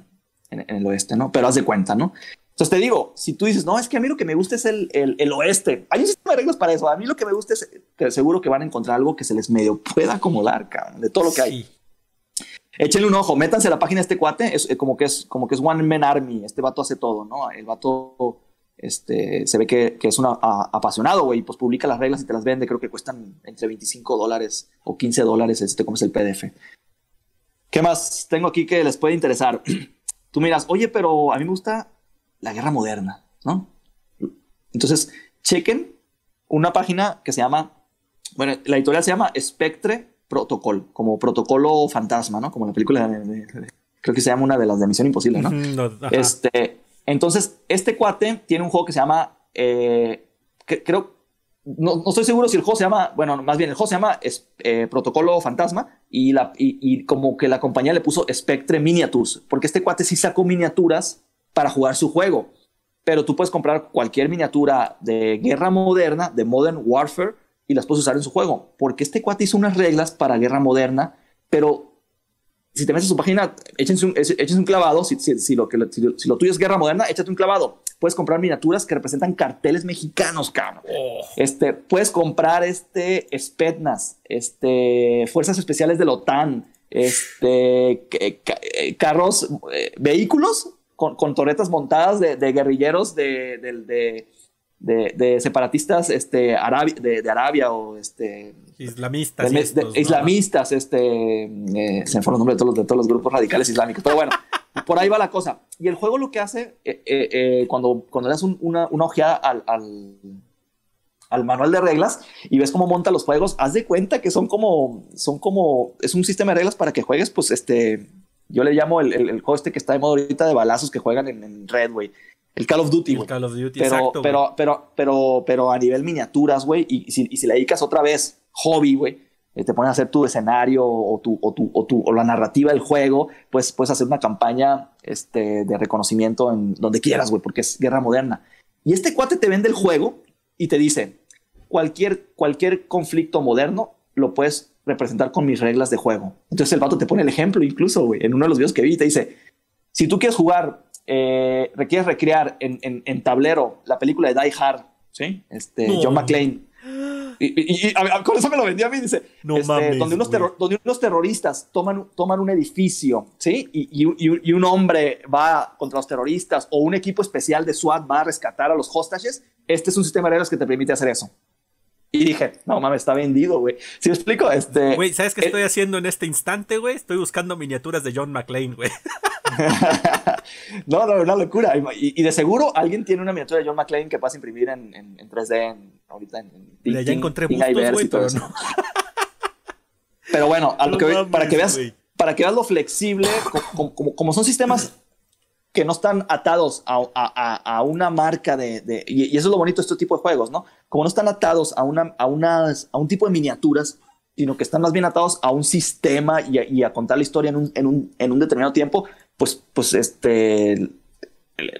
en, el oeste, ¿no? Pero haz de cuenta, ¿no? Entonces te digo, si tú dices, no, es que a mí lo que me gusta es el, el, el, oeste, hay un sistema de reglas para eso. A mí lo que me gusta es que seguro que van a encontrar algo que se les medio pueda acomodar, cabrón, de todo lo que sí. hay échenle un ojo, métanse a la página de este cuate, es, eh, como, que es, como que es One Man Army, este vato hace todo, ¿no? El vato este, se ve que, es un apasionado, güey, pues publica las reglas y te las vende, creo que cuestan entre 25 dólares o 15 dólares, este, como es el PDF. ¿Qué más tengo aquí que les puede interesar? Tú miras, oye, pero a mí me gusta la guerra moderna, ¿no? Entonces, chequen una página que se llama, bueno, la editorial se llama Spectre Protocol, como protocolo fantasma, ¿no? Como la película de, creo que se llama una de las de Misión Imposible, ¿no? este, entonces, este cuate tiene un juego que se llama, que, eh, creo, no, no, estoy seguro si el juego se llama, bueno, más bien el juego se llama es, eh, Protocolo Fantasma y, la, y, y, como que la compañía le puso Spectre Miniatures, porque este cuate sí sacó miniaturas para jugar su juego, pero tú puedes comprar cualquier miniatura de guerra moderna, de Modern Warfare, y las puedes usar en su juego, porque este cuate hizo unas reglas para guerra moderna, pero si te metes a su página, échense un, clavado, si, lo que, si, lo tuyo es guerra moderna, échate un clavado. Puedes comprar miniaturas que representan carteles mexicanos, cabrón. Oh. Este, puedes comprar este espetnas este, fuerzas especiales de la OTAN, este, eh, carros, eh, vehículos con, torretas montadas de, guerrilleros de de, separatistas este, de, Arabia o este, islamistas. Islamistas, este, eh, se me fueron nombres de todos, de todos los grupos radicales islámicos, pero bueno, por ahí va la cosa. Y el juego lo que hace, eh, eh, cuando, cuando le das una, una, ojeada al, al, manual de reglas y ves cómo monta los juegos, haz de cuenta que son como, son como, es un sistema de reglas para que juegues, pues este, yo le llamo el, el, el este que está de moda ahorita de balazos que juegan en, en Redway el Call of Duty, Call of Duty, pero, exacto. Pero, pero, pero, pero a nivel miniaturas, güey. Y, si, le dedicas otra vez hobby, güey, eh, te pones a hacer tu escenario o, tu, o, tu, o, tu, o la narrativa del juego, pues puedes hacer una campaña este, de reconocimiento en donde quieras, güey, porque es guerra moderna. Y este cuate te vende el juego y te dice: cualquier, cualquier conflicto moderno lo puedes representar con mis reglas de juego. Entonces el vato te pone el ejemplo, incluso, güey, en uno de los videos que vi, te dice: si tú quieres jugar eh, requieres recrear en, en, en, tablero la película de Die Hard, ¿sí? Este, John McClane. Y, con eso me lo vendía a mí, dice. Este, donde, unos donde unos terroristas toman, toman un edificio, ¿sí? Y, y, un hombre va contra los terroristas o un equipo especial de SWAT va a rescatar a los hostages. Este es un sistema de reglas que te permite hacer eso. Y dije, no mames, está vendido, güey. ¿Sí explico? Este. Güey, ¿sabes qué estoy haciendo en este instante, güey? Estoy buscando miniaturas de John McClane, güey. no, no, una locura. Y, de seguro alguien tiene una miniatura de John McClane que puedas imprimir en, 3D ahorita en, Ya encontré bustos, pero bueno, a para que veas, para que veas lo flexible, como son sistemas que no están atados a, a, a una marca de, de, y, eso es lo bonito de este tipo de juegos, ¿no? Como no están atados a, una, a, una a un tipo de miniaturas, sino que están más bien atados a un sistema y a, contar la historia en un, en, un, en un, determinado tiempo, pues, pues este,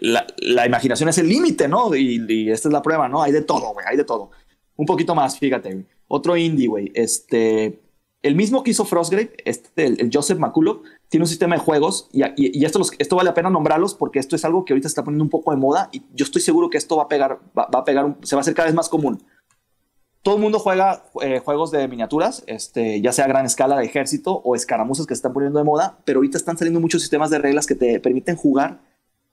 la, la imaginación es el límite, ¿no? Y, y, esta es la prueba, ¿no? Hay de todo, güey, hay de todo. Un poquito más, fíjate. Otro indie, güey. Este, el mismo que hizo Frostgrave, este, el, Joseph Makulov, tiene un sistema de juegos y, esto, esto vale la pena nombrarlos porque esto es algo que ahorita está poniendo un poco de moda y yo estoy seguro que esto va a pegar, va, a pegar, se va a hacer cada vez más común. Todo el mundo juega eh, juegos de miniaturas, este, ya sea a gran escala de ejército o escaramuzas que se están poniendo de moda, pero ahorita están saliendo muchos sistemas de reglas que te permiten jugar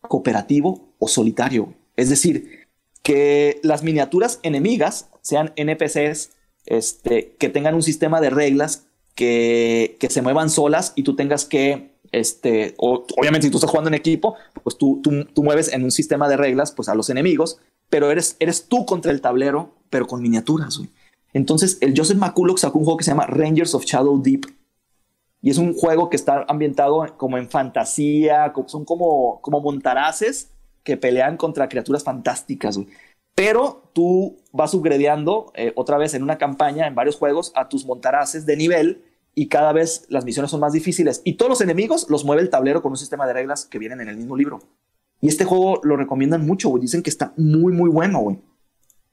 cooperativo o solitario. Es decir, que las miniaturas enemigas sean NPCs este, que tengan un sistema de reglas que, se muevan solas y tú tengas que, este, obviamente si tú estás jugando en equipo, pues tú, tú, mueves en un sistema de reglas pues a los enemigos, pero eres, eres tú contra el tablero, pero con miniaturas. Entonces el Joseph McCulloch sacó un juego que se llama Rangers of Shadow Deep. Y es un juego que está ambientado como en fantasía, son como, como montaraces que pelean contra criaturas fantásticas. Güey pero tú vas subgredeando eh, otra vez en una campaña, en varios juegos, a tus montaraces de nivel y cada vez las misiones son más difíciles. Y todos los enemigos los mueve el tablero con un sistema de reglas que vienen en el mismo libro. Y este juego lo recomiendan mucho, güey. Dicen que está muy, muy bueno, güey.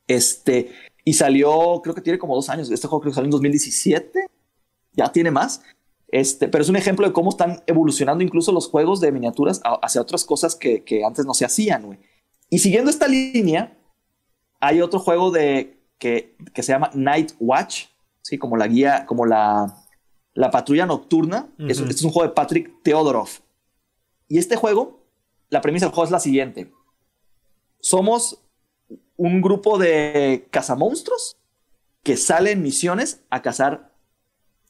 Este, y salió, creo que tiene como dos años. Este juego creo que salió en 2017. Ya tiene más. Este, pero es un ejemplo de cómo están evolucionando incluso los juegos de miniaturas hacia otras cosas que, que antes no se hacían, güey. Y siguiendo esta línea, hay otro juego de, que, se llama Night Watch, ¿sí? como la guía, como la, patrulla nocturna. es, un juego de Patrick Teodorov. Y este juego, la premisa del juego es la siguiente. Somos un grupo de cazamonstruos que sale en misiones a cazar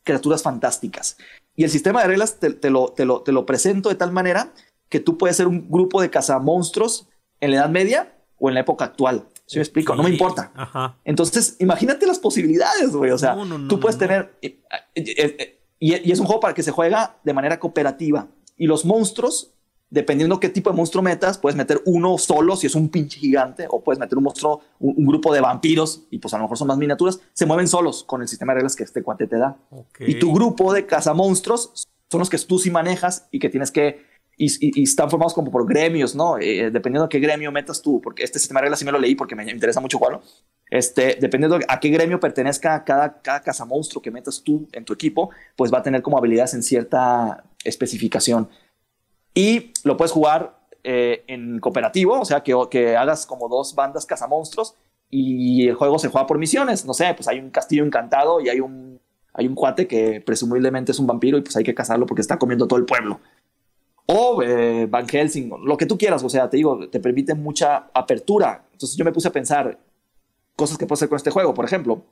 criaturas fantásticas. Y el sistema de reglas te, lo, te, lo, presento de tal manera que tú puedes ser un grupo de cazamonstruos en la Edad Media o en la época actual. Si me explico, no me importa. Entonces, imagínate las posibilidades, güey. O sea, tú puedes tener. Eh, eh, eh, y, es un juego para que se juega de manera cooperativa. Y los monstruos, dependiendo qué tipo de monstruo metas, puedes meter uno solo si es un pinche gigante, o puedes meter un monstruo, un, grupo de vampiros, y pues a lo mejor son más miniaturas, se mueven solos con el sistema de reglas que este cuate te da. Y tu grupo de cazamonstruos son los que tú sí manejas y que tienes que y, están formados como por gremios, ¿no? Eh, eh, dependiendo a qué gremio metas tú, porque este sistema de reglas sí me lo leí porque me interesa mucho jugarlo. Este, dependiendo a qué gremio pertenezca cada, cada casa que metas tú en tu equipo, pues va a tener como habilidades en cierta especificación. Y lo puedes jugar eh, en cooperativo, o sea, que, que hagas como dos bandas cazamonstruos y el juego se juega por misiones. No sé, pues hay un castillo encantado y hay un, hay un cuate que presumiblemente es un vampiro y pues hay que cazarlo porque está comiendo todo el pueblo o Van eh, Helsing, lo que tú quieras, o sea, te digo, te permite mucha apertura. Entonces yo me puse a pensar cosas que puedo hacer con este juego, por ejemplo,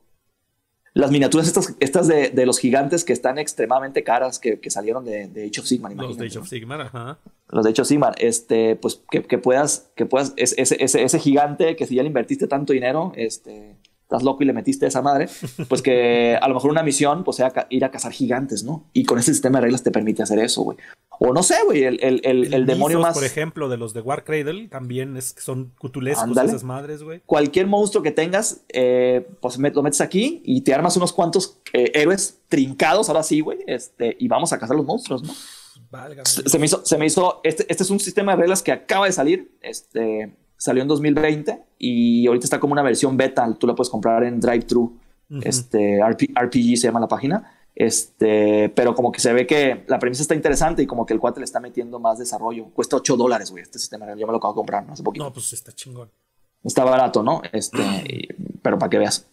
las miniaturas estas, de, los gigantes que están extremadamente caras, que, salieron de, de, Age of Sigmar, Los de Age of Sigmar, ajá. Los de Age of Sigmar, este, pues que, puedas, que puedas, ese, gigante que si ya le invertiste tanto dinero, este, estás loco y le metiste esa madre, pues que a lo mejor una misión pues sea ir a cazar gigantes, ¿no? Y con ese sistema de reglas te permite hacer eso, güey. O no sé, güey, el, el, el, el demonio más. Por ejemplo, de los de War Cradle, también es, son cutulescos esas madres, güey. Cualquier monstruo que tengas, eh, pues lo metes aquí y te armas unos cuantos eh, héroes trincados, ahora sí, güey, este, y vamos a cazar los monstruos, ¿no? Válgame. Se, me hizo, se me hizo este, este, es un sistema de reglas que acaba de salir, este, salió en 2020 y ahorita está como una versión beta, tú la puedes comprar en DriveThru, este, RPG se llama la página este, pero como que se ve que la premisa está interesante y como que el cuate le está metiendo más desarrollo. Cuesta 8 dólares, güey, este sistema. Yo me lo acabo de comprar hace poquito. No, pues está chingón. Está barato, ¿no? Este, pero para que veas.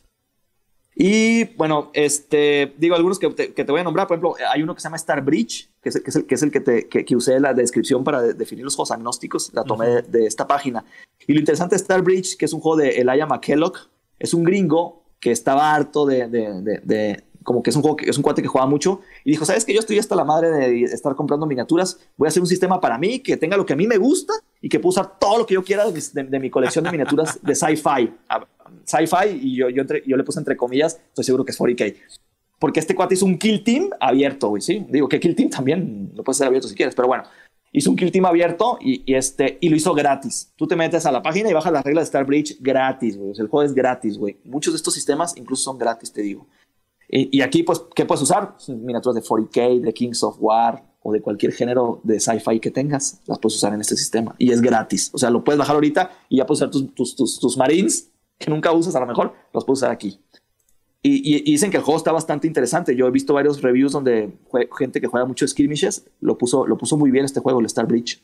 Y bueno, este, digo algunos que te, voy a nombrar. Por ejemplo, eh, hay uno que se llama Star Bridge, que es, el, que, es el que, usé la descripción para definir los juegos agnósticos. La tomé de, esta página. Y lo interesante es Star Bridge, que es un juego de Elia McKellock. Es un gringo que estaba harto de como que es un juego que es un cuate que juega mucho y dijo, "¿Sabes que yo estoy hasta la madre de estar comprando miniaturas? Voy a hacer un sistema para mí que tenga lo que a mí me gusta y que pueda usar todo lo que yo quiera de, mi colección de miniaturas de sci-fi." Ah, sci-fi y yo yo, le puse entre comillas, estoy seguro que es 40K. Porque este cuate hizo un kill team abierto, güey, sí. Digo que kill team también lo puedes hacer abierto si quieres, pero bueno, hizo un kill team abierto y, este, y lo hizo gratis. Tú te metes a la página y bajas las reglas de Star Bridge gratis, güey. O sea, el juego es gratis, güey. Muchos de estos sistemas incluso son gratis, te digo. Y, aquí, pues, ¿qué puedes usar? Pues, Miniaturas de 4 k de Kings of War o de cualquier género de sci-fi que tengas, las puedes usar en este sistema y es gratis. O sea, lo puedes bajar ahorita y ya puedes usar tus, Marines que nunca usas, a lo mejor los puedes usar aquí. Y, dicen que el juego está bastante interesante. Yo he visto varios reviews donde gente que juega mucho skirmishes lo puso, lo puso muy bien este juego, el Star Bridge.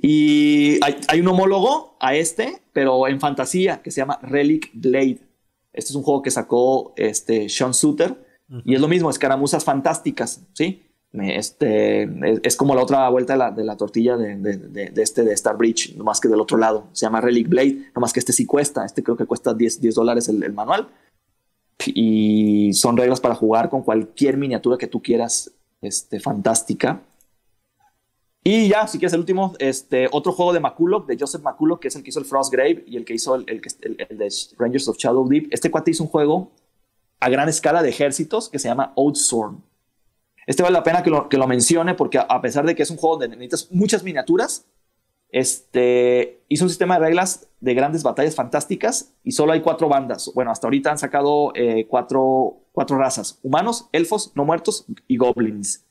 Y hay, hay, un homólogo a este, pero en fantasía, que se llama Relic Blade. Este es un juego que sacó este, Sean Suter y es lo mismo, escaramuzas fantásticas, ¿sí? Este, es, como la otra vuelta de la, tortilla de, este de Star Bridge, nomás que del otro lado. Se llama Relic Blade, nomás que este sí cuesta. Este creo que cuesta 10, dólares el, manual. Y son reglas para jugar con cualquier miniatura que tú quieras, este, fantástica. Y ya, si quieres el último, este, otro juego de Maculock, de Joseph Maculock, que es el que hizo el Frostgrave y el que hizo el, el, de Rangers of Shadow Deep. Este cuate hizo un juego a gran escala de ejércitos que se llama Old Sword Este vale la pena que lo, que mencione porque a, pesar de que es un juego donde necesitas muchas miniaturas, este, hizo un sistema de reglas de grandes batallas fantásticas y solo hay cuatro bandas. Bueno, hasta ahorita han sacado eh, cuatro razas, humanos, elfos, no muertos y goblins.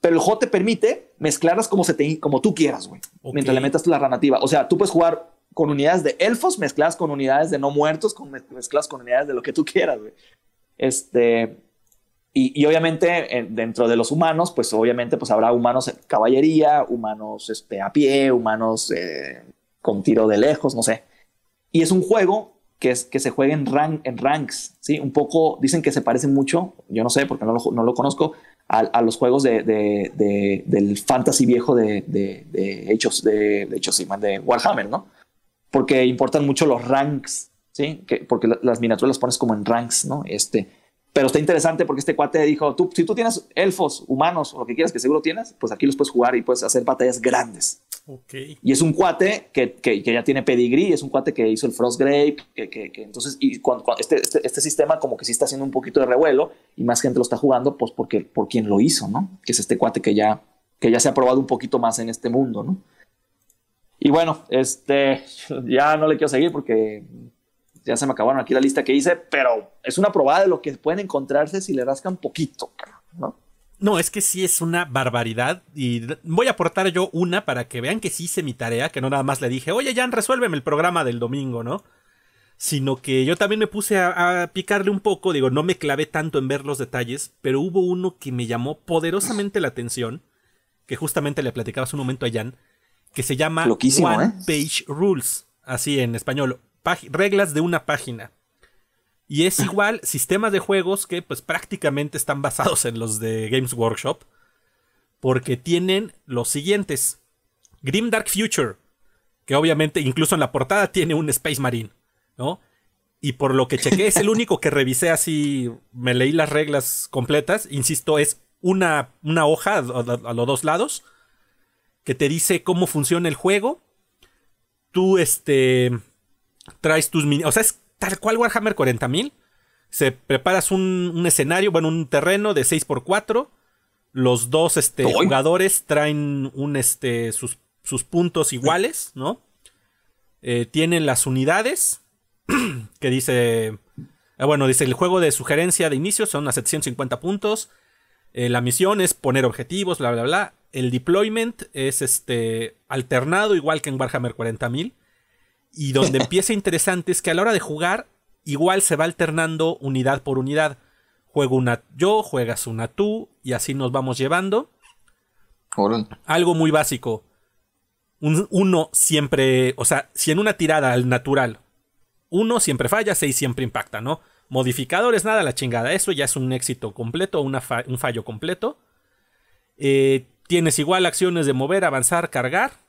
Pero el juego te permite mezclarlas como, se te, como tú quieras, güey. Mientras le metas la narrativa. O sea, tú puedes jugar con unidades de elfos, mezcladas con unidades de no muertos, con mezcladas con unidades de lo que tú quieras, güey. Este, y, y, obviamente eh, dentro de los humanos, pues obviamente pues habrá humanos en caballería, humanos este, a pie, humanos eh, con tiro de lejos, no sé. Y es un juego que, es, que se juega en, en ranks, ¿sí? Un poco, dicen que se parece mucho, yo no sé porque no lo, no lo conozco, a, los juegos de, del fantasy viejo de, hechos, de, hechos, de Warhammer, ¿no? Porque importan mucho los ranks, ¿sí? porque las miniaturas las pones como en ranks, ¿no? Este, pero está interesante porque este cuate dijo, tú, si tú tienes elfos, humanos, o lo que quieras, que seguro tienes, pues aquí los puedes jugar y puedes hacer batallas grandes. Y es un cuate que, ya tiene pedigrí, es un cuate que hizo el Frost Grape, que, entonces, y cuando, este, este, este, sistema como que sí está haciendo un poquito de revuelo y más gente lo está jugando, pues porque por quien lo hizo, ¿no? Que es este cuate que ya, que ya se ha probado un poquito más en este mundo, ¿no? Y bueno, este, ya no le quiero seguir porque ya se me acabaron aquí la lista que hice, pero es una probada de lo que pueden encontrarse si le rascan poquito, ¿no? No, es que sí es una barbaridad y voy a aportar yo una para que vean que sí hice mi tarea, que no nada más le dije, oye Jan, resuélveme el programa del domingo, ¿no? Sino que yo también me puse a, picarle un poco, digo, no me clavé tanto en ver los detalles, pero hubo uno que me llamó poderosamente la atención, que justamente le platicaba hace un momento a Jan, que se llama One ¿eh? Page Rules, así en español, reglas de una página. Y es igual sistemas de juegos que pues prácticamente están basados en los de Games Workshop. Porque tienen los siguientes. Grim Dark Future. Que obviamente incluso en la portada tiene un Space Marine. ¿No? Y por lo que chequé es el único que revisé así. Me leí las reglas completas. Insisto, es una, una hoja a, los dos lados. Que te dice cómo funciona el juego. Tú este traes tus mini. O sea, es tal cual Warhammer 40.000. Se preparas un, escenario, bueno, un terreno de 6x4. Los dos este, jugadores traen este, sus, puntos iguales, ¿no? Eh, tienen las unidades, que dice, eh, bueno, dice el juego de sugerencia de inicio son a 750 puntos. Eh, la misión es poner objetivos, bla, bla, bla. El deployment es este alternado, igual que en Warhammer 40.000. Y donde empieza interesante es que a la hora de jugar, igual se va alternando unidad por unidad. Juego una yo, juegas una tú, y así nos vamos llevando. Algo muy básico. uno siempre, o sea, si en una tirada al natural, uno siempre falla, seis siempre impacta, ¿no? Modificadores, nada, la chingada. Eso ya es un éxito completo, un fallo completo. Eh, tienes igual acciones de mover, avanzar, cargar.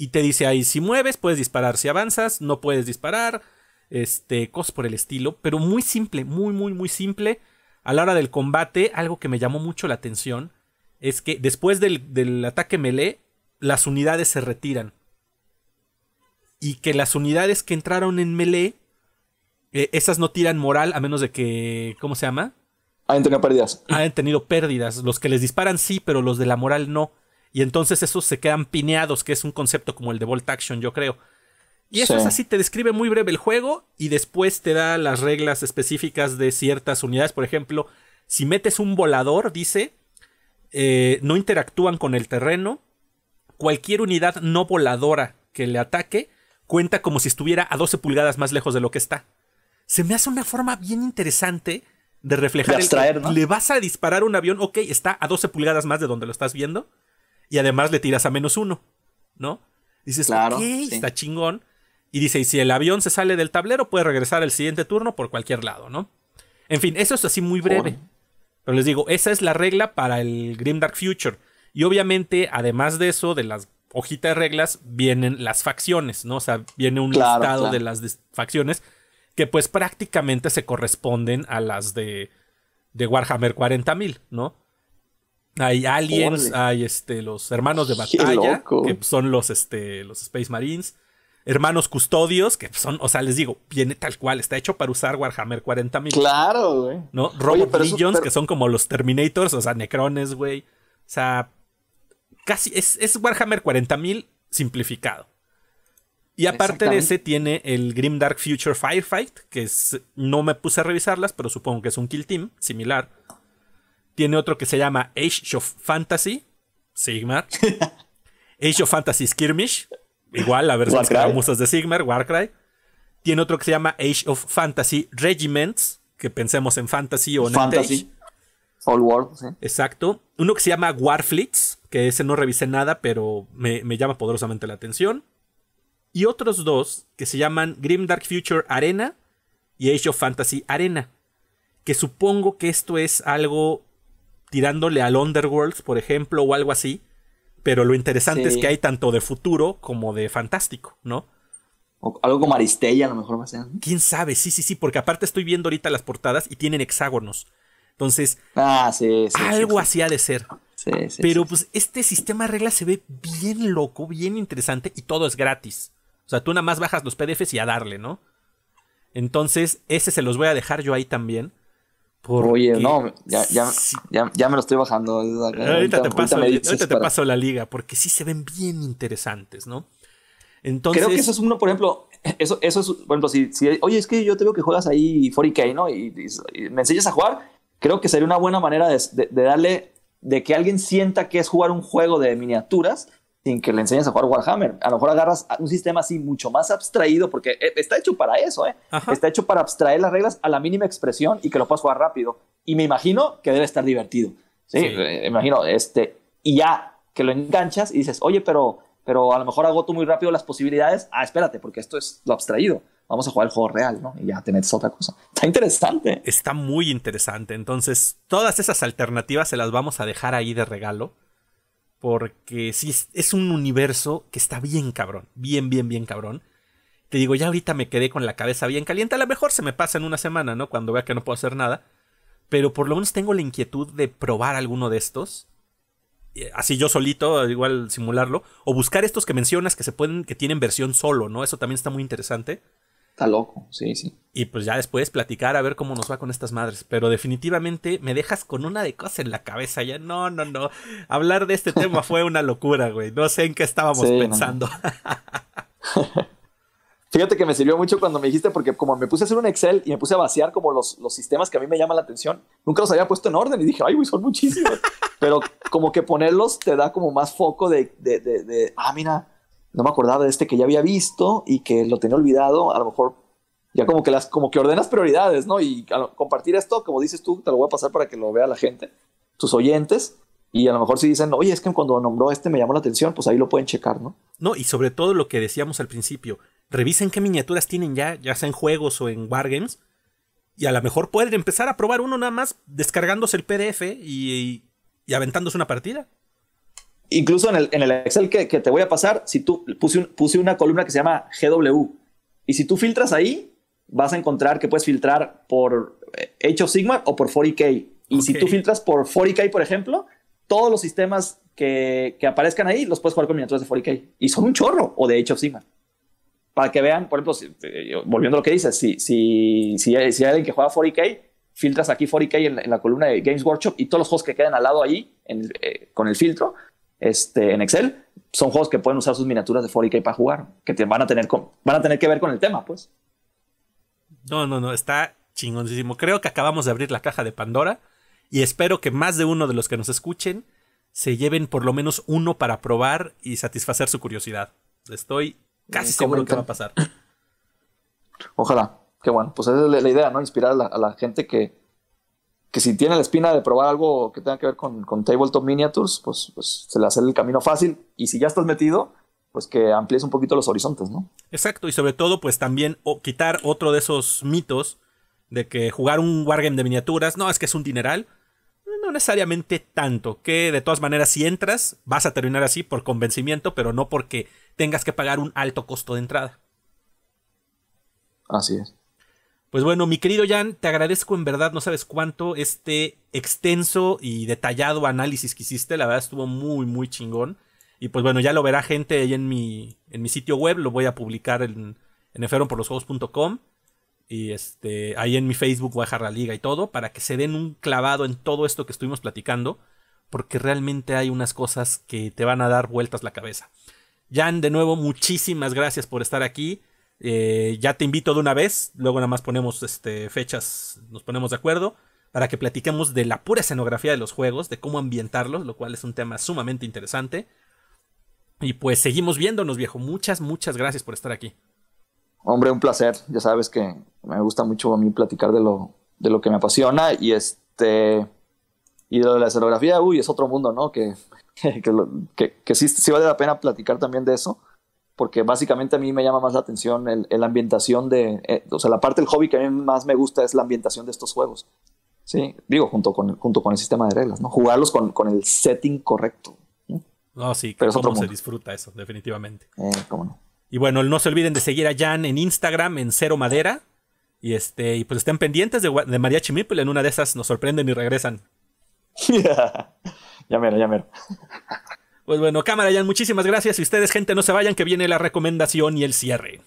Y te dice ahí, si mueves, puedes disparar, si avanzas, no puedes disparar, este, cosas por el estilo, pero muy simple, muy, muy, muy simple. A la hora del combate, algo que me llamó mucho la atención es que después del, del ataque melee, las unidades se retiran. Y que las unidades que entraron en melee, eh, esas no tiran moral a menos de que, ¿cómo se llama? Ah, han tenido pérdidas. Han tenido pérdidas. Los que les disparan sí, pero los de la moral no. Y entonces esos se quedan pineados, que es un concepto como el de bolt Action, yo creo. Y eso es así, te describe muy breve el juego y después te da las reglas específicas de ciertas unidades. Por ejemplo, si metes un volador, dice, eh, no interactúan con el terreno. Cualquier unidad no voladora que le ataque cuenta como si estuviera a 12 pulgadas más lejos de lo que está. Se me hace una forma bien interesante de reflejar. Le vas a disparar un avión, ok, está a 12 pulgadas más de donde lo estás viendo y además le tiras a menos uno, ¿no? Dices, claro, está chingón. Y dice, y si el avión se sale del tablero, puede regresar al siguiente turno por cualquier lado, ¿no? En fin, eso es así muy breve. Pero les digo, esa es la regla para el Grimdark Future. Y obviamente, además de eso, de las hojitas de reglas, vienen las facciones, ¿no? O sea, viene un listado de las facciones que pues prácticamente se corresponden a las de, de Warhammer 40.000, ¿no? Hay aliens, hay este, los hermanos de batalla, que son los, este, los Space Marines. Hermanos custodios, que son, o sea, les digo, viene tal cual, está hecho para usar Warhammer 40.000. Claro, güey. ¿No? Robot Legions, que son como los Terminators, o sea, Necrones, güey. O sea, casi es, Warhammer 40.000 simplificado. Y aparte de ese tiene el Grim Dark Future Firefight, que no me puse a revisarlas, pero supongo que es un kill team similar. Tiene otro que se llama Age of Fantasy, Sigmar. Age of Fantasy Skirmish, igual la versión musas de Sigmar, Warcry. Tiene otro que se llama Age of Fantasy Regiments, que pensemos en Fantasy o Fantasy. All World, Exacto. Uno que se llama Warfleets, que ese no revisé nada, pero me, me llama poderosamente la atención. Y otros dos que se llaman Grim Dark Future Arena y Age of Fantasy Arena. Que supongo que esto es algo tirándole al Underworlds, por ejemplo, o algo así. Pero lo interesante es que hay tanto de futuro como de fantástico, ¿no? algo como Aristella, a lo mejor va a ser. Quién sabe, sí, sí, sí, porque aparte estoy viendo ahorita las portadas y tienen hexágonos. Entonces, ah, algo así ha de ser. Pero pues este sistema de reglas se ve bien loco, bien interesante y todo es gratis. O sea, tú nada más bajas los PDFs y a darle, ¿no? Entonces, ese se los voy a dejar yo ahí también. Oye, no, ya, me lo estoy bajando. Ahorita, te, paso, la liga, porque sí se ven bien interesantes, ¿no? Entonces, Creo que eso es uno, por ejemplo, eso, eso es, por ejemplo, si, oye, es que yo te veo que juegas ahí 40K, ¿no? Y, me enseñas a jugar, creo que sería una buena manera de, darle, de que alguien sienta que es jugar un juego de miniaturas sin que le enseñes a jugar Warhammer. A lo mejor agarras un sistema así mucho más abstraído, porque eh, está hecho para eso, ¿eh? Está hecho para abstraer las reglas a la mínima expresión y que lo puedas jugar rápido. Y me imagino que debe estar divertido. Sí, eh, Me imagino. Este, y ya que lo enganchas y dices, oye, pero, pero a lo mejor agoto muy rápido las posibilidades. Ah, espérate, porque esto es lo abstraído vamos a jugar el juego real, ¿no? Y ya tenés otra cosa. Está interesante. Está muy interesante. Entonces, todas esas alternativas se las vamos a dejar ahí de regalo porque sí, es un universo que está bien cabrón, bien, bien, bien cabrón. Te digo, ya ahorita me quedé con la cabeza bien caliente, a lo mejor se me pasa en una semana, ¿no? Cuando vea que no puedo hacer nada. Pero por lo menos tengo la inquietud de probar alguno de estos. Eh, así yo solito, igual simularlo. O buscar estos que mencionas que se pueden, que tienen versión solo, ¿no? Eso también está muy interesante loco, sí, sí. Y pues ya después platicar a ver cómo nos va con estas madres. Pero definitivamente me dejas con una de cosas en la cabeza. Ya no, no, no. Hablar de este tema fue una locura, güey. No sé en qué estábamos pensando. Fíjate que me sirvió mucho cuando me dijiste, porque como me puse a hacer un Excel y me puse a vaciar como los, los sistemas que a mí me llaman la atención, nunca los había puesto en orden y dije, ay, güey, son muchísimos. Pero como que ponerlos te da como más foco de, de, de, de ah, mira, no me acordaba de este que ya había visto y que lo tenía olvidado, a lo mejor ya como que las como que ordenas prioridades, ¿no? Y compartir esto, como dices tú, te lo voy a pasar para que lo vea la gente, tus oyentes, y a lo mejor si dicen, "Oye, es que cuando nombró este me llamó la atención", pues ahí lo pueden checar, ¿no? No, y sobre todo lo que decíamos al principio, revisen qué miniaturas tienen ya, ya sea en juegos o en wargames, y a lo mejor pueden empezar a probar uno nada más descargándose el PDF y, y aventándose una partida incluso en el, Excel que, te voy a pasar, si tú puse, una columna que se llama GW, y si tú filtras ahí, vas a encontrar que puedes filtrar por eh, H of Sigma o por 40K. Y si tú filtras por 40K, por ejemplo, todos los sistemas que, que, aparezcan ahí los puedes jugar con miniaturas de 40K. Y son un chorro, o de hecho of Sigma. Para que vean, por ejemplo, eh, volviendo a lo que dices, si, si, si, eh, hay, alguien que juega 40K, filtras aquí 40K en la, columna de Games Workshop y todos los juegos que quedan al lado ahí con el filtro este, en Excel, son juegos que pueden usar sus miniaturas de 4 k para jugar, que van, a tener que ver con el tema, pues. No, no, no, está chingoncísimo. Creo que acabamos de abrir la caja de Pandora y espero que más de uno de los que nos escuchen se lleven por lo menos uno para probar y satisfacer su curiosidad. Estoy casi seguro que va a pasar. Ojalá, qué bueno. Pues esa es la idea, ¿no? Inspirar a la gente que, que si tiene la espina de probar algo que tenga que ver con, con tabletop miniatures, pues, pues, se le hace el camino fácil. Y si ya estás metido, pues que amplíes un poquito los horizontes, ¿no? Exacto, y sobre todo, pues también quitar otro de esos mitos de que jugar un wargame de miniaturas, no, es que es un dineral. No necesariamente tanto, que de todas maneras si entras vas a terminar así por convencimiento, pero no porque tengas que pagar un alto costo de entrada. Así es. Pues bueno, mi querido Jan, te agradezco en verdad, no sabes cuánto, este extenso y detallado análisis que hiciste, la verdad estuvo muy, muy chingón. Y pues bueno, ya lo verá gente ahí en mi, en mi sitio web, lo voy a publicar en, en y este, ahí en mi Facebook voy a dejar la liga y todo, para que se den un clavado en todo esto que estuvimos platicando, porque realmente hay unas cosas que te van a dar vueltas la cabeza. Jan, de nuevo, muchísimas gracias por estar aquí eh, ya te invito de una vez, luego nada más ponemos este, fechas, nos ponemos de acuerdo para que platiquemos de la pura escenografía de los juegos, de cómo ambientarlos, lo cual es un tema sumamente interesante. Y pues seguimos viéndonos, viejo. Muchas, muchas gracias por estar aquí. Hombre, un placer. Ya sabes que me gusta mucho a mí platicar de lo, de lo que me apasiona y este y de la escenografía, uy, es otro mundo, ¿no? Que, que, sí vale la pena platicar también de eso porque básicamente a mí me llama más la atención la ambientación de, eh, o sea, la parte del hobby que a mí más me gusta es la ambientación de estos juegos. Sí, digo, junto con, junto con el sistema de reglas, ¿no? Jugarlos con, el setting correcto. No, sí, pero cómo se disfruta eso, definitivamente. Eh, cómo Y bueno, no se olviden de seguir a Jan en Instagram, en Cero Madera. Y este, y pues estén pendientes de, María en una de esas nos sorprenden y regresan. ya mero, ya mero. Pues bueno, cámara ya, muchísimas gracias. Y ustedes, gente, no se vayan, que viene la recomendación y el cierre.